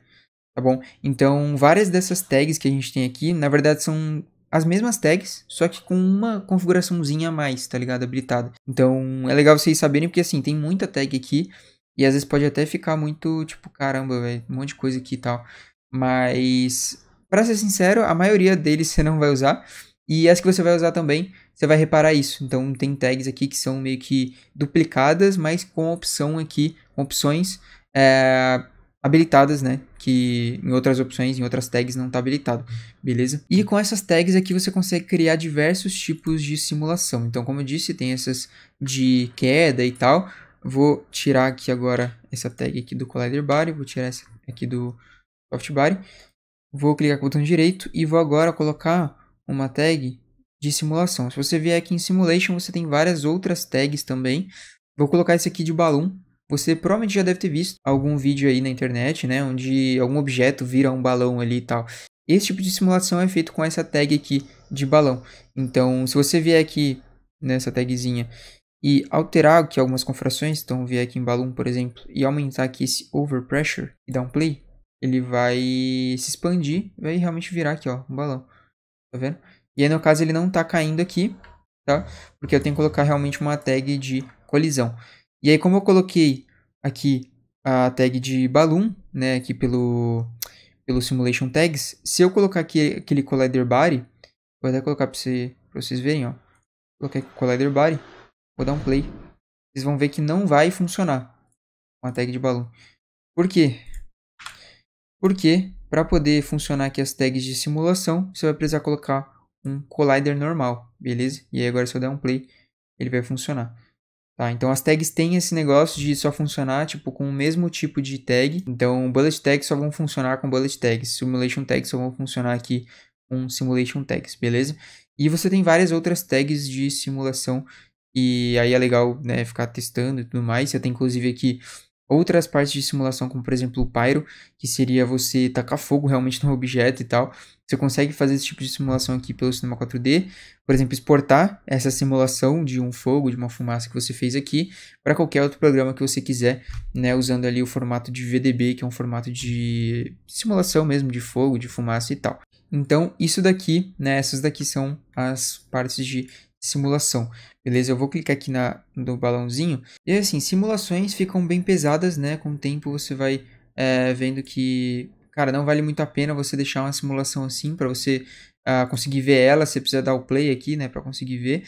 tá bom? Então, várias dessas tags que a gente tem aqui, na verdade, são as mesmas tags, só que com uma configuraçãozinha a mais, tá ligado? Habilitada. Então, é legal vocês saberem, porque assim, tem muita tag aqui, e às vezes pode até ficar muito, tipo, caramba, velho, um monte de coisa aqui e tal. Mas, para ser sincero, a maioria deles você não vai usar, e as que você vai usar também você vai reparar isso. Então tem tags aqui que são meio que duplicadas, mas com opção aqui, opções é, habilitadas, né? Que em outras opções, em outras tags não está habilitado, beleza? E com essas tags aqui você consegue criar diversos tipos de simulação. Então, como eu disse, tem essas de queda e tal. Vou tirar aqui agora essa tag aqui do Collider Body, vou tirar essa aqui do Soft Body. Vou clicar com o botão direito e vou agora colocar uma tag de simulação. Se você vier aqui em Simulation, você tem várias outras tags também. Vou colocar esse aqui de Balloon. Você provavelmente já deve ter visto algum vídeo aí na internet, né? Onde algum objeto vira um balão ali e tal. Esse tipo de simulação é feito com essa tag aqui de balão. Então, se você vier aqui nessa tagzinha e alterar aqui algumas configurações, então vier aqui em balão, por exemplo, e aumentar aqui esse overpressure e dar um play, ele vai se expandir vai realmente virar aqui, ó, um balão. Tá vendo? E aí, no caso, ele não está caindo aqui, tá? Porque eu tenho que colocar realmente uma tag de colisão. E aí, como eu coloquei aqui a tag de balloon, né, aqui pelo, pelo simulation tags, se eu colocar aqui aquele collider body, vou até colocar para você, pra vocês verem, ó. Coloquei collider body, vou dar um play. Vocês vão ver que não vai funcionar com a tag de balloon. Por quê? Porque para poder funcionar aqui as tags de simulação, você vai precisar colocar um collider normal, beleza? E aí agora se eu der um play, ele vai funcionar. Tá, então as tags têm esse negócio de só funcionar tipo com o mesmo tipo de tag. Então bullet tags só vão funcionar com bullet tags, simulation tags só vão funcionar aqui com simulation tags, beleza? E você tem várias outras tags de simulação e aí é legal, né, ficar testando e tudo mais. Você tem inclusive aqui outras partes de simulação, como por exemplo o Pyro, que seria você tacar fogo realmente no objeto e tal. Você consegue fazer esse tipo de simulação aqui pelo Cinema 4D, por exemplo, exportar essa simulação de um fogo, de uma fumaça que você fez aqui, para qualquer outro programa que você quiser, né, usando ali o formato de VDB, que é um formato de simulação mesmo de fogo, de fumaça e tal. Então, isso daqui, né, essas daqui são as partes de simulação. Beleza, eu vou clicar aqui na, no balãozinho. E assim, simulações ficam bem pesadas, né? Com o tempo você vai é, vendo que, cara, não vale muito a pena você deixar uma simulação assim para você uh, conseguir ver ela. Você precisa dar o play aqui, né? Para conseguir ver.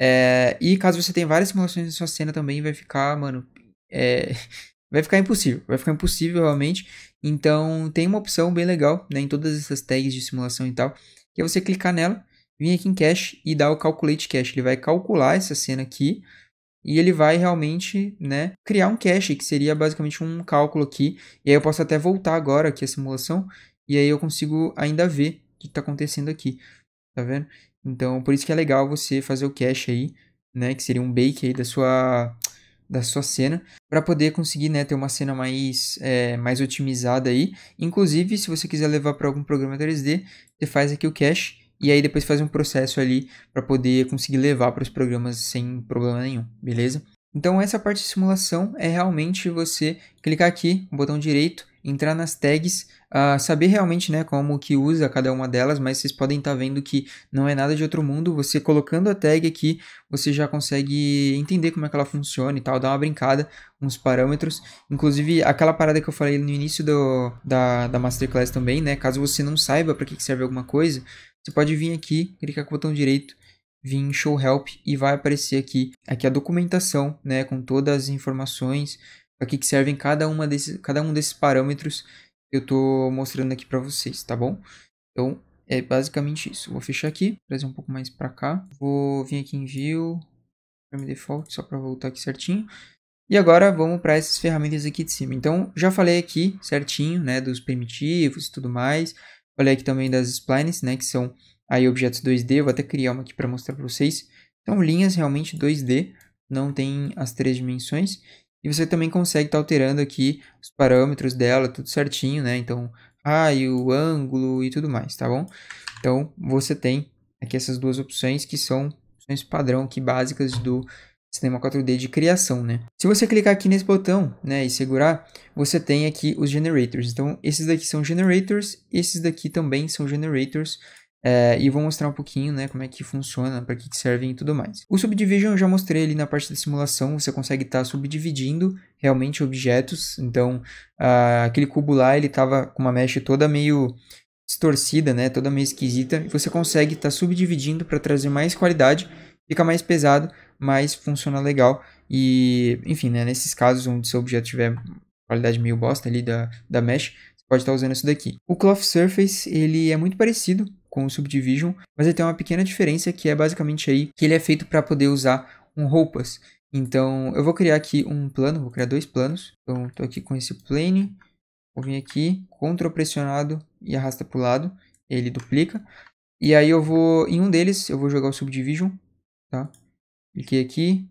É, e caso você tenha várias simulações na sua cena também, vai ficar, mano... É, vai ficar impossível, vai ficar impossível realmente. Então tem uma opção bem legal né, em todas essas tags de simulação e tal, que é você clicar nela vir aqui em cache e dar o calculate cache. Ele vai calcular essa cena aqui e ele vai realmente né, criar um cache, que seria basicamente um cálculo aqui. E aí eu posso até voltar agora aqui a simulação e aí eu consigo ainda ver o que está acontecendo aqui. Tá vendo? Então, por isso que é legal você fazer o cache aí, né, que seria um bake aí da sua da sua cena para poder conseguir né, ter uma cena mais, é, mais otimizada aí. Inclusive, se você quiser levar para algum programa 3D, você faz aqui o cache e aí depois faz um processo ali para poder conseguir levar para os programas sem problema nenhum, beleza? Então essa parte de simulação é realmente você clicar aqui, no botão direito, entrar nas tags, uh, saber realmente né, como que usa cada uma delas, mas vocês podem estar tá vendo que não é nada de outro mundo. Você colocando a tag aqui, você já consegue entender como é que ela funciona e tal, dar uma brincada, uns parâmetros. Inclusive, aquela parada que eu falei no início do, da, da Masterclass também, né? Caso você não saiba para que serve alguma coisa, você pode vir aqui, clicar com o botão direito, vir em Show Help e vai aparecer aqui, aqui a documentação, né, com todas as informações, para que, servem cada, uma desses, cada um desses parâmetros que eu estou mostrando aqui para vocês, tá bom? Então, é basicamente isso. Vou fechar aqui, trazer um pouco mais para cá. Vou vir aqui em View, Frame Default, só para voltar aqui certinho. E agora vamos para essas ferramentas aqui de cima. Então, já falei aqui certinho, né, dos primitivos e tudo mais. Olha aqui também das splines, né, que são aí objetos 2D, eu vou até criar uma aqui para mostrar para vocês. São então, linhas realmente 2D, não tem as três dimensões. E você também consegue estar tá alterando aqui os parâmetros dela, tudo certinho, né? Então, raio, ângulo e tudo mais, tá bom? Então, você tem aqui essas duas opções que são opções padrão aqui básicas do Cinema 4D de criação, né? Se você clicar aqui nesse botão, né, e segurar, você tem aqui os generators. Então, esses daqui são generators, esses daqui também são generators. É, e vou mostrar um pouquinho, né, como é que funciona, para que, que servem e tudo mais. O Subdivision eu já mostrei ali na parte da simulação, você consegue estar tá subdividindo realmente objetos. Então, aquele cubo lá, ele tava com uma mesh toda meio distorcida, né, toda meio esquisita. E você consegue estar tá subdividindo para trazer mais qualidade Fica mais pesado, mas funciona legal. E, enfim, né, nesses casos onde seu objeto tiver qualidade meio bosta ali da, da mesh, você pode estar usando isso daqui. O Cloth Surface, ele é muito parecido com o Subdivision, mas ele tem uma pequena diferença que é basicamente aí que ele é feito para poder usar um roupas. Então, eu vou criar aqui um plano, vou criar dois planos. Então, estou aqui com esse plane, vou vir aqui, Ctrl pressionado e arrasta para o lado, ele duplica. E aí eu vou, em um deles, eu vou jogar o Subdivision, tá? Cliquei aqui.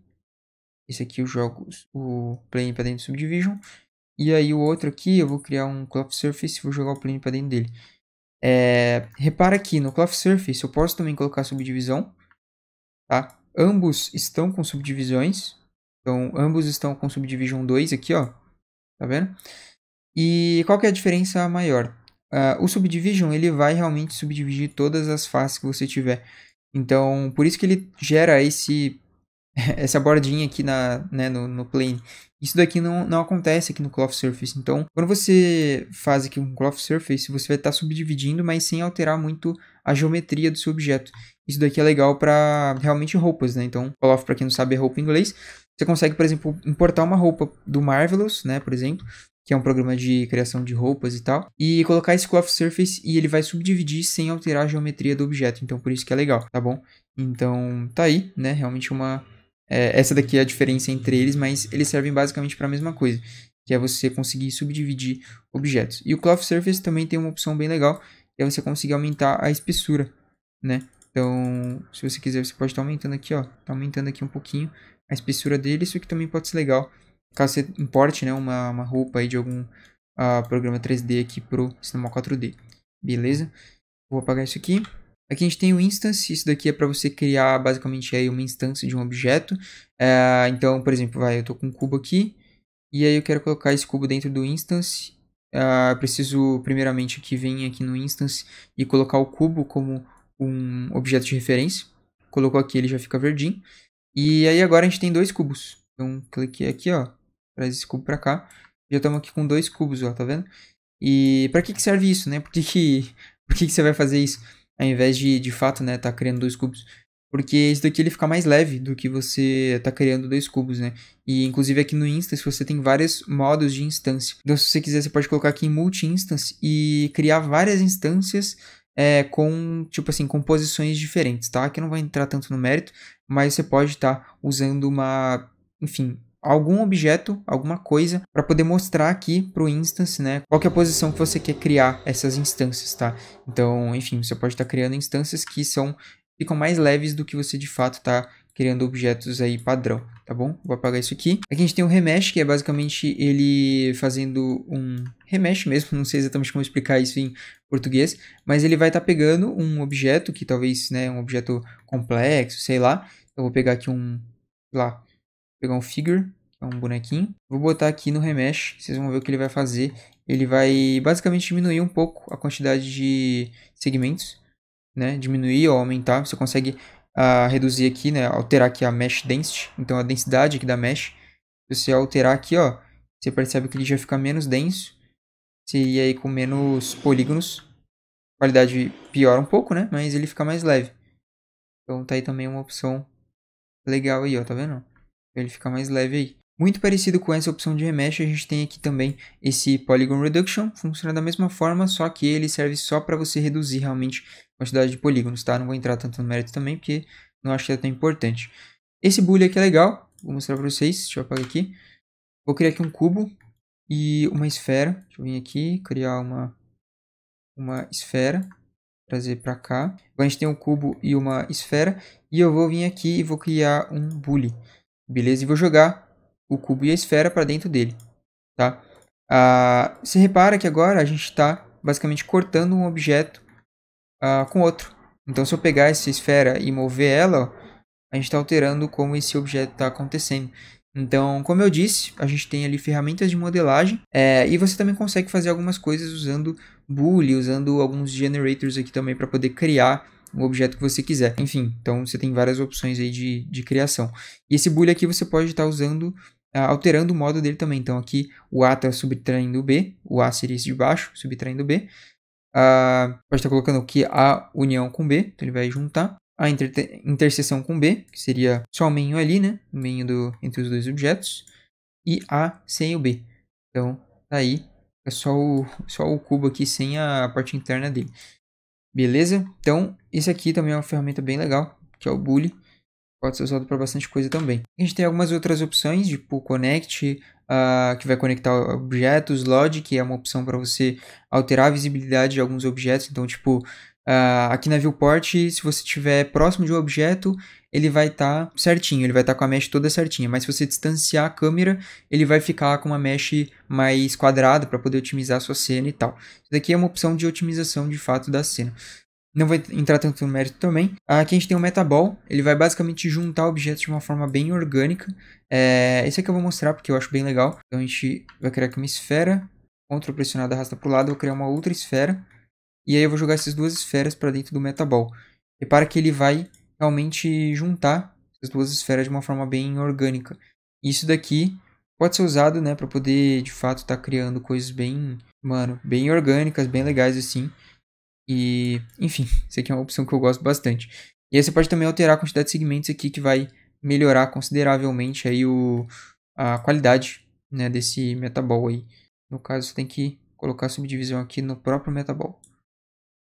Esse aqui eu jogo o plane para dentro do Subdivision. E aí o outro aqui eu vou criar um Cloth Surface e vou jogar o plane para dentro dele. É, repara aqui no Cloth Surface eu posso também colocar subdivisão. Tá? Ambos estão com subdivisões. Então ambos estão com Subdivision 2 aqui, ó. Tá vendo? E qual que é a diferença maior? Uh, o Subdivision ele vai realmente subdividir todas as faces que você tiver. Então, por isso que ele gera esse essa bordinha aqui na, né, no, no plane. Isso daqui não, não acontece aqui no cloth surface. Então, quando você faz aqui um cloth surface, você vai estar tá subdividindo, mas sem alterar muito a geometria do seu objeto. Isso daqui é legal para realmente roupas, né? Então, cloth, para quem não sabe, é roupa em inglês. Você consegue, por exemplo, importar uma roupa do Marvelous, né, por exemplo, que é um programa de criação de roupas e tal, e colocar esse cloth surface e ele vai subdividir sem alterar a geometria do objeto, então por isso que é legal, tá bom? Então tá aí, né? Realmente uma. É, essa daqui é a diferença entre eles, mas eles servem basicamente para a mesma coisa, que é você conseguir subdividir objetos. E o cloth surface também tem uma opção bem legal, que é você conseguir aumentar a espessura, né? Então, se você quiser, você pode estar tá aumentando aqui, ó. Tá aumentando aqui um pouquinho a espessura dele. Isso aqui também pode ser legal caso você importe né, uma, uma roupa aí de algum uh, programa 3D aqui pro Cinema 4D. Beleza? Vou apagar isso aqui. Aqui a gente tem o instance, isso daqui é para você criar basicamente aí uma instância de um objeto. Uh, então, por exemplo, vai, eu estou com um cubo aqui, e aí eu quero colocar esse cubo dentro do instance. Uh, preciso primeiramente aqui vir aqui no instance e colocar o cubo como um objeto de referência. Colocou aqui, ele já fica verdinho. E aí agora a gente tem dois cubos. Então, cliquei aqui, ó traz esse cubo pra cá. Já estamos aqui com dois cubos, ó, tá vendo? E pra que, que serve isso, né? Por que, que, por que, que você vai fazer isso? Ao invés de, de fato, né, tá criando dois cubos. Porque isso daqui ele fica mais leve do que você tá criando dois cubos, né? E inclusive aqui no Instance você tem vários modos de instância. Então se você quiser você pode colocar aqui em Multi-Instance e criar várias instâncias é, com, tipo assim, composições diferentes, tá? Aqui não vai entrar tanto no mérito, mas você pode estar tá usando uma, enfim, algum objeto, alguma coisa, para poder mostrar aqui para o instance, né, qual é a posição que você quer criar essas instâncias, tá? Então, enfim, você pode estar tá criando instâncias que são ficam mais leves do que você de fato está criando objetos aí padrão, tá bom? Vou apagar isso aqui. Aqui a gente tem um remesh, que é basicamente ele fazendo um remesh mesmo, não sei exatamente como explicar isso em português, mas ele vai estar tá pegando um objeto que talvez, né, um objeto complexo, sei lá. Eu vou pegar aqui um, lá, pegar um figure, que é um bonequinho. Vou botar aqui no remesh, vocês vão ver o que ele vai fazer. Ele vai basicamente diminuir um pouco a quantidade de segmentos, né? Diminuir ou aumentar, você consegue uh, reduzir aqui, né? Alterar aqui a mesh density, então a densidade aqui da mesh. Se você alterar aqui, ó, você percebe que ele já fica menos denso. E aí com menos polígonos, a qualidade piora um pouco, né? Mas ele fica mais leve. Então tá aí também uma opção legal aí, ó, tá vendo? Ele fica mais leve aí. Muito parecido com essa opção de remesh, a gente tem aqui também esse Polygon Reduction, funciona da mesma forma, só que ele serve só para você reduzir realmente a quantidade de polígonos, tá? Não vou entrar tanto no mérito também, porque não acho que é tão importante. Esse Boolean aqui é legal, vou mostrar para vocês, deixa eu apagar aqui. Vou criar aqui um cubo e uma esfera, deixa eu vir aqui, criar uma, uma esfera, trazer para cá. Agora a gente tem um cubo e uma esfera, e eu vou vir aqui e vou criar um Boolean. Beleza? E vou jogar o cubo e a esfera para dentro dele, tá? Ah, você repara que agora a gente está basicamente cortando um objeto ah, com outro. Então, se eu pegar essa esfera e mover ela, ó, a gente está alterando como esse objeto está acontecendo. Então, como eu disse, a gente tem ali ferramentas de modelagem é, e você também consegue fazer algumas coisas usando Boole, usando alguns generators aqui também para poder criar um objeto que você quiser. Enfim, então você tem várias opções aí de, de criação. E esse boolean aqui você pode estar tá usando ah, alterando o modo dele também. Então aqui o A está subtraindo o B, o A seria esse de baixo, subtraindo o B. Uh, pode estar tá colocando aqui A união com B, então ele vai juntar. A inter interseção com B, que seria só o meio ali, né? O meio do, entre os dois objetos. E A sem o B. Então, tá aí. É só o, só o cubo aqui sem a parte interna dele. Beleza? Então, esse aqui também é uma ferramenta bem legal, que é o Bully. Pode ser usado para bastante coisa também. A gente tem algumas outras opções, tipo Connect, uh, que vai conectar objetos, Load, que é uma opção para você alterar a visibilidade de alguns objetos. Então, tipo, uh, aqui na Viewport, se você estiver próximo de um objeto, ele vai estar tá certinho, ele vai estar tá com a mesh toda certinha. Mas se você distanciar a câmera, ele vai ficar com uma mesh mais quadrada para poder otimizar a sua cena e tal. Isso daqui é uma opção de otimização de fato da cena. Não vai entrar tanto no mérito também. Aqui a gente tem o Metaball, ele vai basicamente juntar objetos de uma forma bem orgânica. É, esse aqui eu vou mostrar porque eu acho bem legal. Então a gente vai criar aqui uma esfera, Ctrl pressionado arrasta para o lado, eu vou criar uma outra esfera. E aí eu vou jogar essas duas esferas para dentro do Metaball. Repara que ele vai realmente juntar as duas esferas de uma forma bem orgânica. Isso daqui pode ser usado, né, para poder de fato estar tá criando coisas bem, mano, bem orgânicas, bem legais assim. E, enfim, isso aqui é uma opção que eu gosto bastante. E aí você pode também alterar a quantidade de segmentos aqui que vai melhorar consideravelmente aí o, a qualidade, né, desse metaball aí. No caso, você tem que colocar a subdivisão aqui no próprio metaball.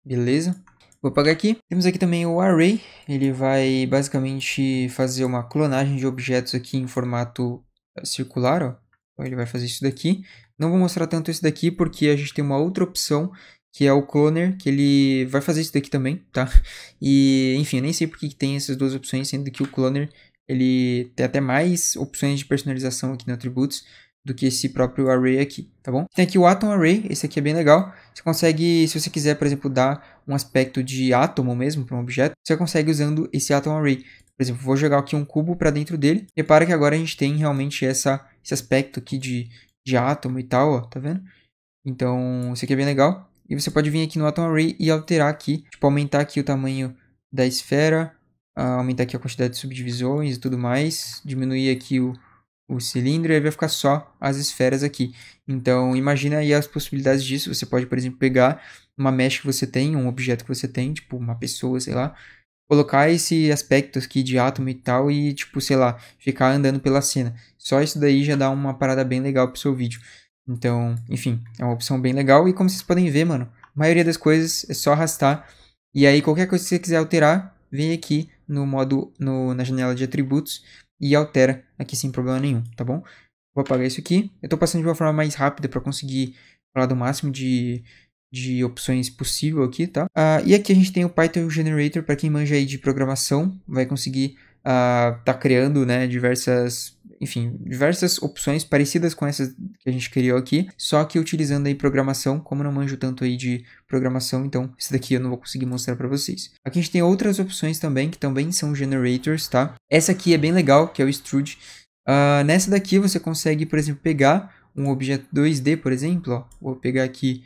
Beleza? Vou apagar aqui. Temos aqui também o array, ele vai basicamente fazer uma clonagem de objetos aqui em formato eh, circular, ó. Então ele vai fazer isso daqui. Não vou mostrar tanto isso daqui porque a gente tem uma outra opção que é o cloner, que ele vai fazer isso daqui também, tá? E, enfim, nem sei porque que tem essas duas opções, sendo que o cloner, ele tem até mais opções de personalização aqui no atributos do que esse próprio array aqui, tá bom? Tem aqui o Atom Array, esse aqui é bem legal. Você consegue, se você quiser, por exemplo, dar um aspecto de átomo mesmo para um objeto, você consegue usando esse Atom Array. Por exemplo, vou jogar aqui um cubo para dentro dele. Repara que agora a gente tem realmente essa, esse aspecto aqui de, de átomo e tal, ó, tá vendo? Então, isso aqui é bem legal. E você pode vir aqui no Atom Array e alterar aqui, tipo, aumentar aqui o tamanho da esfera, ah, aumentar aqui a quantidade de subdivisões e tudo mais, diminuir aqui o, o cilindro e aí vai ficar só as esferas aqui. Então, imagina aí as possibilidades disso. Você pode, por exemplo, pegar uma mesh que você tem, um objeto que você tem, tipo uma pessoa, sei lá, colocar esse aspecto aqui de átomo e tal e, tipo, sei lá, ficar andando pela cena. Só isso daí já dá uma parada bem legal pro seu vídeo. Então, enfim, é uma opção bem legal e como vocês podem ver, mano, a maioria das coisas é só arrastar e aí qualquer coisa que você quiser alterar, vem aqui no modo, no, na janela de atributos e altera aqui sem problema nenhum, tá bom? Vou apagar isso aqui. Eu tô passando de uma forma mais rápida para conseguir falar do máximo de de opções possível aqui, tá? Uh, e aqui a gente tem o Python Generator, para quem manja aí de programação, vai conseguir estar uh, tá criando né, diversas, enfim, diversas opções parecidas com essas que a gente criou aqui, só que utilizando aí programação, como não manjo tanto aí de programação, então isso daqui eu não vou conseguir mostrar para vocês. Aqui a gente tem outras opções também, que também são generators, tá? Essa aqui é bem legal, que é o Strude. Uh, ah, nessa daqui você consegue, por exemplo, pegar um objeto 2D, por exemplo, ó, vou pegar aqui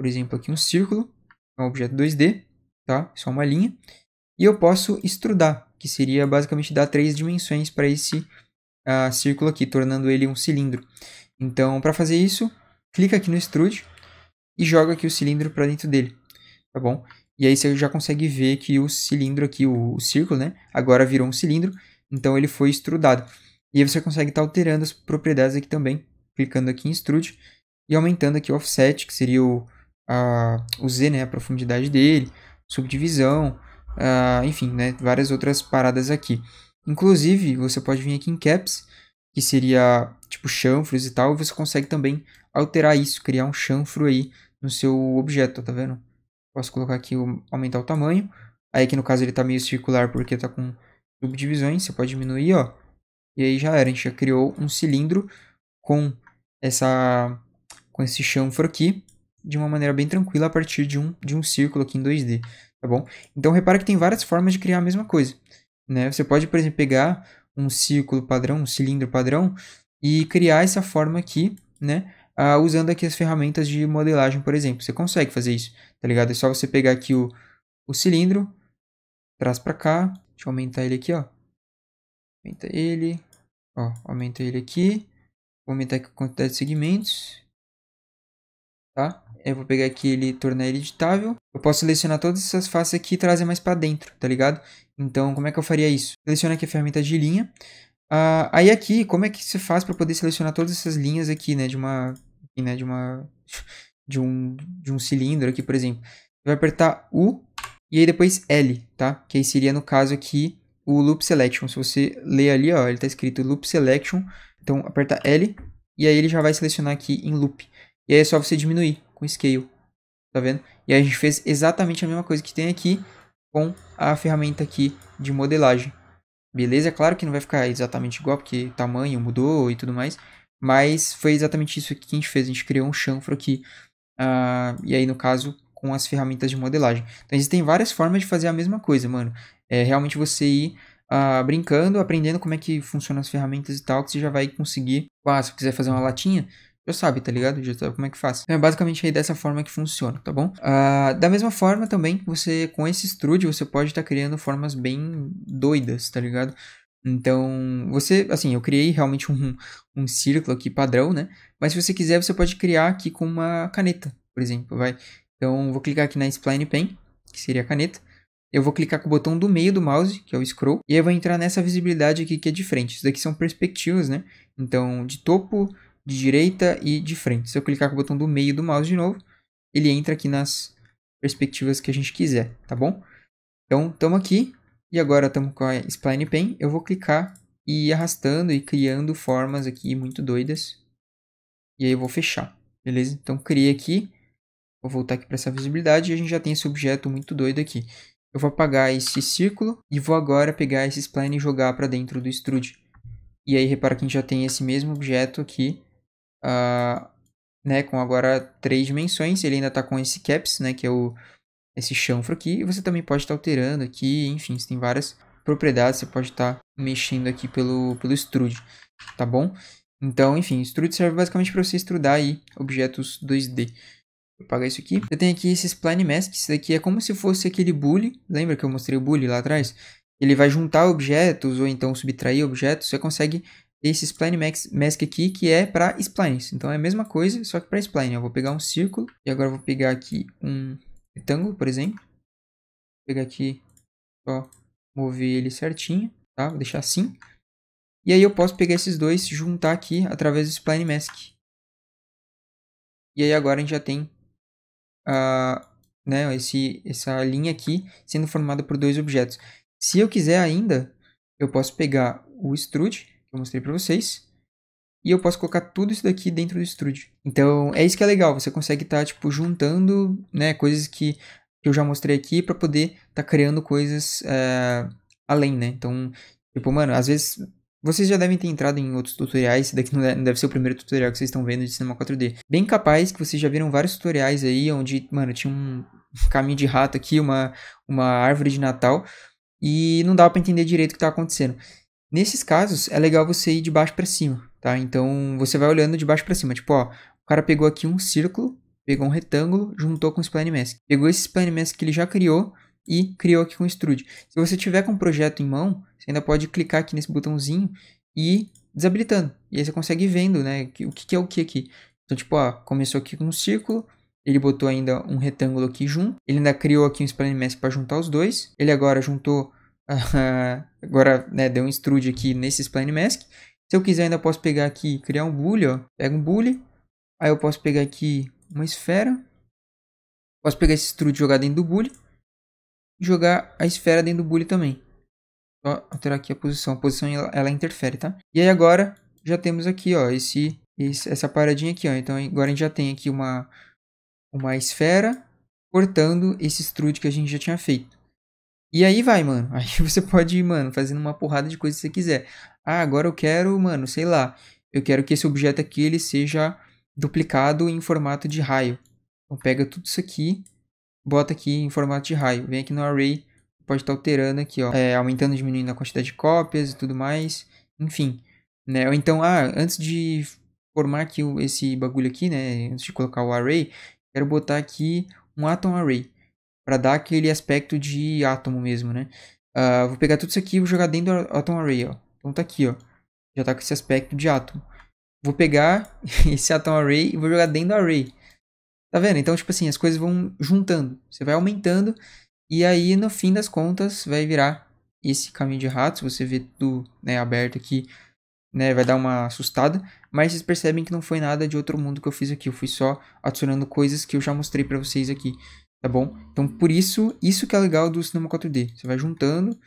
por exemplo, aqui um círculo, é um objeto 2D, tá? Só uma linha. E eu posso extrudar, que seria basicamente dar três dimensões para esse uh, círculo aqui, tornando ele um cilindro. Então, para fazer isso, clica aqui no extrude e joga aqui o cilindro para dentro dele, tá bom? E aí você já consegue ver que o cilindro aqui, o, o círculo, né? Agora virou um cilindro, então ele foi extrudado. E aí você consegue estar tá alterando as propriedades aqui também, clicando aqui em extrude e aumentando aqui o offset, que seria o, a, o Z, né, a profundidade dele, subdivisão, a, enfim, né, várias outras paradas aqui. Inclusive, você pode vir aqui em caps, que seria tipo chanfros e tal, e você consegue também alterar isso, criar um chanfro aí no seu objeto, tá vendo? Posso colocar aqui, aumentar o tamanho. Aí aqui no caso ele tá meio circular porque tá com subdivisões, você pode diminuir, ó. E aí já era, a gente já criou um cilindro com essa com esse chanfro aqui de uma maneira bem tranquila a partir de um, de um círculo aqui em 2D, tá bom? Então repara que tem várias formas de criar a mesma coisa, né? Você pode, por exemplo, pegar um círculo padrão, um cilindro padrão e criar essa forma aqui, né? Ah, usando aqui as ferramentas de modelagem, por exemplo. Você consegue fazer isso, tá ligado? É só você pegar aqui o, o cilindro, traz para cá, deixa eu aumentar ele aqui, ó. Aumenta ele, ó, aumenta ele aqui. Vou aumentar aqui a quantidade de segmentos, tá? eu vou pegar aqui ele tornar ele editável. Eu posso selecionar todas essas faces aqui e trazer mais para dentro, tá ligado? Então, como é que eu faria isso? Seleciona aqui a ferramenta de linha. Uh, aí aqui, como é que se faz para poder selecionar todas essas linhas aqui, né? De uma, aqui, né, de uma, de um, de um cilindro aqui, por exemplo. Você vai apertar U e aí depois L, tá? Que aí seria no caso aqui o loop selection. Se você ler ali, ó, ele tá escrito loop selection. Então aperta L e aí ele já vai selecionar aqui em loop. E aí é só você diminuir, com Scale. Tá vendo? E a gente fez exatamente a mesma coisa que tem aqui com a ferramenta aqui de modelagem. Beleza? É claro que não vai ficar exatamente igual, porque tamanho mudou e tudo mais. Mas foi exatamente isso que a gente fez. A gente criou um chanfro aqui. Uh, e aí, no caso, com as ferramentas de modelagem. Então, existem várias formas de fazer a mesma coisa, mano. É realmente você ir uh, brincando, aprendendo como é que funcionam as ferramentas e tal, que você já vai conseguir. Ah, se quiser fazer uma latinha, já sabe, tá ligado? Já sabe como é que faz. Então é basicamente aí dessa forma que funciona, tá bom? Uh, da mesma forma também, você com esse extrude, você pode estar tá criando formas bem doidas, tá ligado? Então, você, assim, eu criei realmente um, um círculo aqui padrão, né? Mas se você quiser, você pode criar aqui com uma caneta, por exemplo, vai. Então, vou clicar aqui na Spline Pen, que seria a caneta. Eu vou clicar com o botão do meio do mouse, que é o scroll, e aí eu vou entrar nessa visibilidade aqui que é de frente. Isso daqui são perspectivas, né? Então, de topo de direita e de frente. Se eu clicar com o botão do meio do mouse de novo, ele entra aqui nas perspectivas que a gente quiser, tá bom? Então, estamos aqui e agora estamos com a Spline Pen. Eu vou clicar e ir arrastando e criando formas aqui muito doidas. E aí eu vou fechar, beleza? Então, criei aqui. Vou voltar aqui para essa visibilidade e a gente já tem esse objeto muito doido aqui. Eu vou apagar esse círculo e vou agora pegar esse spline e jogar para dentro do extrude. E aí repara que a gente já tem esse mesmo objeto aqui Uh, né, com agora três dimensões, ele ainda está com esse caps, né, que é o, esse chanfro aqui, e você também pode estar tá alterando aqui, enfim, você tem várias propriedades, você pode estar tá mexendo aqui pelo, pelo extrude, tá bom? Então, enfim, extrude serve basicamente para você extrudar aí objetos 2D. Vou apagar isso aqui. Eu tenho aqui esse spline mask, isso daqui é como se fosse aquele bully, lembra que eu mostrei o bully lá atrás? Ele vai juntar objetos ou então subtrair objetos, você consegue esse spline mask aqui, que é para splines. Então é a mesma coisa, só que para spline. Eu vou pegar um círculo e agora vou pegar aqui um retângulo, por exemplo. Vou pegar aqui, ó, mover ele certinho, tá? Vou deixar assim. E aí eu posso pegar esses dois e juntar aqui através do spline mask. E aí agora a gente já tem uh, né, esse, essa linha aqui sendo formada por dois objetos. Se eu quiser ainda, eu posso pegar o extrude que eu mostrei para vocês. E eu posso colocar tudo isso daqui dentro do Strude. Então, é isso que é legal. Você consegue estar, tá, tipo, juntando, né, coisas que eu já mostrei aqui para poder estar tá criando coisas eh, além, né? Então, tipo, mano, às vezes vocês já devem ter entrado em outros tutoriais, esse daqui não deve ser o primeiro tutorial que vocês estão vendo de cinema 4D. Bem capaz que vocês já viram vários tutoriais aí onde, mano, tinha um caminho de rato aqui, uma, uma árvore de Natal, e não dava para entender direito o que estava tá acontecendo. Nesses casos, é legal você ir de baixo para cima, tá? Então, você vai olhando de baixo para cima. Tipo, ó, o cara pegou aqui um círculo, pegou um retângulo, juntou com o Spline Mask. Pegou esse Spline Mask que ele já criou e criou aqui com o Extrude. Se você tiver com um projeto em mão, você ainda pode clicar aqui nesse botãozinho e desabilitando. E aí você consegue vendo, né, o que, que é o que aqui. Então, tipo, ó, começou aqui com um círculo, ele botou ainda um retângulo aqui junto, ele ainda criou aqui um Spline Mask para juntar os dois, ele agora juntou agora né, deu um extrude aqui nesse spline mask. Se eu quiser, ainda posso pegar aqui, criar um bully, ó. Pega um bully. Aí eu posso pegar aqui uma esfera. Posso pegar esse extrude e jogar dentro do bully. E jogar a esfera dentro do bully também. Só alterar aqui a posição. A posição ela, ela interfere, tá? E aí agora já temos aqui, ó, esse, esse, essa paradinha aqui, ó. Então agora a gente já tem aqui uma, uma esfera cortando esse extrude que a gente já tinha feito. E aí vai, mano. Aí você pode ir, mano, fazendo uma porrada de coisas que você quiser. Ah, agora eu quero, mano, sei lá. Eu quero que esse objeto aqui ele seja duplicado em formato de raio. Então pega tudo isso aqui, bota aqui em formato de raio. Vem aqui no array, pode estar tá alterando aqui, ó, é, aumentando, diminuindo a quantidade de cópias e tudo mais. Enfim, né? Ou então, ah, antes de formar aqui esse bagulho aqui, né? Antes de colocar o array, quero botar aqui um atom array para dar aquele aspecto de átomo mesmo, né? Uh, vou pegar tudo isso aqui e vou jogar dentro do Atom Array, ó. Então tá aqui, ó. Já tá com esse aspecto de átomo. Vou pegar esse Atom Array e vou jogar dentro do Array. Tá vendo? Então, tipo assim, as coisas vão juntando. Você vai aumentando e aí, no fim das contas, vai virar esse caminho de ratos. Você vê tudo né, aberto aqui, né? Vai dar uma assustada. Mas vocês percebem que não foi nada de outro mundo que eu fiz aqui. Eu fui só adicionando coisas que eu já mostrei pra vocês aqui. Tá bom? Então, por isso, isso que é legal do cinema 4D. Você vai juntando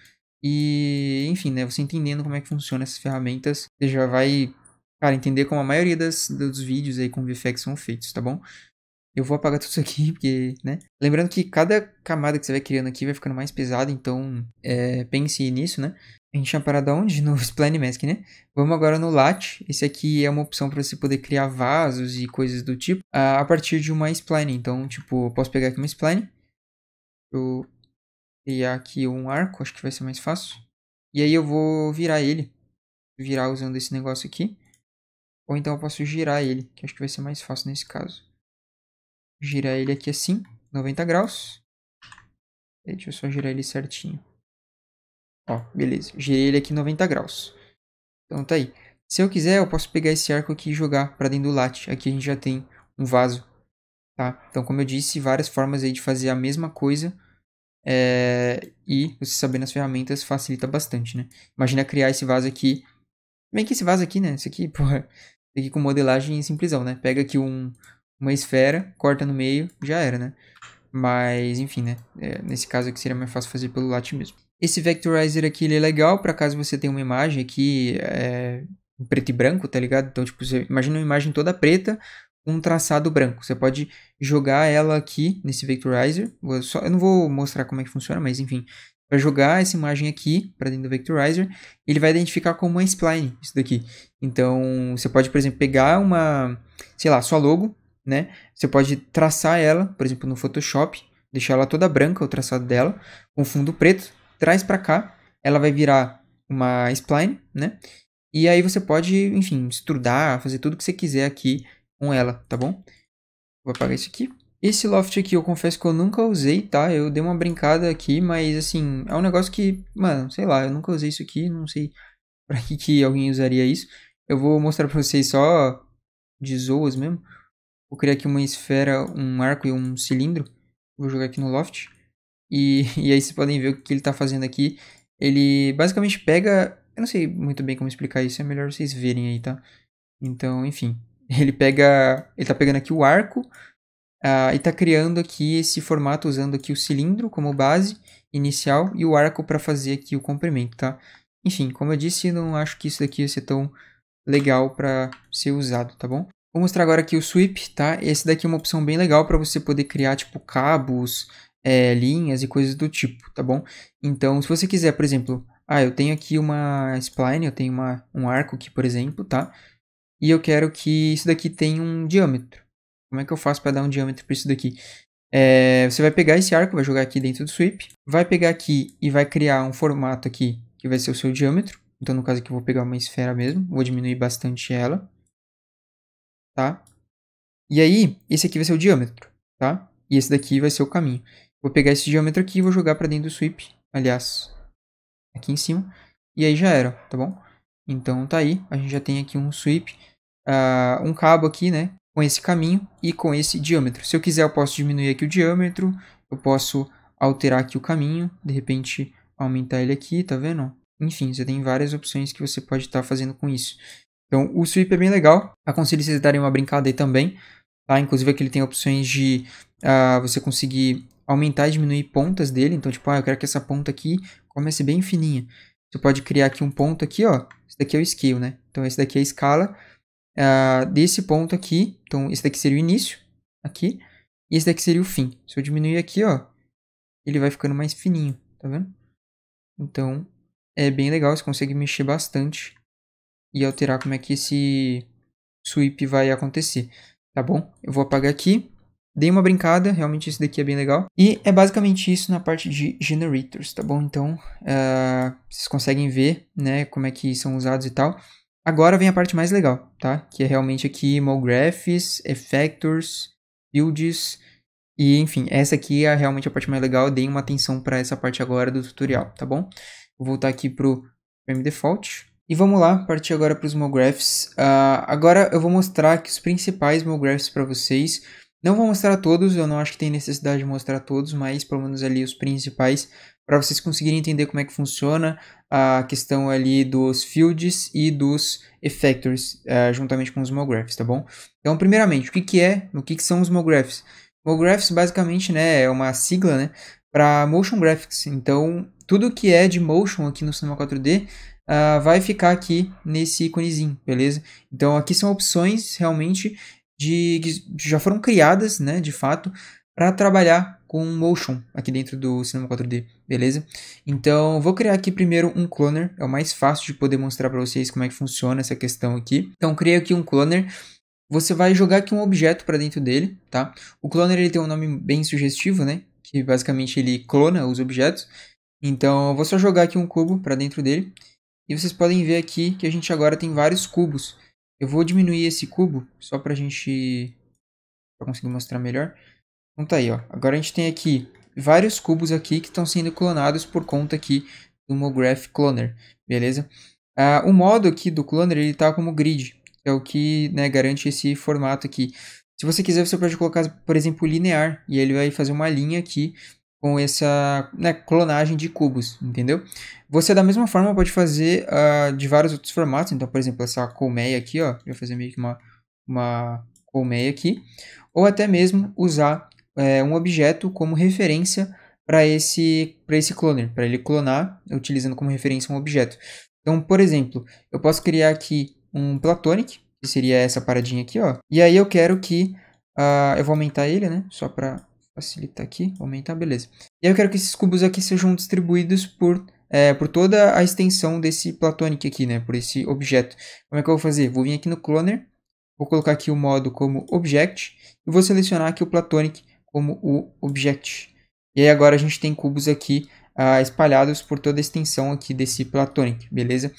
e, enfim, né? Você entendendo como é que funciona essas ferramentas, você já vai, cara, entender como a maioria das, dos vídeos aí com VFX são feitos, tá bom? Eu vou apagar tudo isso aqui, porque, né? Lembrando que cada camada que você vai criando aqui vai ficando mais pesada, então é, pense nisso, né? A gente tinha parado aonde? No Spline Mask, né? Vamos agora no Lat. Esse aqui é uma opção para você poder criar vasos e coisas do tipo ah, a partir de uma spline. Então, tipo, eu posso pegar aqui uma spline. Eu criar aqui um arco, acho que vai ser mais fácil. E aí eu vou virar ele. Virar usando esse negócio aqui. Ou então eu posso girar ele, que acho que vai ser mais fácil nesse caso. Girar ele aqui assim, 90 graus. Deixa eu só girar ele certinho. Ó, beleza. Girei ele aqui 90 graus. Então tá aí. Se eu quiser, eu posso pegar esse arco aqui e jogar para dentro do latte. Aqui a gente já tem um vaso, tá? Então, como eu disse, várias formas aí de fazer a mesma coisa. É... E você sabendo as ferramentas facilita bastante, né? Imagina criar esse vaso aqui. Bem que esse vaso aqui, né? esse aqui, porra. Isso aqui com modelagem e simplesão, né? Pega aqui um, uma esfera, corta no meio, já era, né? Mas, enfim, né? É, nesse caso aqui seria mais fácil fazer pelo latte mesmo. Esse Vectorizer aqui ele é legal para caso você tenha uma imagem aqui é, em preto e branco, tá ligado? Então, tipo, você imagina uma imagem toda preta com um traçado branco. Você pode jogar ela aqui nesse Vectorizer. Eu, só, eu não vou mostrar como é que funciona, mas enfim. Vai jogar essa imagem aqui para dentro do Vectorizer. Ele vai identificar como uma spline, isso daqui. Então, você pode, por exemplo, pegar uma, sei lá, sua logo, né? Você pode traçar ela, por exemplo, no Photoshop, deixar ela toda branca, o traçado dela, com fundo preto traz para cá, ela vai virar uma spline, né? E aí você pode, enfim, estudar, fazer tudo que você quiser aqui com ela, tá bom? Vou apagar isso aqui. Esse loft aqui eu confesso que eu nunca usei, tá? Eu dei uma brincada aqui, mas assim, é um negócio que, mano, sei lá, eu nunca usei isso aqui, não sei pra que, que alguém usaria isso. Eu vou mostrar pra vocês só de zoas mesmo. Vou criar aqui uma esfera, um arco e um cilindro. Vou jogar aqui no loft. E, e aí vocês podem ver o que ele está fazendo aqui. Ele basicamente pega. Eu não sei muito bem como explicar isso, é melhor vocês verem aí, tá? Então, enfim. Ele pega. Ele tá pegando aqui o arco. Uh, e tá criando aqui esse formato usando aqui o cilindro como base inicial e o arco para fazer aqui o comprimento, tá? Enfim, como eu disse, não acho que isso daqui ia ser tão legal para ser usado, tá bom? Vou mostrar agora aqui o sweep, tá? Esse daqui é uma opção bem legal para você poder criar, tipo, cabos, é, linhas e coisas do tipo, tá bom? Então, se você quiser, por exemplo, ah, eu tenho aqui uma spline, eu tenho uma, um arco aqui, por exemplo, tá? E eu quero que isso daqui tenha um diâmetro. Como é que eu faço para dar um diâmetro para isso daqui? É, você vai pegar esse arco, vai jogar aqui dentro do sweep, vai pegar aqui e vai criar um formato aqui que vai ser o seu diâmetro. Então, no caso aqui, eu vou pegar uma esfera mesmo, vou diminuir bastante ela, tá? E aí, esse aqui vai ser o diâmetro, tá? E esse daqui vai ser o caminho. Vou pegar esse diâmetro aqui e vou jogar para dentro do sweep. Aliás, aqui em cima. E aí já era, tá bom? Então tá aí, a gente já tem aqui um sweep, uh, um cabo aqui, né? Com esse caminho e com esse diâmetro. Se eu quiser, eu posso diminuir aqui o diâmetro, eu posso alterar aqui o caminho, de repente aumentar ele aqui, tá vendo? Enfim, você tem várias opções que você pode estar tá fazendo com isso. Então, o sweep é bem legal, aconselho vocês darem uma brincada aí também, tá? Inclusive, aqui ele tem opções de uh, você conseguir aumentar e diminuir pontas dele. Então, tipo, ah, eu quero que essa ponta aqui comece bem fininha. Você pode criar aqui um ponto aqui, ó. Esse daqui é o scale, né? Então, esse daqui é a escala uh, desse ponto aqui. Então, esse daqui seria o início, aqui. E esse daqui seria o fim. Se eu diminuir aqui, ó, ele vai ficando mais fininho, tá vendo? Então, é bem legal, você consegue mexer bastante e alterar como é que esse sweep vai acontecer, tá bom? Eu vou apagar aqui. Dei uma brincada, realmente isso daqui é bem legal. E é basicamente isso na parte de generators, tá bom? Então, uh, vocês conseguem ver, né, como é que são usados e tal. Agora vem a parte mais legal, tá? Que é realmente aqui mographs, effectors, builds e enfim, essa aqui é realmente a parte mais legal. Dei uma atenção para essa parte agora do tutorial, tá bom? Vou voltar aqui pro frame default. E vamos lá, partir agora para os mographs. Uh, ah, agora eu vou mostrar aqui os principais mographs para vocês. Não vou mostrar todos, eu não acho que tem necessidade de mostrar todos, mas pelo menos ali os principais, para vocês conseguirem entender como é que funciona a questão ali dos fields e dos effectors, uh, juntamente com os mographs, tá bom? Então, primeiramente, o que, que é, o que, que são os mographs? Mographs, basicamente, né, é uma sigla, né, para motion graphics. Então, tudo que é de motion aqui no Cinema 4D uh, ah, vai ficar aqui nesse íconezinho, beleza? Então, aqui são opções realmente de que já foram criadas, né, de fato, para trabalhar com motion aqui dentro do Cinema 4D, beleza? Então, vou criar aqui primeiro um cloner, é o mais fácil de poder mostrar para vocês como é que funciona essa questão aqui. Então, criei aqui um cloner. Você vai jogar aqui um objeto para dentro dele, tá? O cloner ele tem um nome bem sugestivo, né? Que basicamente ele clona os objetos. Então, eu vou só jogar aqui um cubo para dentro dele. E vocês podem ver aqui que a gente agora tem vários cubos. Eu vou diminuir esse cubo, só pra gente pra conseguir mostrar melhor. Então tá aí, ó. Agora a gente tem aqui vários cubos aqui que estão sendo clonados por conta aqui do MoGraph Cloner, beleza? Ah, o modo aqui do Cloner, ele tá como grid, que é o que né, garante esse formato aqui. Se você quiser, você pode colocar, por exemplo, linear, e ele vai fazer uma linha aqui com essa né, clonagem de cubos, entendeu? Você da mesma forma pode fazer uh, de vários outros formatos, então por exemplo essa colmeia aqui, ó, eu vou fazer meio que uma, uma colmeia aqui, ou até mesmo usar é, um objeto como referência para esse, esse cloner, para ele clonar utilizando como referência um objeto. Então, por exemplo, eu posso criar aqui um Platonic, que seria essa paradinha aqui, ó. E aí eu quero que... Uh, eu vou aumentar ele, né? Só para facilitar aqui, aumentar, beleza. E eu quero que esses cubos aqui sejam distribuídos por, é, por toda a extensão desse Platonic aqui, né? Por esse objeto. Como é que eu vou fazer? Vou vir aqui no Cloner, vou colocar aqui o modo como Object, e vou selecionar aqui o Platonic como o Object. E aí agora a gente tem cubos aqui ah, espalhados por toda a extensão aqui desse Platonic, beleza?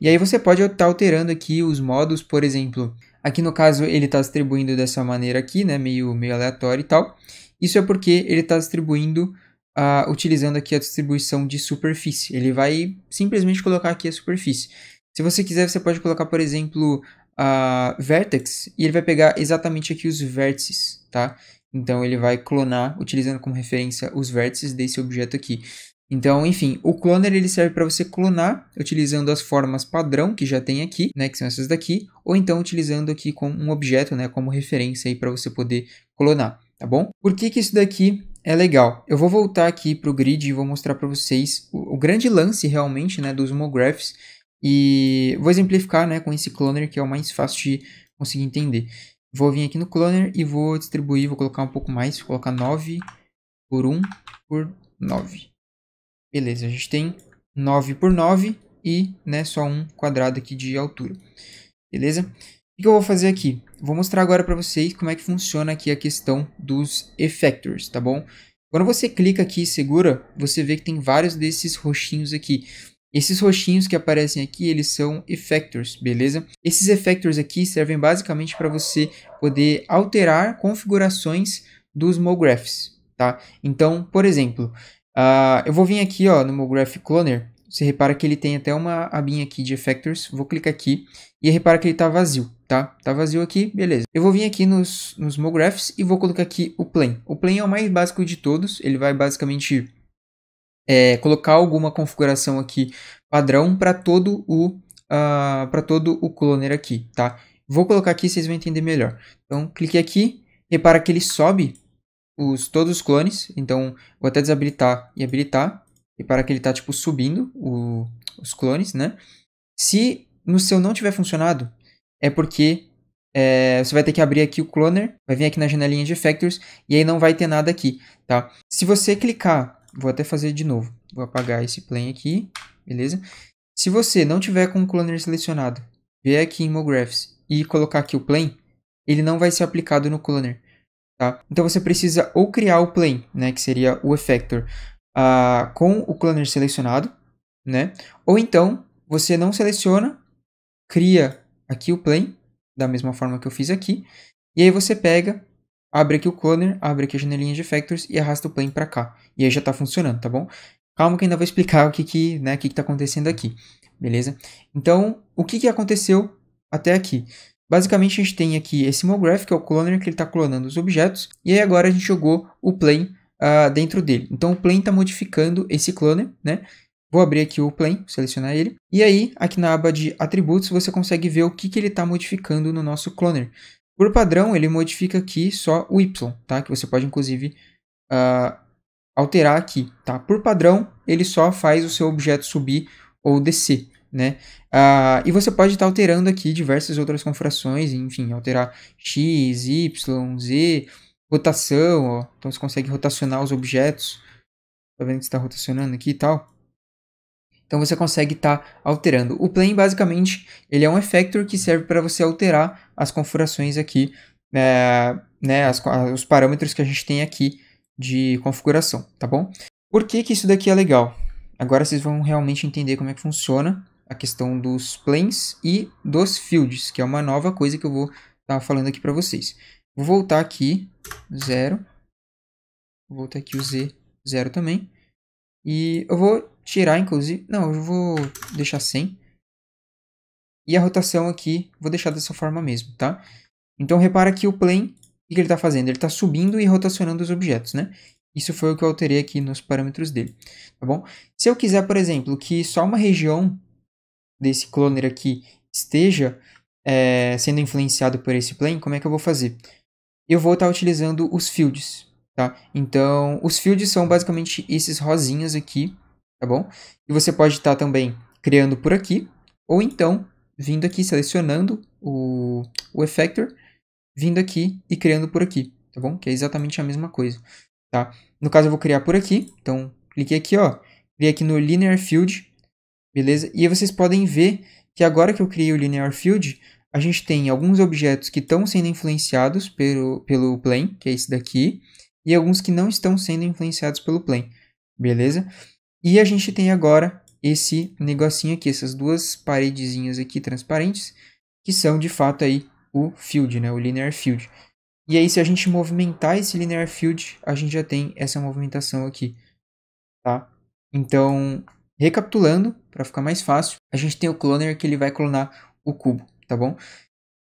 E aí você pode estar alterando aqui os modos, por exemplo... Aqui no caso ele está distribuindo dessa maneira aqui, né, meio, meio aleatório e tal. Isso é porque ele está distribuindo, uh, utilizando aqui a distribuição de superfície. Ele vai simplesmente colocar aqui a superfície. Se você quiser, você pode colocar, por exemplo, a uh, vertex, e ele vai pegar exatamente aqui os vértices, tá? Então, ele vai clonar, utilizando como referência os vértices desse objeto aqui. Então, enfim, o cloner ele serve para você clonar utilizando as formas padrão que já tem aqui, né, que são essas daqui, ou então utilizando aqui com um objeto, né, como referência aí para você poder clonar tá bom? Por que, que isso daqui é legal? Eu vou voltar aqui para o grid e vou mostrar para vocês o, o, grande lance realmente né, dos homographs e vou exemplificar né, com esse cloner que é o mais fácil de conseguir entender. Vou vir aqui no cloner e vou distribuir, vou colocar um pouco mais, vou colocar 9 por 1 por 9. Beleza, a gente tem 9 por 9 e né, só um quadrado aqui de altura. Beleza? O que eu vou fazer aqui? Vou mostrar agora para vocês como é que funciona aqui a questão dos effectors, tá bom? Quando você clica aqui e segura, você vê que tem vários desses roxinhos aqui. Esses roxinhos que aparecem aqui, eles são effectors, beleza? Esses effectors aqui servem basicamente para você poder alterar configurações dos MoGraphs, tá? Então, por exemplo, uh, eu vou vir aqui ó, no MoGraph Cloner você repara que ele tem até uma abinha aqui de Effectors. Vou clicar aqui e repara que ele está vazio, tá? Tá vazio aqui, beleza. Eu vou vir aqui nos, nos Mographs e vou colocar aqui o Plane. O Plane é o mais básico de todos. Ele vai basicamente é, colocar alguma configuração aqui padrão para todo o uh, ah, para todo o cloner aqui, tá? Vou colocar aqui, vocês vão entender melhor. Então, clique aqui, repara que ele sobe os, todos os clones. Então, vou até desabilitar e habilitar e para que ele tá, tipo, subindo o, os clones, né? Se no seu não tiver funcionado, é porque é, você vai ter que abrir aqui o cloner, vai vir aqui na janelinha de effectors e aí não vai ter nada aqui, tá? Se você clicar, vou até fazer de novo, vou apagar esse plane aqui, beleza? Se você não tiver com o cloner selecionado, vier aqui em Mographs e colocar aqui o plane, ele não vai ser aplicado no cloner, tá? Então você precisa ou criar o plane, né, que seria o effector, uh, com o cloner selecionado, né? Ou então, você não seleciona, cria aqui o plane, da mesma forma que eu fiz aqui, e aí você pega, abre aqui o cloner, abre aqui a janelinha de factors e arrasta o plane para cá. E aí já está funcionando, tá bom? Calma que ainda vou explicar o que que, né, o que que tá acontecendo aqui, beleza? Então, o que que aconteceu até aqui? Basicamente, a gente tem aqui esse MoGraph, que é o cloner, que ele está clonando os objetos. E aí agora a gente jogou o plane uh, dentro dele. Então o plane está modificando esse cloner, né? Vou abrir aqui o plane, selecionar ele. E aí, aqui na aba de atributos, você consegue ver o que, que ele está modificando no nosso cloner. Por padrão, ele modifica aqui só o Y, tá? Que você pode, inclusive, uh, alterar aqui, tá? Por padrão, ele só faz o seu objeto subir ou descer, né? Ah, e você pode estar tá alterando aqui diversas outras configurações, enfim, alterar X, Y, Z, rotação, ó. Então você consegue rotacionar os objetos. Tá vendo que está rotacionando aqui e tal? Então você consegue estar tá alterando. O plane basicamente ele é um effector que serve para você alterar as configurações aqui, é, né, as, os parâmetros que a gente tem aqui de configuração, tá bom? Por que, que isso daqui é legal? Agora vocês vão realmente entender como é que funciona a questão dos planes e dos fields, que é uma nova coisa que eu vou estar tá falando aqui para vocês. Vou voltar aqui 0. Vou ter aqui o Z, 0 também. E eu vou tirar, inclusive... Não, eu vou deixar 100. E a rotação aqui, vou deixar dessa forma mesmo, tá? Então, repara que o plane, o que ele está fazendo? Ele está subindo e rotacionando os objetos, né? Isso foi o que eu alterei aqui nos parâmetros dele, tá bom? Se eu quiser, por exemplo, que só uma região desse cloner aqui esteja é, sendo influenciado por esse plane, como é que eu vou fazer? eu vou estar tá utilizando os fields, tá? Então, os fields são basicamente esses rosinhas aqui, tá bom? E você pode estar tá também criando por aqui, ou então vindo aqui, selecionando o, o effector, vindo aqui e criando por aqui, tá bom? Que é exatamente a mesma coisa, tá? No caso, eu vou criar por aqui, então cliquei aqui, ó, criei aqui no Linear Field, beleza? E vocês podem ver que agora que eu criei o Linear Field, a gente tem alguns objetos que estão sendo influenciados pelo, pelo plane, que é esse daqui, e alguns que não estão sendo influenciados pelo plane, beleza? E a gente tem agora esse negocinho aqui, essas duas paredezinhas aqui transparentes, que são de fato aí o field, né, o linear field. E aí se a gente movimentar esse linear field, a gente já tem essa movimentação aqui, tá? Então, recapitulando, para ficar mais fácil, a gente tem o cloner que ele vai clonar o cubo tá bom?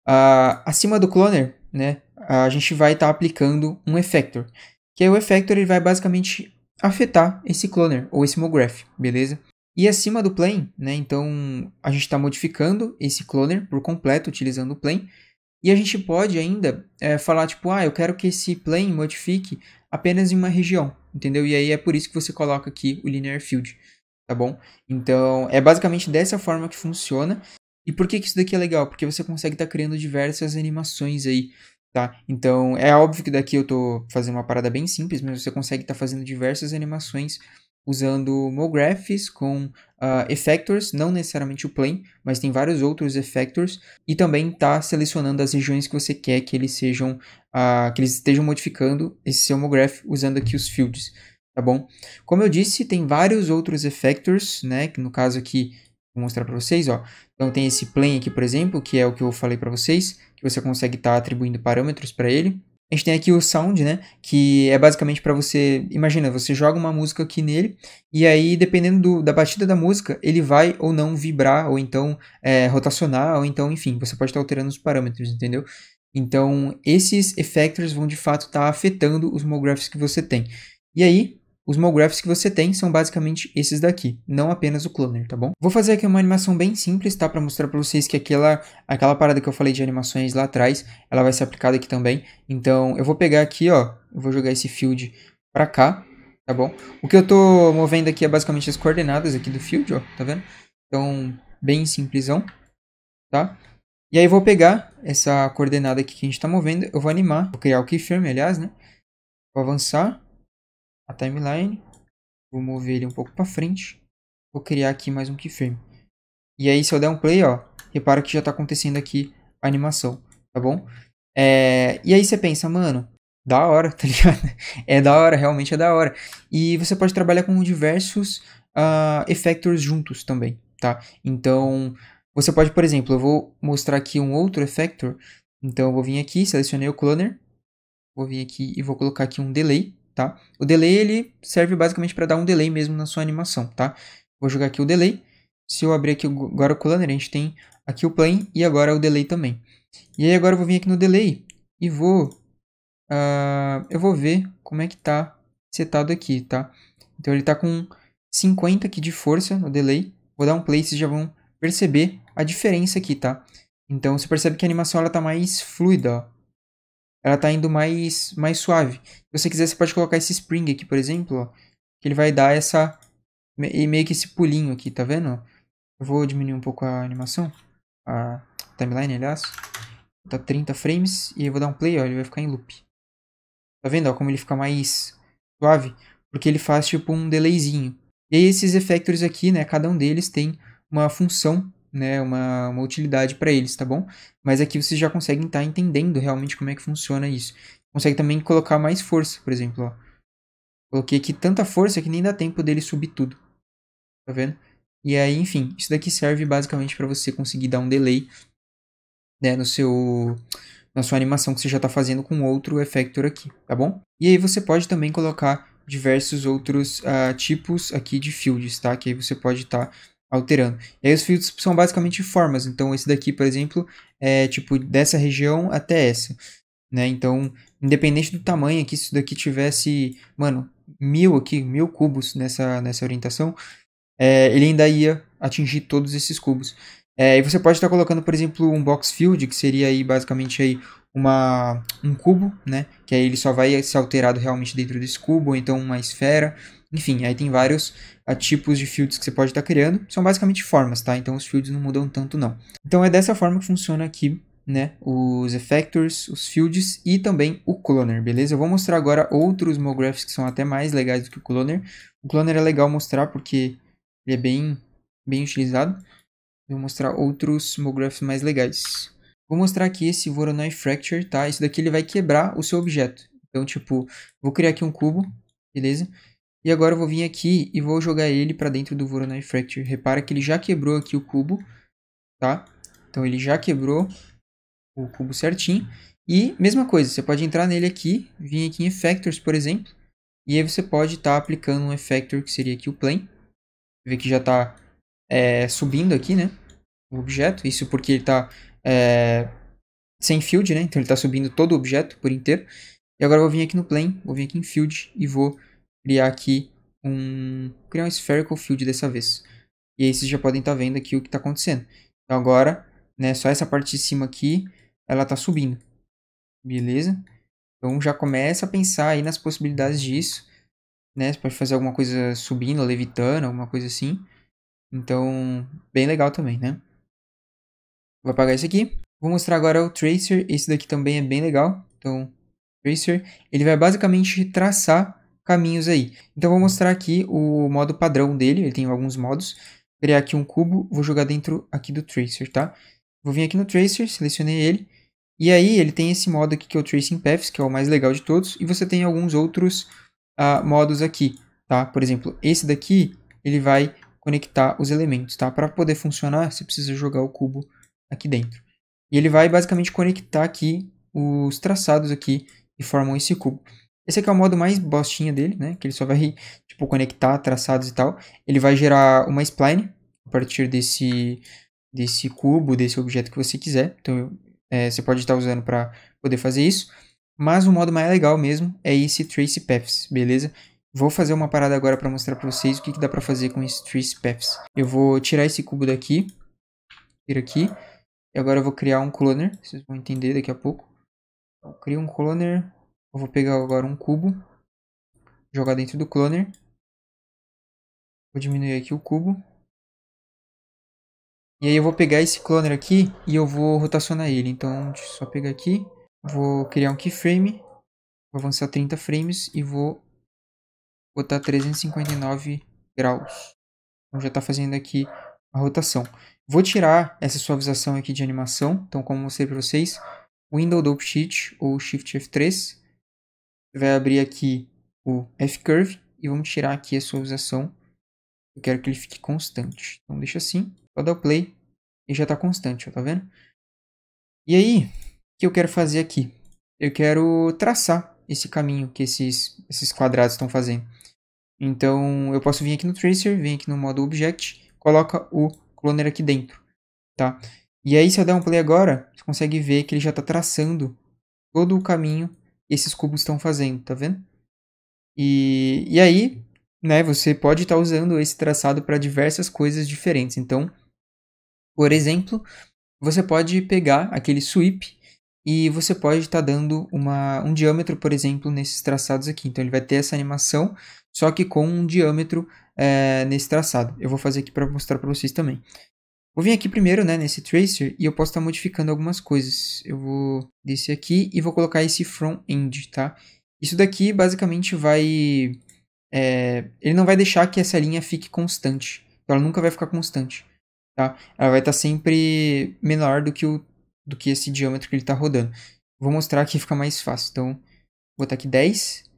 Uh, acima do cloner, né, a gente vai estar tá aplicando um effector, que aí é o effector ele vai basicamente afetar esse cloner ou esse MoGraph, beleza? E acima do plane, né, então a gente está modificando esse cloner por completo utilizando o plane, e a gente pode ainda é, falar, tipo, ah, eu quero que esse plane modifique apenas em uma região, entendeu? E aí é por isso que você coloca aqui o linear field, tá bom? Então, é basicamente dessa forma que funciona. E por que, que isso daqui é legal? Porque você consegue estar tá criando diversas animações aí, tá? Então, é óbvio que daqui eu tô fazendo uma parada bem simples, mas você consegue estar tá fazendo diversas animações usando MoGraphs com uh, effectors, não necessariamente o plane, mas tem vários outros effectors, e também tá selecionando as regiões que você quer que eles sejam, uh, que eles estejam modificando esse seu MoGraph usando aqui os fields, tá bom? Como eu disse, tem vários outros effectors, né, que no caso aqui, vou mostrar para vocês, ó, então tem esse plane aqui, por exemplo, que é o que eu falei para vocês, que você consegue estar tá atribuindo parâmetros para ele. A gente tem aqui o sound, né, que é basicamente para você, imagina, você joga uma música aqui nele e aí dependendo do, da batida da música, ele vai ou não vibrar ou então é, rotacionar ou então, enfim, você pode estar tá alterando os parâmetros, entendeu? Então esses effectors vão de fato estar tá afetando os mographs que você tem. E aí, os MoGraphs que você tem são basicamente esses daqui, não apenas o cloner, tá bom? Vou fazer aqui uma animação bem simples, tá? Para mostrar para vocês que aquela, aquela parada que eu falei de animações lá atrás, ela vai ser aplicada aqui também. Então, eu vou pegar aqui, ó, eu vou jogar esse field para cá, tá bom? O que eu tô movendo aqui é basicamente as coordenadas aqui do field, ó, tá vendo? Então, bem simplesão, tá? E aí eu vou pegar essa coordenada aqui que a gente está movendo, eu vou animar, vou criar o keyframe, aliás, né? Vou avançar, a timeline. Vou mover ele um pouco para frente. Vou criar aqui mais um keyframe. E aí, se eu der um play, ó, repara que já está acontecendo aqui a animação, tá bom? É... E aí você pensa, mano, da hora, tá ligado? É da hora, realmente é da hora. E você pode trabalhar com diversos uh, effectors juntos também, tá? Então, você pode, por exemplo, eu vou mostrar aqui um outro effector. Então, eu vou vir aqui, selecionei o cloner. Vou vir aqui e vou colocar aqui um delay tá? O delay, ele serve basicamente para dar um delay mesmo na sua animação, tá? Vou jogar aqui o delay. Se eu abrir aqui agora o Colander, a gente tem aqui o plane e agora o delay também. E aí agora eu vou vir aqui no delay e vou... Uh, eu vou ver como é que tá setado aqui, tá? Então ele tá com 50 aqui de força no delay. Vou dar um play, vocês já vão perceber a diferença aqui, tá? Então você percebe que a animação ela tá mais fluida, ó ela tá indo mais, mais suave. Se você quiser, você pode colocar esse spring aqui, por exemplo, ó, que ele vai dar essa e meio que esse pulinho aqui, tá vendo? Eu vou diminuir um pouco a animação, a timeline, aliás. Tá 30 frames e eu vou dar um play, ó, ele vai ficar em loop. Tá vendo, ó, como ele fica mais suave? Porque ele faz tipo um delayzinho. E aí esses effectors aqui, né, cada um deles tem uma função né, uma, uma utilidade para eles, tá bom? Mas aqui vocês já conseguem estar tá entendendo realmente como é que funciona isso. Consegue também colocar mais força, por exemplo, ó. Coloquei aqui tanta força que nem dá tempo dele subir tudo. Tá vendo? E aí, enfim, isso daqui serve basicamente para você conseguir dar um delay né, no seu na sua animação que você já está fazendo com outro effector aqui, tá bom? E aí você pode também colocar diversos outros uh, tipos aqui de fields, tá? Que aí você pode estar tá alterando. E aí os filtros são basicamente formas. Então, esse daqui, por exemplo, é tipo dessa região até essa. Né? Então, independente do tamanho aqui, se isso daqui tivesse, mano, mil aqui, mil cubos nessa, nessa orientação, é, ele ainda ia atingir todos esses cubos. É, e você pode estar colocando, por exemplo, um box field, que seria aí basicamente aí uma, um cubo, né? Que aí ele só vai ser alterado realmente dentro desse cubo, ou então uma esfera. Enfim, aí tem vários uh, tipos de fields que você pode estar tá criando. São basicamente formas, tá? Então os fields não mudam tanto não. Então é dessa forma que funciona aqui, né? Os effectors, os fields e também o cloner, beleza? Eu vou mostrar agora outros mographs que são até mais legais do que o cloner. O cloner é legal mostrar porque ele é bem, bem utilizado. Eu vou mostrar outros mographs mais legais. Vou mostrar aqui esse Voronoi Fracture, tá? Isso daqui ele vai quebrar o seu objeto. Então, tipo, vou criar aqui um cubo, beleza? E agora eu vou vir aqui e vou jogar ele para dentro do Voronoi Fracture. Repara que ele já quebrou aqui o cubo, tá? Então ele já quebrou o cubo certinho. E mesma coisa, você pode entrar nele aqui, vir aqui em Effectors, por exemplo. E aí você pode estar tá aplicando um Effector, que seria aqui o Plane. Vê que já está é, subindo aqui, né? O objeto. Isso porque ele está é, sem field, né? Então ele está subindo todo o objeto por inteiro. E agora eu vou vir aqui no Plane, vou vir aqui em Field e vou criar aqui um criar um spherical field dessa vez. E aí vocês já podem estar tá vendo aqui o que está acontecendo. Então agora, né, só essa parte de cima aqui, ela está subindo. Beleza? Então já começa a pensar aí nas possibilidades disso, né? Você pode fazer alguma coisa subindo, levitando, alguma coisa assim. Então, bem legal também, né? Vou apagar isso aqui. Vou mostrar agora o Tracer. Esse daqui também é bem legal. Então, Tracer, ele vai basicamente traçar caminhos aí. Então vou mostrar aqui o modo padrão dele, ele tem alguns modos. Vou criar aqui um cubo, vou jogar dentro aqui do Tracer, tá? Vou vir aqui no Tracer, selecionei ele. E aí ele tem esse modo aqui que é o Tracing Paths, que é o mais legal de todos. E você tem alguns outros uh, modos aqui, tá? Por exemplo, esse daqui, ele vai conectar os elementos, tá? Para poder funcionar, você precisa jogar o cubo aqui dentro. E ele vai basicamente conectar aqui os traçados aqui que formam esse cubo. Esse aqui é o modo mais bostinha dele, né? Que ele só vai, tipo, conectar traçados e tal. Ele vai gerar uma spline a partir desse, desse cubo, desse objeto que você quiser. Então, é, você pode estar usando para poder fazer isso. Mas o modo mais legal mesmo é esse Trace Paths, beleza? Vou fazer uma parada agora para mostrar para vocês o que, que dá para fazer com esse Trace Paths. Eu vou tirar esse cubo daqui, ir aqui, e agora eu vou criar um cloner, vocês vão entender daqui a pouco. Então, eu crio um cloner eu vou pegar agora um cubo. Jogar dentro do cloner. Vou diminuir aqui o cubo. E aí eu vou pegar esse cloner aqui e eu vou rotacionar ele. Então, deixa eu só pegar aqui. Vou criar um keyframe. Vou avançar 30 frames e vou botar 359 graus. Então já está fazendo aqui a rotação. Vou tirar essa suavização aqui de animação. Então, como mostrei para vocês, Window Dopesheet ou Shift F3 vai abrir aqui o F-Curve e vamos tirar aqui a sua usação. Eu quero que ele fique constante. Então deixa assim, vou dar o play e já está constante, ó, tá vendo? E aí, o que eu quero fazer aqui? Eu quero traçar esse caminho que esses, esses quadrados estão fazendo. Então eu posso vir aqui no Tracer, vir aqui no modo Object, coloca o cloner aqui dentro, tá? E aí se eu der um play agora, você consegue ver que ele já está traçando todo o caminho esses cubos estão fazendo, tá vendo? E, e aí, né, você pode estar tá usando esse traçado para diversas coisas diferentes. Então, por exemplo, você pode pegar aquele sweep e você pode estar tá dando uma, um diâmetro, por exemplo, nesses traçados aqui. Então, ele vai ter essa animação, só que com um diâmetro é, nesse traçado. Eu vou fazer aqui para mostrar para vocês também. Vou vir aqui primeiro, né, nesse tracer e eu posso estar tá modificando algumas coisas. Eu vou descer aqui e vou colocar esse from end, tá? Isso daqui basicamente vai... É, ele não vai deixar que essa linha fique constante. Então ela nunca vai ficar constante, tá? Ela vai estar tá sempre menor do que, o, do que esse diâmetro que ele está rodando. Vou mostrar aqui, fica mais fácil. Então, vou botar aqui 10.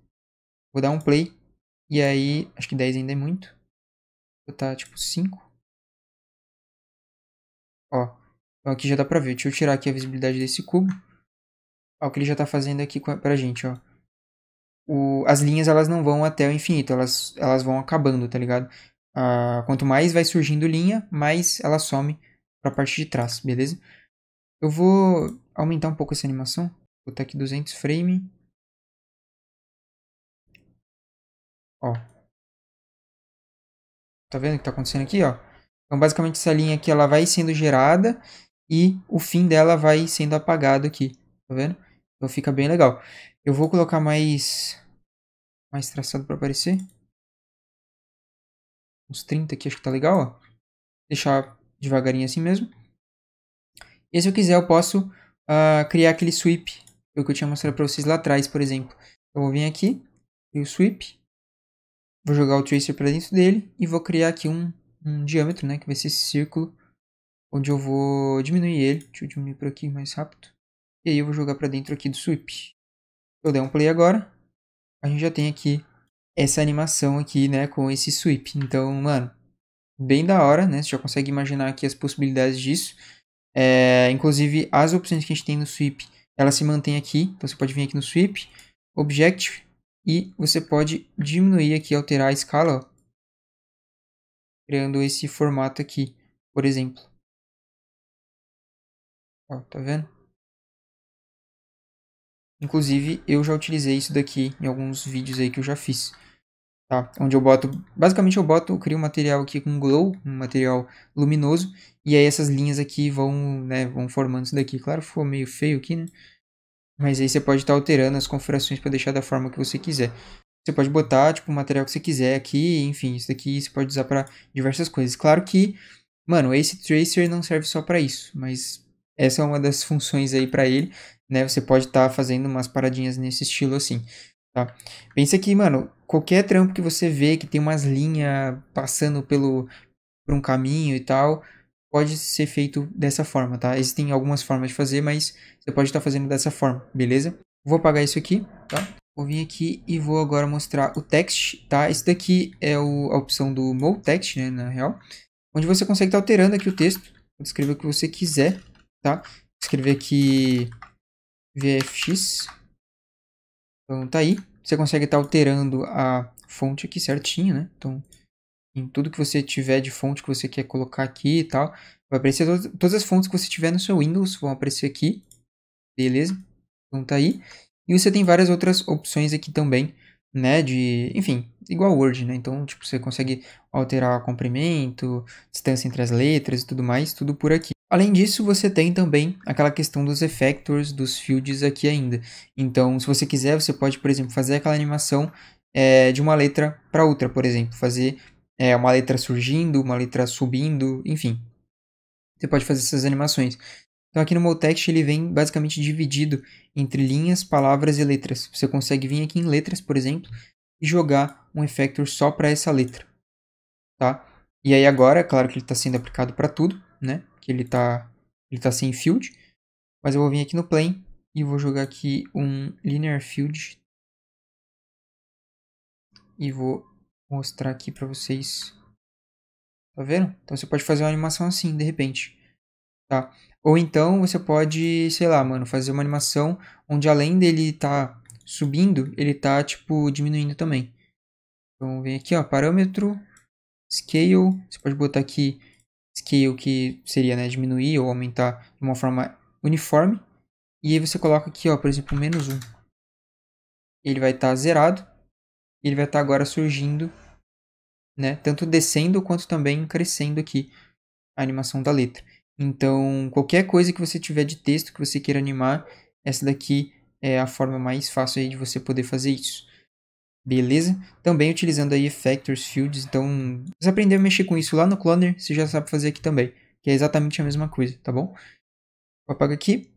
Vou dar um play. E aí, acho que 10 ainda é muito. Vou botar tipo 5. Ó, então aqui já dá pra ver. Deixa eu tirar aqui a visibilidade desse cubo. Ó, o que ele já tá fazendo aqui pra gente, ó. O, as linhas, elas não vão até o infinito, elas, elas vão acabando, tá ligado? Ah, quanto mais vai surgindo linha, mais ela some pra parte de trás, beleza? Eu vou aumentar um pouco essa animação. Vou botar aqui 200 frame. Ó. Tá vendo o que tá acontecendo aqui, ó? Então, basicamente, essa linha aqui ela vai sendo gerada e o fim dela vai sendo apagado aqui. Tá vendo? Então fica bem legal. Eu vou colocar mais, mais traçado para aparecer. Uns 30 aqui, acho que tá legal. Ó. Deixar devagarinho assim mesmo. E se eu quiser, eu posso uh, criar aquele sweep. É o que eu tinha mostrado para vocês lá atrás, por exemplo. Então, eu vou vir aqui, crio o sweep. Vou jogar o tracer para dentro dele e vou criar aqui um um diâmetro, né? Que vai ser esse círculo, onde eu vou diminuir ele. Deixa eu diminuir por aqui mais rápido. E aí eu vou jogar para dentro aqui do sweep. Eu der um play agora. A gente já tem aqui essa animação aqui, né? Com esse sweep. Então, mano, bem da hora, né? Você já consegue imaginar aqui as possibilidades disso. É, inclusive, as opções que a gente tem no sweep, ela se mantém aqui. Então, você pode vir aqui no sweep, object, e você pode diminuir aqui, alterar a escala, ó criando esse formato aqui, por exemplo. Ó, tá vendo? Inclusive, eu já utilizei isso daqui em alguns vídeos aí que eu já fiz. Tá? Onde eu boto, basicamente eu boto, eu crio um material aqui com glow, um material luminoso, e aí essas linhas aqui vão, né, vão formando isso daqui. Claro, ficou meio feio aqui, né? Mas aí você pode estar tá alterando as configurações para deixar da forma que você quiser. Você pode botar, tipo, o material que você quiser aqui, enfim, isso daqui você pode usar para diversas coisas. Claro que, mano, esse Tracer não serve só para isso, mas essa é uma das funções aí para ele, né? Você pode estar tá fazendo umas paradinhas nesse estilo assim, tá? Pensa que, mano, qualquer trampo que você vê que tem umas linhas passando pelo por um caminho e tal, pode ser feito dessa forma, tá? Existem algumas formas de fazer, mas você pode estar tá fazendo dessa forma, beleza? Vou apagar isso aqui, tá? Vou vir aqui e vou agora mostrar o text, tá? Esse daqui é o, a opção do Mo Text, né, na real. Onde você consegue estar tá alterando aqui o texto. Pode escrever o que você quiser, tá? Vou escrever aqui VFX. Então tá aí. Você consegue estar tá alterando a fonte aqui certinho, né? Então, em tudo que você tiver de fonte que você quer colocar aqui e tal. Vai aparecer todas as fontes que você tiver no seu Windows, vão aparecer aqui. Beleza? Então tá aí. E você tem várias outras opções aqui também, né? De, enfim, igual Word, né? Então, tipo, você consegue alterar o comprimento, distância entre as letras e tudo mais, tudo por aqui. Além disso, você tem também aquela questão dos effectors, dos fields aqui ainda. Então, se você quiser, você pode, por exemplo, fazer aquela animação é, de uma letra para outra, por exemplo. Fazer é, uma letra surgindo, uma letra subindo, enfim. Você pode fazer essas animações. Então aqui no Multext ele vem basicamente dividido entre linhas, palavras e letras. Você consegue vir aqui em letras, por exemplo, e jogar um effector só para essa letra. Tá? E aí agora, é claro que ele está sendo aplicado para tudo, né? Que ele está ele tá sem field. Mas eu vou vir aqui no plane e vou jogar aqui um linear field. E vou mostrar aqui para vocês. Tá vendo? Então você pode fazer uma animação assim, de repente. Tá? Ou então você pode, sei lá, mano, fazer uma animação onde além dele tá subindo, ele tá, tipo, diminuindo também. Então vem aqui, ó, parâmetro, scale, você pode botar aqui scale que seria, né, diminuir ou aumentar de uma forma uniforme. E aí você coloca aqui, ó, por exemplo, menos 1. Ele vai estar tá zerado. Ele vai estar tá agora surgindo, né? Tanto descendo quanto também crescendo aqui a animação da letra. Então, qualquer coisa que você tiver de texto que você queira animar, essa daqui é a forma mais fácil aí de você poder fazer isso. Beleza? Também utilizando aí Factors, Fields, então você aprender a mexer com isso lá no Cloner, você já sabe fazer aqui também, que é exatamente a mesma coisa, tá bom? Vou apagar aqui.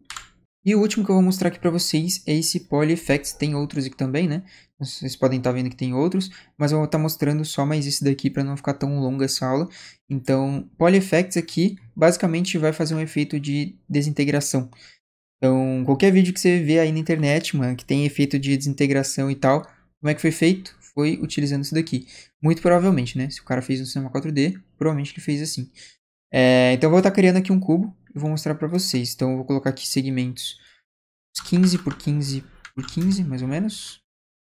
E o último que eu vou mostrar aqui para vocês é esse Poly Effects. Tem outros aqui também, né? Vocês podem estar tá vendo que tem outros, mas eu vou estar tá mostrando só mais esse daqui para não ficar tão longa essa aula. Então, Poly Effects aqui basicamente vai fazer um efeito de desintegração. Então, qualquer vídeo que você vê aí na internet, mano, que tem efeito de desintegração e tal, como é que foi feito? Foi utilizando isso daqui. Muito provavelmente, né? Se o cara fez no cinema 4D, provavelmente ele fez assim. É, então, eu vou estar tá criando aqui um cubo eu vou mostrar para vocês. Então eu vou colocar aqui segmentos 15 por 15 por 15, mais ou menos.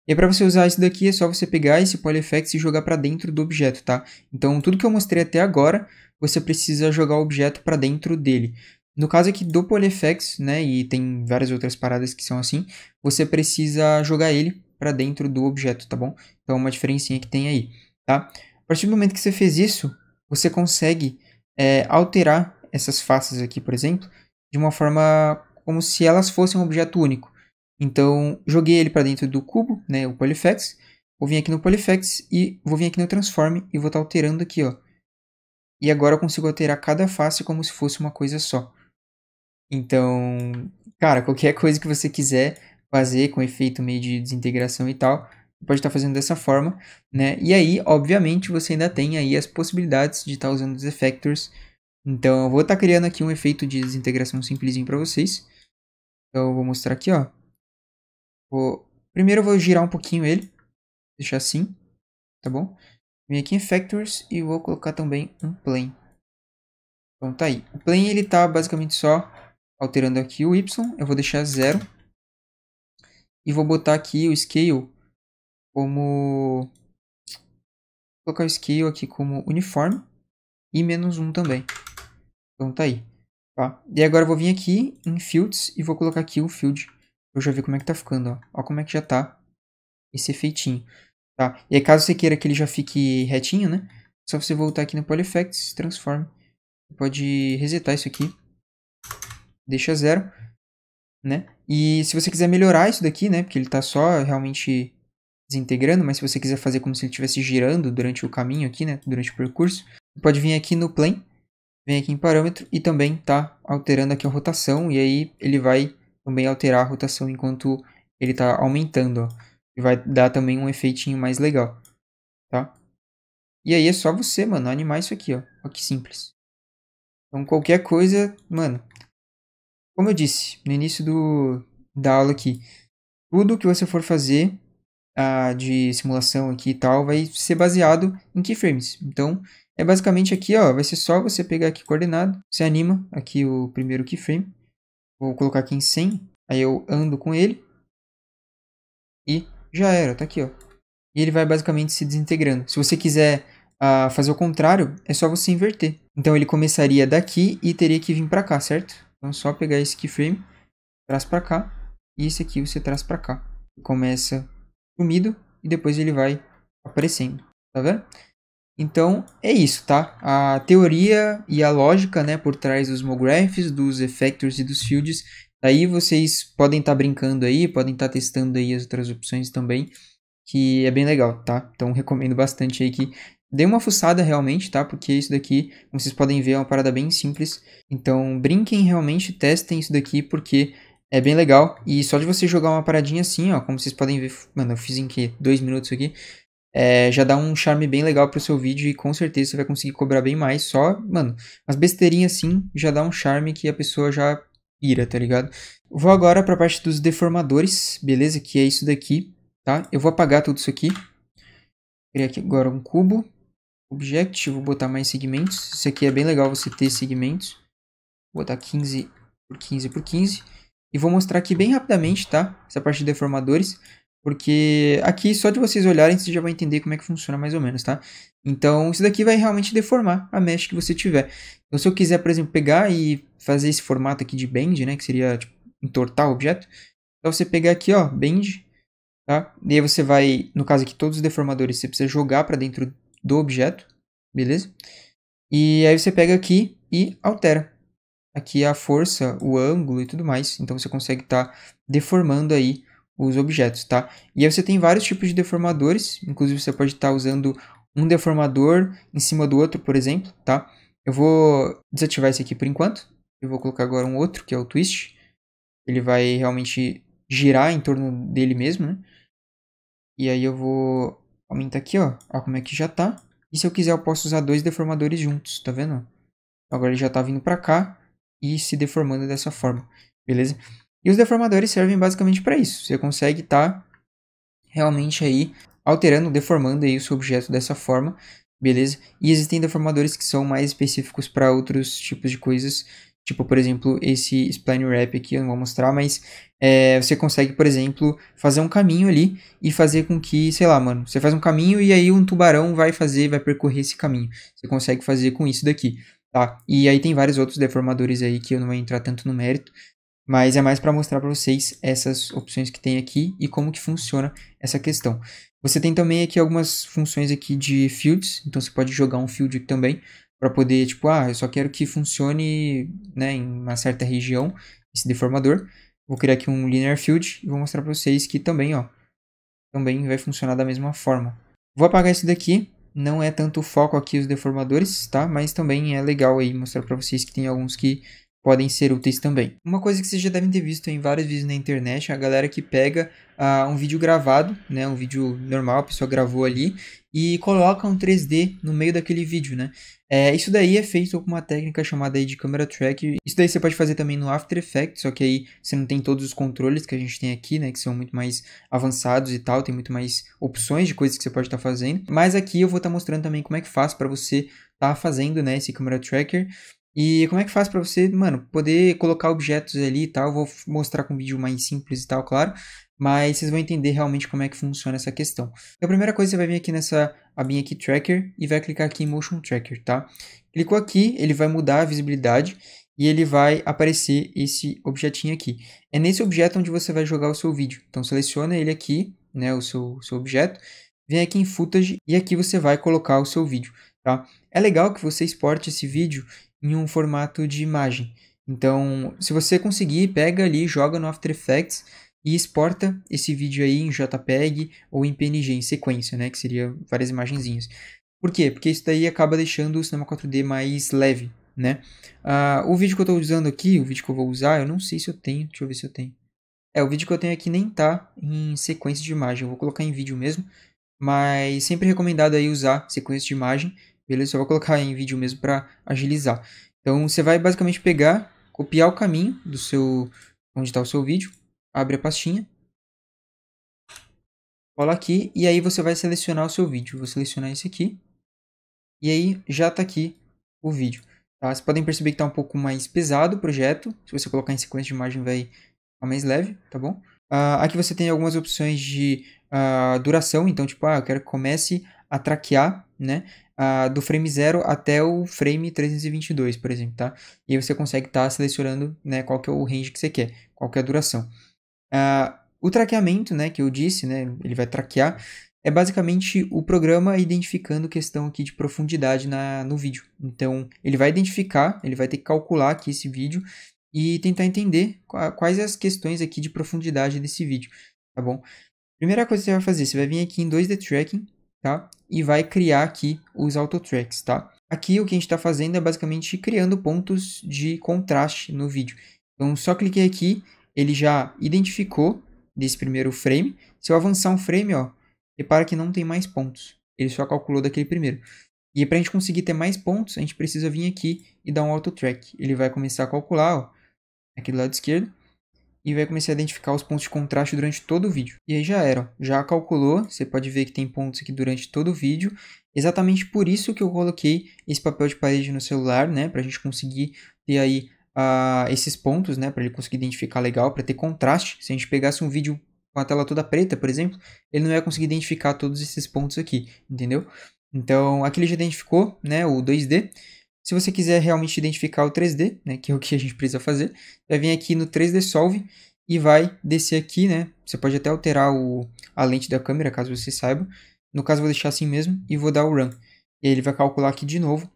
E é para você usar isso daqui é só você pegar esse polyfacts e jogar para dentro do objeto, tá? Então tudo que eu mostrei até agora, você precisa jogar o objeto para dentro dele. No caso aqui do polyfacts, né, e tem várias outras paradas que são assim, você precisa jogar ele para dentro do objeto, tá bom? Então é uma diferencinha que tem aí, tá? A partir do momento que você fez isso, você consegue é, alterar essas faces aqui, por exemplo, de uma forma como se elas fossem um objeto único. Então, joguei ele para dentro do cubo, né, o Polyfacts. Vou vir aqui no Polyfacts e vou vir aqui no Transform e vou estar tá alterando aqui, ó. E agora eu consigo alterar cada face como se fosse uma coisa só. Então, cara, qualquer coisa que você quiser fazer com efeito meio de desintegração e tal, pode estar tá fazendo dessa forma, né? E aí, obviamente, você ainda tem aí as possibilidades de estar tá usando os effectors então eu vou estar tá criando aqui um efeito de desintegração simplesinho para vocês. Então eu vou mostrar aqui, ó. Vou... Primeiro eu vou girar um pouquinho ele. Deixar assim, tá bom? Vim aqui em Factors e vou colocar também um Plane. Então tá aí. O Plane ele tá basicamente só alterando aqui o Y. Eu vou deixar zero. E vou botar aqui o Scale como... Vou colocar o Scale aqui como uniforme. E menos um também. Então tá aí. Tá? E agora eu vou vir aqui em Fields e vou colocar aqui o Field. Eu já vi como é que tá ficando, ó. Ó como é que já tá esse efeitinho. Tá? E aí caso você queira que ele já fique retinho, né? É só você voltar aqui no Polyeffects, Transform. Você pode resetar isso aqui. Deixa zero. Né? E se você quiser melhorar isso daqui, né? Porque ele tá só realmente desintegrando, mas se você quiser fazer como se ele estivesse girando durante o caminho aqui, né, durante o percurso, pode vir aqui no plane vem aqui em parâmetro e também está alterando aqui a rotação e aí ele vai também alterar a rotação enquanto ele está aumentando, ó, e vai dar também um efeitinho mais legal, tá? E aí é só você, mano, animar isso aqui, ó, olha que simples. Então qualquer coisa, mano, como eu disse no início do, da aula aqui, tudo que você for fazer ah, de simulação aqui e tal vai ser baseado em keyframes, então é basicamente aqui, ó, vai ser só você pegar aqui coordenado, você anima aqui o primeiro keyframe, vou colocar aqui em 100, aí eu ando com ele, e já era, tá aqui, ó. E ele vai basicamente se desintegrando. Se você quiser uh, fazer o contrário, é só você inverter. Então ele começaria daqui e teria que vir para cá, certo? Então é só pegar esse keyframe, traz para cá, e esse aqui você traz para cá. Começa sumido e depois ele vai aparecendo, tá vendo? Então é isso, tá? A teoria e a lógica, né, por trás dos mographs, dos effectors e dos fields. Tá aí vocês podem estar tá brincando aí, podem estar tá testando aí as outras opções também, que é bem legal, tá? Então recomendo bastante aí que dê uma fuçada realmente, tá? Porque isso daqui, como vocês podem ver, é uma parada bem simples. Então brinquem realmente, testem isso daqui, porque é bem legal. E só de você jogar uma paradinha assim, ó, como vocês podem ver, mano, eu fiz em que? Dois minutos aqui é, já dá um charme bem legal pro seu vídeo e com certeza você vai conseguir cobrar bem mais. Só, mano, as besteirinhas assim já dá um charme que a pessoa já pira, tá ligado? Vou agora pra parte dos deformadores, beleza? Que é isso daqui, tá? Eu vou apagar tudo isso aqui. Criar aqui agora um cubo. Object, vou botar mais segmentos. Isso aqui é bem legal você ter segmentos. Vou botar 15 por 15 por 15. E vou mostrar aqui bem rapidamente, tá? Essa parte de deformadores. Porque aqui, só de vocês olharem, você já vai entender como é que funciona mais ou menos, tá? Então, isso daqui vai realmente deformar a mesh que você tiver. Então, se eu quiser, por exemplo, pegar e fazer esse formato aqui de bend, né? Que seria, tipo, entortar o objeto. Então, você pegar aqui, ó, bend, tá? E aí você vai, no caso aqui, todos os deformadores, você precisa jogar para dentro do objeto, beleza? E aí você pega aqui e altera. Aqui é a força, o ângulo e tudo mais. Então, você consegue estar tá deformando aí os objetos, tá? E aí você tem vários tipos de deformadores, inclusive você pode estar tá usando um deformador em cima do outro, por exemplo, tá? Eu vou desativar esse aqui por enquanto, eu vou colocar agora um outro, que é o twist. Ele vai realmente girar em torno dele mesmo, né? E aí eu vou aumentar aqui, ó, ó como é que já tá. E se eu quiser eu posso usar dois deformadores juntos, tá vendo? Agora ele já tá vindo pra cá e se deformando dessa forma, beleza? E os deformadores servem basicamente para isso. Você consegue estar tá realmente aí alterando, deformando aí o seu objeto dessa forma, beleza? E existem deformadores que são mais específicos para outros tipos de coisas, tipo, por exemplo, esse spline wrap aqui, eu não vou mostrar, mas é, você consegue, por exemplo, fazer um caminho ali e fazer com que, sei lá, mano, você faz um caminho e aí um tubarão vai fazer, vai percorrer esse caminho. Você consegue fazer com isso daqui, tá? E aí tem vários outros deformadores aí que eu não vou entrar tanto no mérito, mas é mais para mostrar para vocês essas opções que tem aqui e como que funciona essa questão. Você tem também aqui algumas funções aqui de fields, então você pode jogar um field também para poder, tipo, ah, eu só quero que funcione né, em uma certa região esse deformador. Vou criar aqui um linear field e vou mostrar para vocês que também, ó, também vai funcionar da mesma forma. Vou apagar isso daqui, não é tanto foco aqui os deformadores, tá? Mas também é legal aí mostrar para vocês que tem alguns que podem ser úteis também. Uma coisa que vocês já devem ter visto em vários vídeos na internet é a galera que pega uh, um vídeo gravado, né, um vídeo normal, a pessoa gravou ali, e coloca um 3D no meio daquele vídeo, né? É, isso daí é feito com uma técnica chamada de câmera tracker. Isso daí você pode fazer também no After Effects, só que aí você não tem todos os controles que a gente tem aqui, né? Que são muito mais avançados e tal, tem muito mais opções de coisas que você pode estar tá fazendo. Mas aqui eu vou estar tá mostrando também como é que faz para você estar tá fazendo, né, esse câmera tracker. E como é que faz para você, mano, poder colocar objetos ali e tal? Vou mostrar com um vídeo mais simples e tal, claro. Mas vocês vão entender realmente como é que funciona essa questão. Então, a primeira coisa, você vai vir aqui nessa abinha aqui, Tracker, e vai clicar aqui em Motion Tracker, tá? Clicou aqui, ele vai mudar a visibilidade e ele vai aparecer esse objetinho aqui. É nesse objeto onde você vai jogar o seu vídeo. Então, seleciona ele aqui, né, o seu, seu objeto. Vem aqui em Footage e aqui você vai colocar o seu vídeo, tá? É legal que você exporte esse vídeo em um formato de imagem. Então, se você conseguir, pega ali, joga no After Effects e exporta esse vídeo aí em JPEG ou em PNG, em sequência, né? Que seria várias imagenzinhas. Por quê? Porque isso daí acaba deixando o cinema 4D mais leve, né? Uh, o vídeo que eu estou usando aqui, o vídeo que eu vou usar, eu não sei se eu tenho, deixa eu ver se eu tenho. É, o vídeo que eu tenho aqui nem tá em sequência de imagem, eu vou colocar em vídeo mesmo, mas sempre recomendado aí usar sequência de imagem, beleza? Só vou colocar em vídeo mesmo para agilizar. Então você vai basicamente pegar, copiar o caminho do seu onde está o seu vídeo, abre a pastinha, cola aqui e aí você vai selecionar o seu vídeo. Vou selecionar esse aqui e aí já está aqui o vídeo. Tá? Vocês podem perceber que está um pouco mais pesado o projeto. Se você colocar em sequência de imagem vai ficar mais leve, tá bom? Uh, aqui você tem algumas opções de uh, duração, então tipo, ah, eu quero que comece a traquear, né? Uh, do frame 0 até o frame 322, por exemplo, tá? E aí você consegue estar tá selecionando né, qual que é o range que você quer, qual que é a duração. Uh, o traqueamento, né, que eu disse, né, ele vai traquear, é basicamente o programa identificando questão aqui de profundidade na, no vídeo. Então, ele vai identificar, ele vai ter que calcular aqui esse vídeo e tentar entender quais as questões aqui de profundidade desse vídeo, tá bom? Primeira coisa que você vai fazer, você vai vir aqui em 2D Tracking, tá? E vai criar aqui os autotracks, tá? Aqui o que a gente está fazendo é basicamente criando pontos de contraste no vídeo. Então, só cliquei aqui, ele já identificou desse primeiro frame. Se eu avançar um frame, ó, repara que não tem mais pontos. Ele só calculou daquele primeiro. E para a gente conseguir ter mais pontos, a gente precisa vir aqui e dar um auto track. Ele vai começar a calcular, ó, aqui do lado esquerdo e vai começar a identificar os pontos de contraste durante todo o vídeo. E aí já era, já calculou, você pode ver que tem pontos aqui durante todo o vídeo, exatamente por isso que eu coloquei esse papel de parede no celular, né, para a gente conseguir ter aí uh, esses pontos, né, para ele conseguir identificar legal, para ter contraste, se a gente pegasse um vídeo com a tela toda preta, por exemplo, ele não ia conseguir identificar todos esses pontos aqui, entendeu? Então, aqui ele já identificou, né, o 2D, se você quiser realmente identificar o 3D, né, que é o que a gente precisa fazer, vai vir aqui no 3D Solve e vai descer aqui, né? Você pode até alterar o, a lente da câmera, caso você saiba. No caso, vou deixar assim mesmo e vou dar o Run. E aí ele vai calcular aqui de novo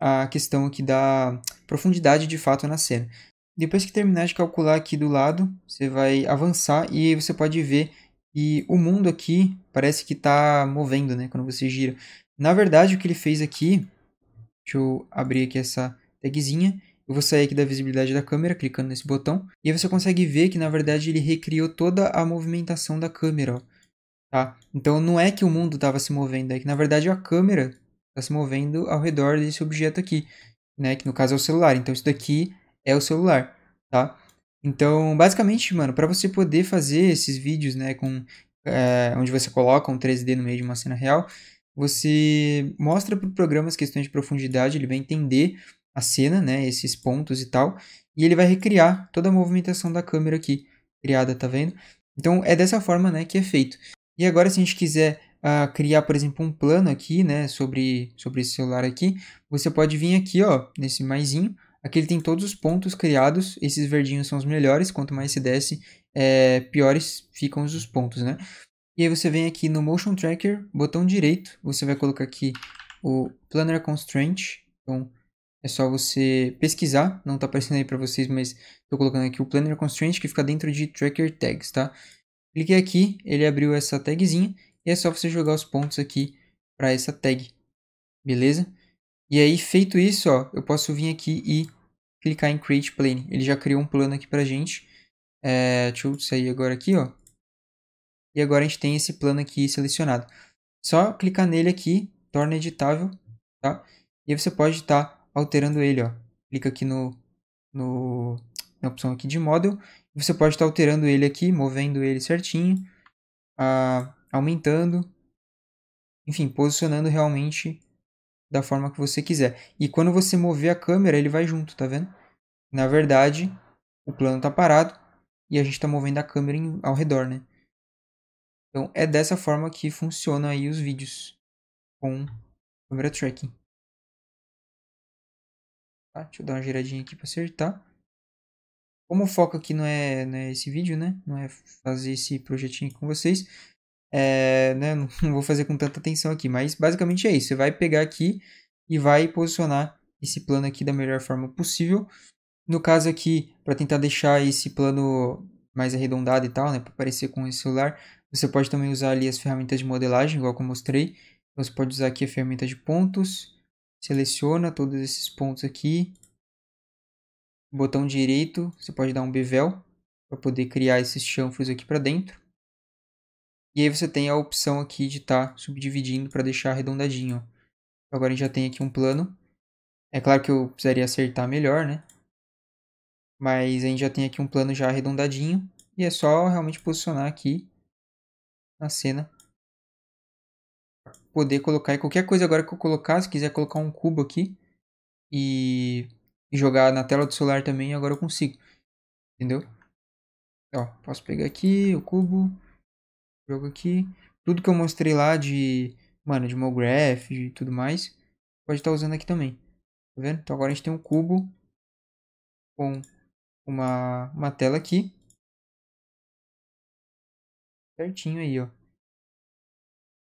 a questão aqui da profundidade de fato na cena. Depois que terminar de calcular aqui do lado, você vai avançar e você pode ver que o mundo aqui parece que está movendo, né? Quando você gira. Na verdade, o que ele fez aqui Deixa eu abrir aqui essa tagzinha. Eu vou sair aqui da visibilidade da câmera, clicando nesse botão. E aí você consegue ver que, na verdade, ele recriou toda a movimentação da câmera, ó. Tá? Então, não é que o mundo estava se movendo, é que, na verdade, a câmera está se movendo ao redor desse objeto aqui, né? Que, no caso, é o celular. Então, isso daqui é o celular, tá? Então, basicamente, mano, para você poder fazer esses vídeos, né, com... É, onde você coloca um 3D no meio de uma cena real, você mostra para o programa as questões de profundidade, ele vai entender a cena, né, esses pontos e tal, e ele vai recriar toda a movimentação da câmera aqui criada, tá vendo? Então é dessa forma, né, que é feito. E agora se a gente quiser uh, criar, por exemplo, um plano aqui, né, sobre sobre esse celular aqui, você pode vir aqui, ó, nesse maisinho. Aqui ele tem todos os pontos criados. Esses verdinhos são os melhores. Quanto mais se desce, é, piores ficam os pontos, né? E aí você vem aqui no Motion Tracker, botão direito, você vai colocar aqui o Planner Constraint. Então, é só você pesquisar, não está aparecendo aí para vocês, mas estou colocando aqui o Planner Constraint, que fica dentro de Tracker Tags, tá? Cliquei aqui, ele abriu essa tagzinha, e é só você jogar os pontos aqui para essa tag, beleza? E aí, feito isso, ó, eu posso vir aqui e clicar em Create Plane. Ele já criou um plano aqui pra gente. É, deixa eu sair agora aqui, ó. E agora a gente tem esse plano aqui selecionado. Só clicar nele aqui, torna editável, tá? E aí você pode estar tá alterando ele, ó. Clica aqui no, no, na opção aqui de Model. Você pode estar tá alterando ele aqui, movendo ele certinho, ah, aumentando, enfim, posicionando realmente da forma que você quiser. E quando você mover a câmera, ele vai junto, tá vendo? Na verdade, o plano está parado e a gente está movendo a câmera em, ao redor, né? Então é dessa forma que funciona aí os vídeos com câmera tracking. Tá? Deixa eu dar uma giradinha aqui para acertar. Como o foco aqui não é, não é esse vídeo, né? Não é fazer esse projetinho com vocês. É, né? Não vou fazer com tanta atenção aqui, mas basicamente é isso. Você vai pegar aqui e vai posicionar esse plano aqui da melhor forma possível. No caso aqui, para tentar deixar esse plano mais arredondado e tal, né? Para parecer com esse celular, você pode também usar ali as ferramentas de modelagem, igual que eu mostrei. Você pode usar aqui a ferramenta de pontos, seleciona todos esses pontos aqui. Botão direito, você pode dar um bevel para poder criar esses chanfros aqui para dentro. E aí você tem a opção aqui de estar tá subdividindo para deixar arredondadinho. agora a gente já tem aqui um plano. É claro que eu precisaria acertar melhor, né? Mas a gente já tem aqui um plano já arredondadinho. E é só realmente posicionar aqui na cena. Né? Poder colocar e qualquer coisa agora que eu colocar, se quiser colocar um cubo aqui e jogar na tela do celular também, agora eu consigo. Entendeu? Ó, posso pegar aqui o cubo, jogo aqui. Tudo que eu mostrei lá de, mano, de MoGraph e tudo mais, pode estar tá usando aqui também. Tá vendo? Então agora a gente tem um cubo com uma, uma tela aqui certinho aí, ó.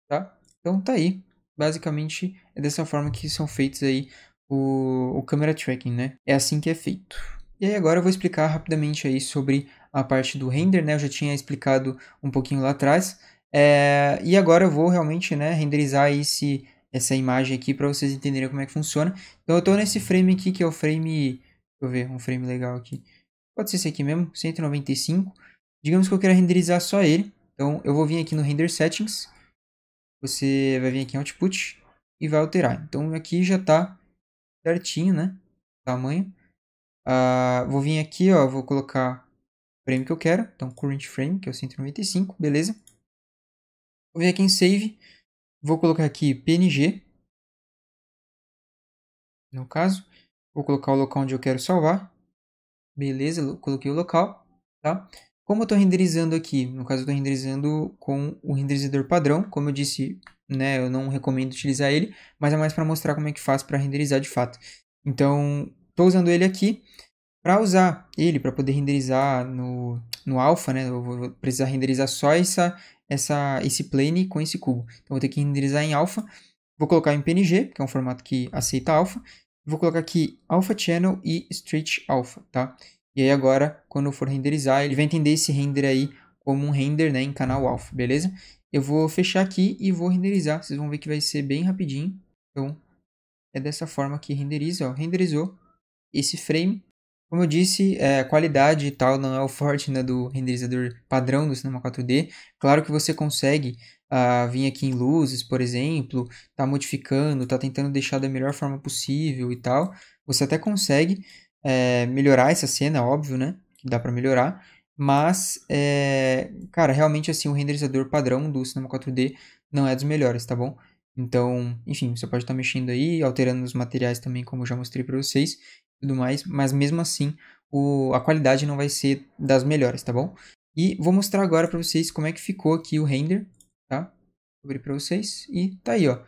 Tá? Então tá aí. Basicamente é dessa forma que são feitos aí o, o camera tracking, né? É assim que é feito. E aí agora eu vou explicar rapidamente aí sobre a parte do render, né? Eu já tinha explicado um pouquinho lá atrás. É, e agora eu vou realmente né, renderizar esse, essa imagem aqui para vocês entenderem como é que funciona. Então eu estou nesse frame aqui, que é o frame... Deixa eu ver, um frame legal aqui. Pode ser esse aqui mesmo, 195. Digamos que eu quero renderizar só ele. Então eu vou vir aqui no Render Settings, você vai vir aqui em Output e vai alterar. Então aqui já está certinho, né? Tamanho. Uh, vou vir aqui, ó, vou colocar o frame que eu quero, então current frame, que é o 195, beleza? Vou vir aqui em save, vou colocar aqui PNG, no caso, vou colocar o local onde eu quero salvar, beleza, coloquei o local, tá? Como eu estou renderizando aqui, no caso eu estou renderizando com o renderizador padrão, como eu disse, né, eu não recomendo utilizar ele, mas é mais para mostrar como é que faz para renderizar de fato. Então, estou usando ele aqui. Para usar ele, para poder renderizar no, no alpha, né, eu vou precisar renderizar só essa, essa, esse plane com esse cubo. Então, vou ter que renderizar em alpha. Vou colocar em PNG, que é um formato que aceita alpha. Vou colocar aqui alpha channel e stretch alpha, tá? E aí agora, quando for renderizar, ele vai entender esse render aí como um render né, em canal alpha, beleza? Eu vou fechar aqui e vou renderizar. Vocês vão ver que vai ser bem rapidinho. Então, é dessa forma que renderiza. Ó. Renderizou esse frame. Como eu disse, é, qualidade e tal não é o forte né, do renderizador padrão do Cinema 4D. Claro que você consegue uh, vir aqui em luzes, por exemplo, tá modificando, tá tentando deixar da melhor forma possível e tal. Você até consegue, é, melhorar essa cena, óbvio, né? Que dá para melhorar. Mas, é, cara, realmente assim, o renderizador padrão do Cinema 4D não é dos melhores, tá bom? Então, enfim, você pode estar tá mexendo aí, alterando os materiais também, como eu já mostrei para vocês, e tudo mais, mas mesmo assim, o, a qualidade não vai ser das melhores, tá bom? E vou mostrar agora para vocês como é que ficou aqui o render, tá? Vou abrir para vocês e tá aí, ó.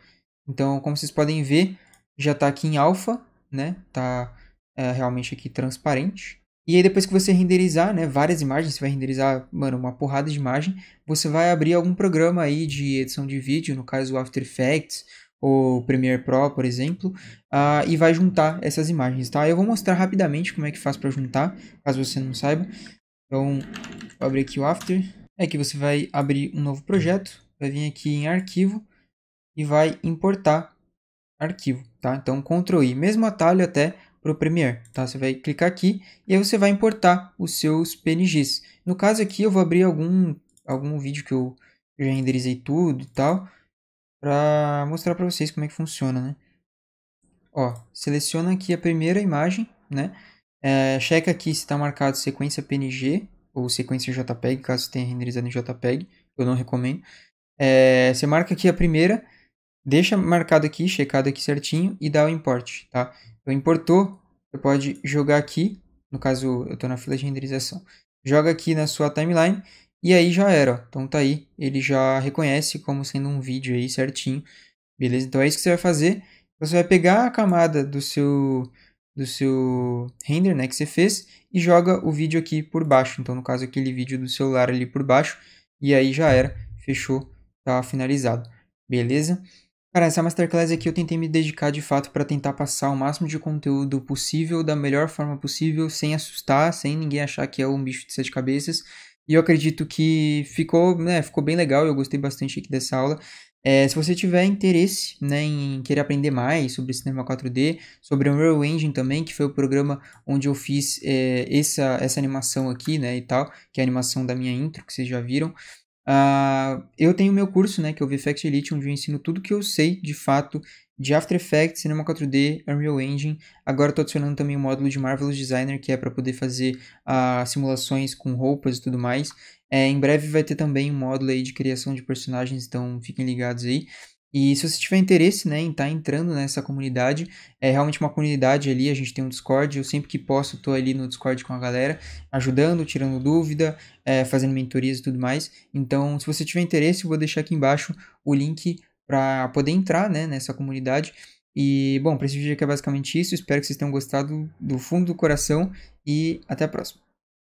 Então, como vocês podem ver, já tá aqui em alpha, né? Tá é, realmente aqui transparente. E aí depois que você renderizar, né, várias imagens, você vai renderizar, mano, uma porrada de imagem, você vai abrir algum programa aí de edição de vídeo, no caso o After Effects ou Premiere Pro, por exemplo, uh, e vai juntar essas imagens, tá? Eu vou mostrar rapidamente como é que faz para juntar, caso você não saiba. Então, vou abrir aqui o After, é que você vai abrir um novo projeto, vai vir aqui em arquivo e vai importar arquivo, tá? Então, Ctrl I, mesmo atalho até para o Premiere, tá? Você vai clicar aqui e aí você vai importar os seus PNGs. No caso aqui eu vou abrir algum, algum vídeo que eu já renderizei tudo e tal, para mostrar para vocês como é que funciona, né? Ó, seleciona aqui a primeira imagem, né? É, checa aqui se está marcado sequência PNG ou sequência JPEG, caso tenha renderizado em JPEG, eu não recomendo. É, você marca aqui a primeira, deixa marcado aqui, checado aqui certinho e dá o import, tá? Então, importou, você pode jogar aqui. No caso, eu estou na fila de renderização. Joga aqui na sua timeline e aí já era. Ó. Então tá aí, ele já reconhece como sendo um vídeo aí certinho. Beleza? Então é isso que você vai fazer. Você vai pegar a camada do seu do seu render, né, que você fez e joga o vídeo aqui por baixo. Então, no caso, aquele vídeo do celular ali por baixo. E aí já era, fechou, tá finalizado. Beleza? Cara, essa masterclass aqui eu tentei me dedicar de fato para tentar passar o máximo de conteúdo possível, da melhor forma possível, sem assustar, sem ninguém achar que é um bicho de sete cabeças. E eu acredito que ficou, né, ficou bem legal, eu gostei bastante aqui dessa aula. É, se você tiver interesse né, em querer aprender mais sobre cinema 4D, sobre Unreal Engine também, que foi o programa onde eu fiz é, essa, essa animação aqui, né, e tal, que é a animação da minha intro, que vocês já viram. Uh, eu tenho meu curso, né, que é o VFX Elite, onde eu ensino tudo que eu sei, de fato, de After Effects, Cinema 4D, Unreal Engine. Agora estou adicionando também o módulo de Marvelous Designer, que é para poder fazer uh, simulações com roupas e tudo mais. É, em breve vai ter também um módulo aí de criação de personagens, então fiquem ligados aí. E se você tiver interesse né, em estar tá entrando nessa comunidade, é realmente uma comunidade ali, a gente tem um Discord, eu sempre que posso estou ali no Discord com a galera, ajudando, tirando dúvida, é, fazendo mentorias e tudo mais. Então, se você tiver interesse, eu vou deixar aqui embaixo o link para poder entrar né, nessa comunidade. E, bom, para esse vídeo aqui é basicamente isso, espero que vocês tenham gostado do fundo do coração e até a próxima.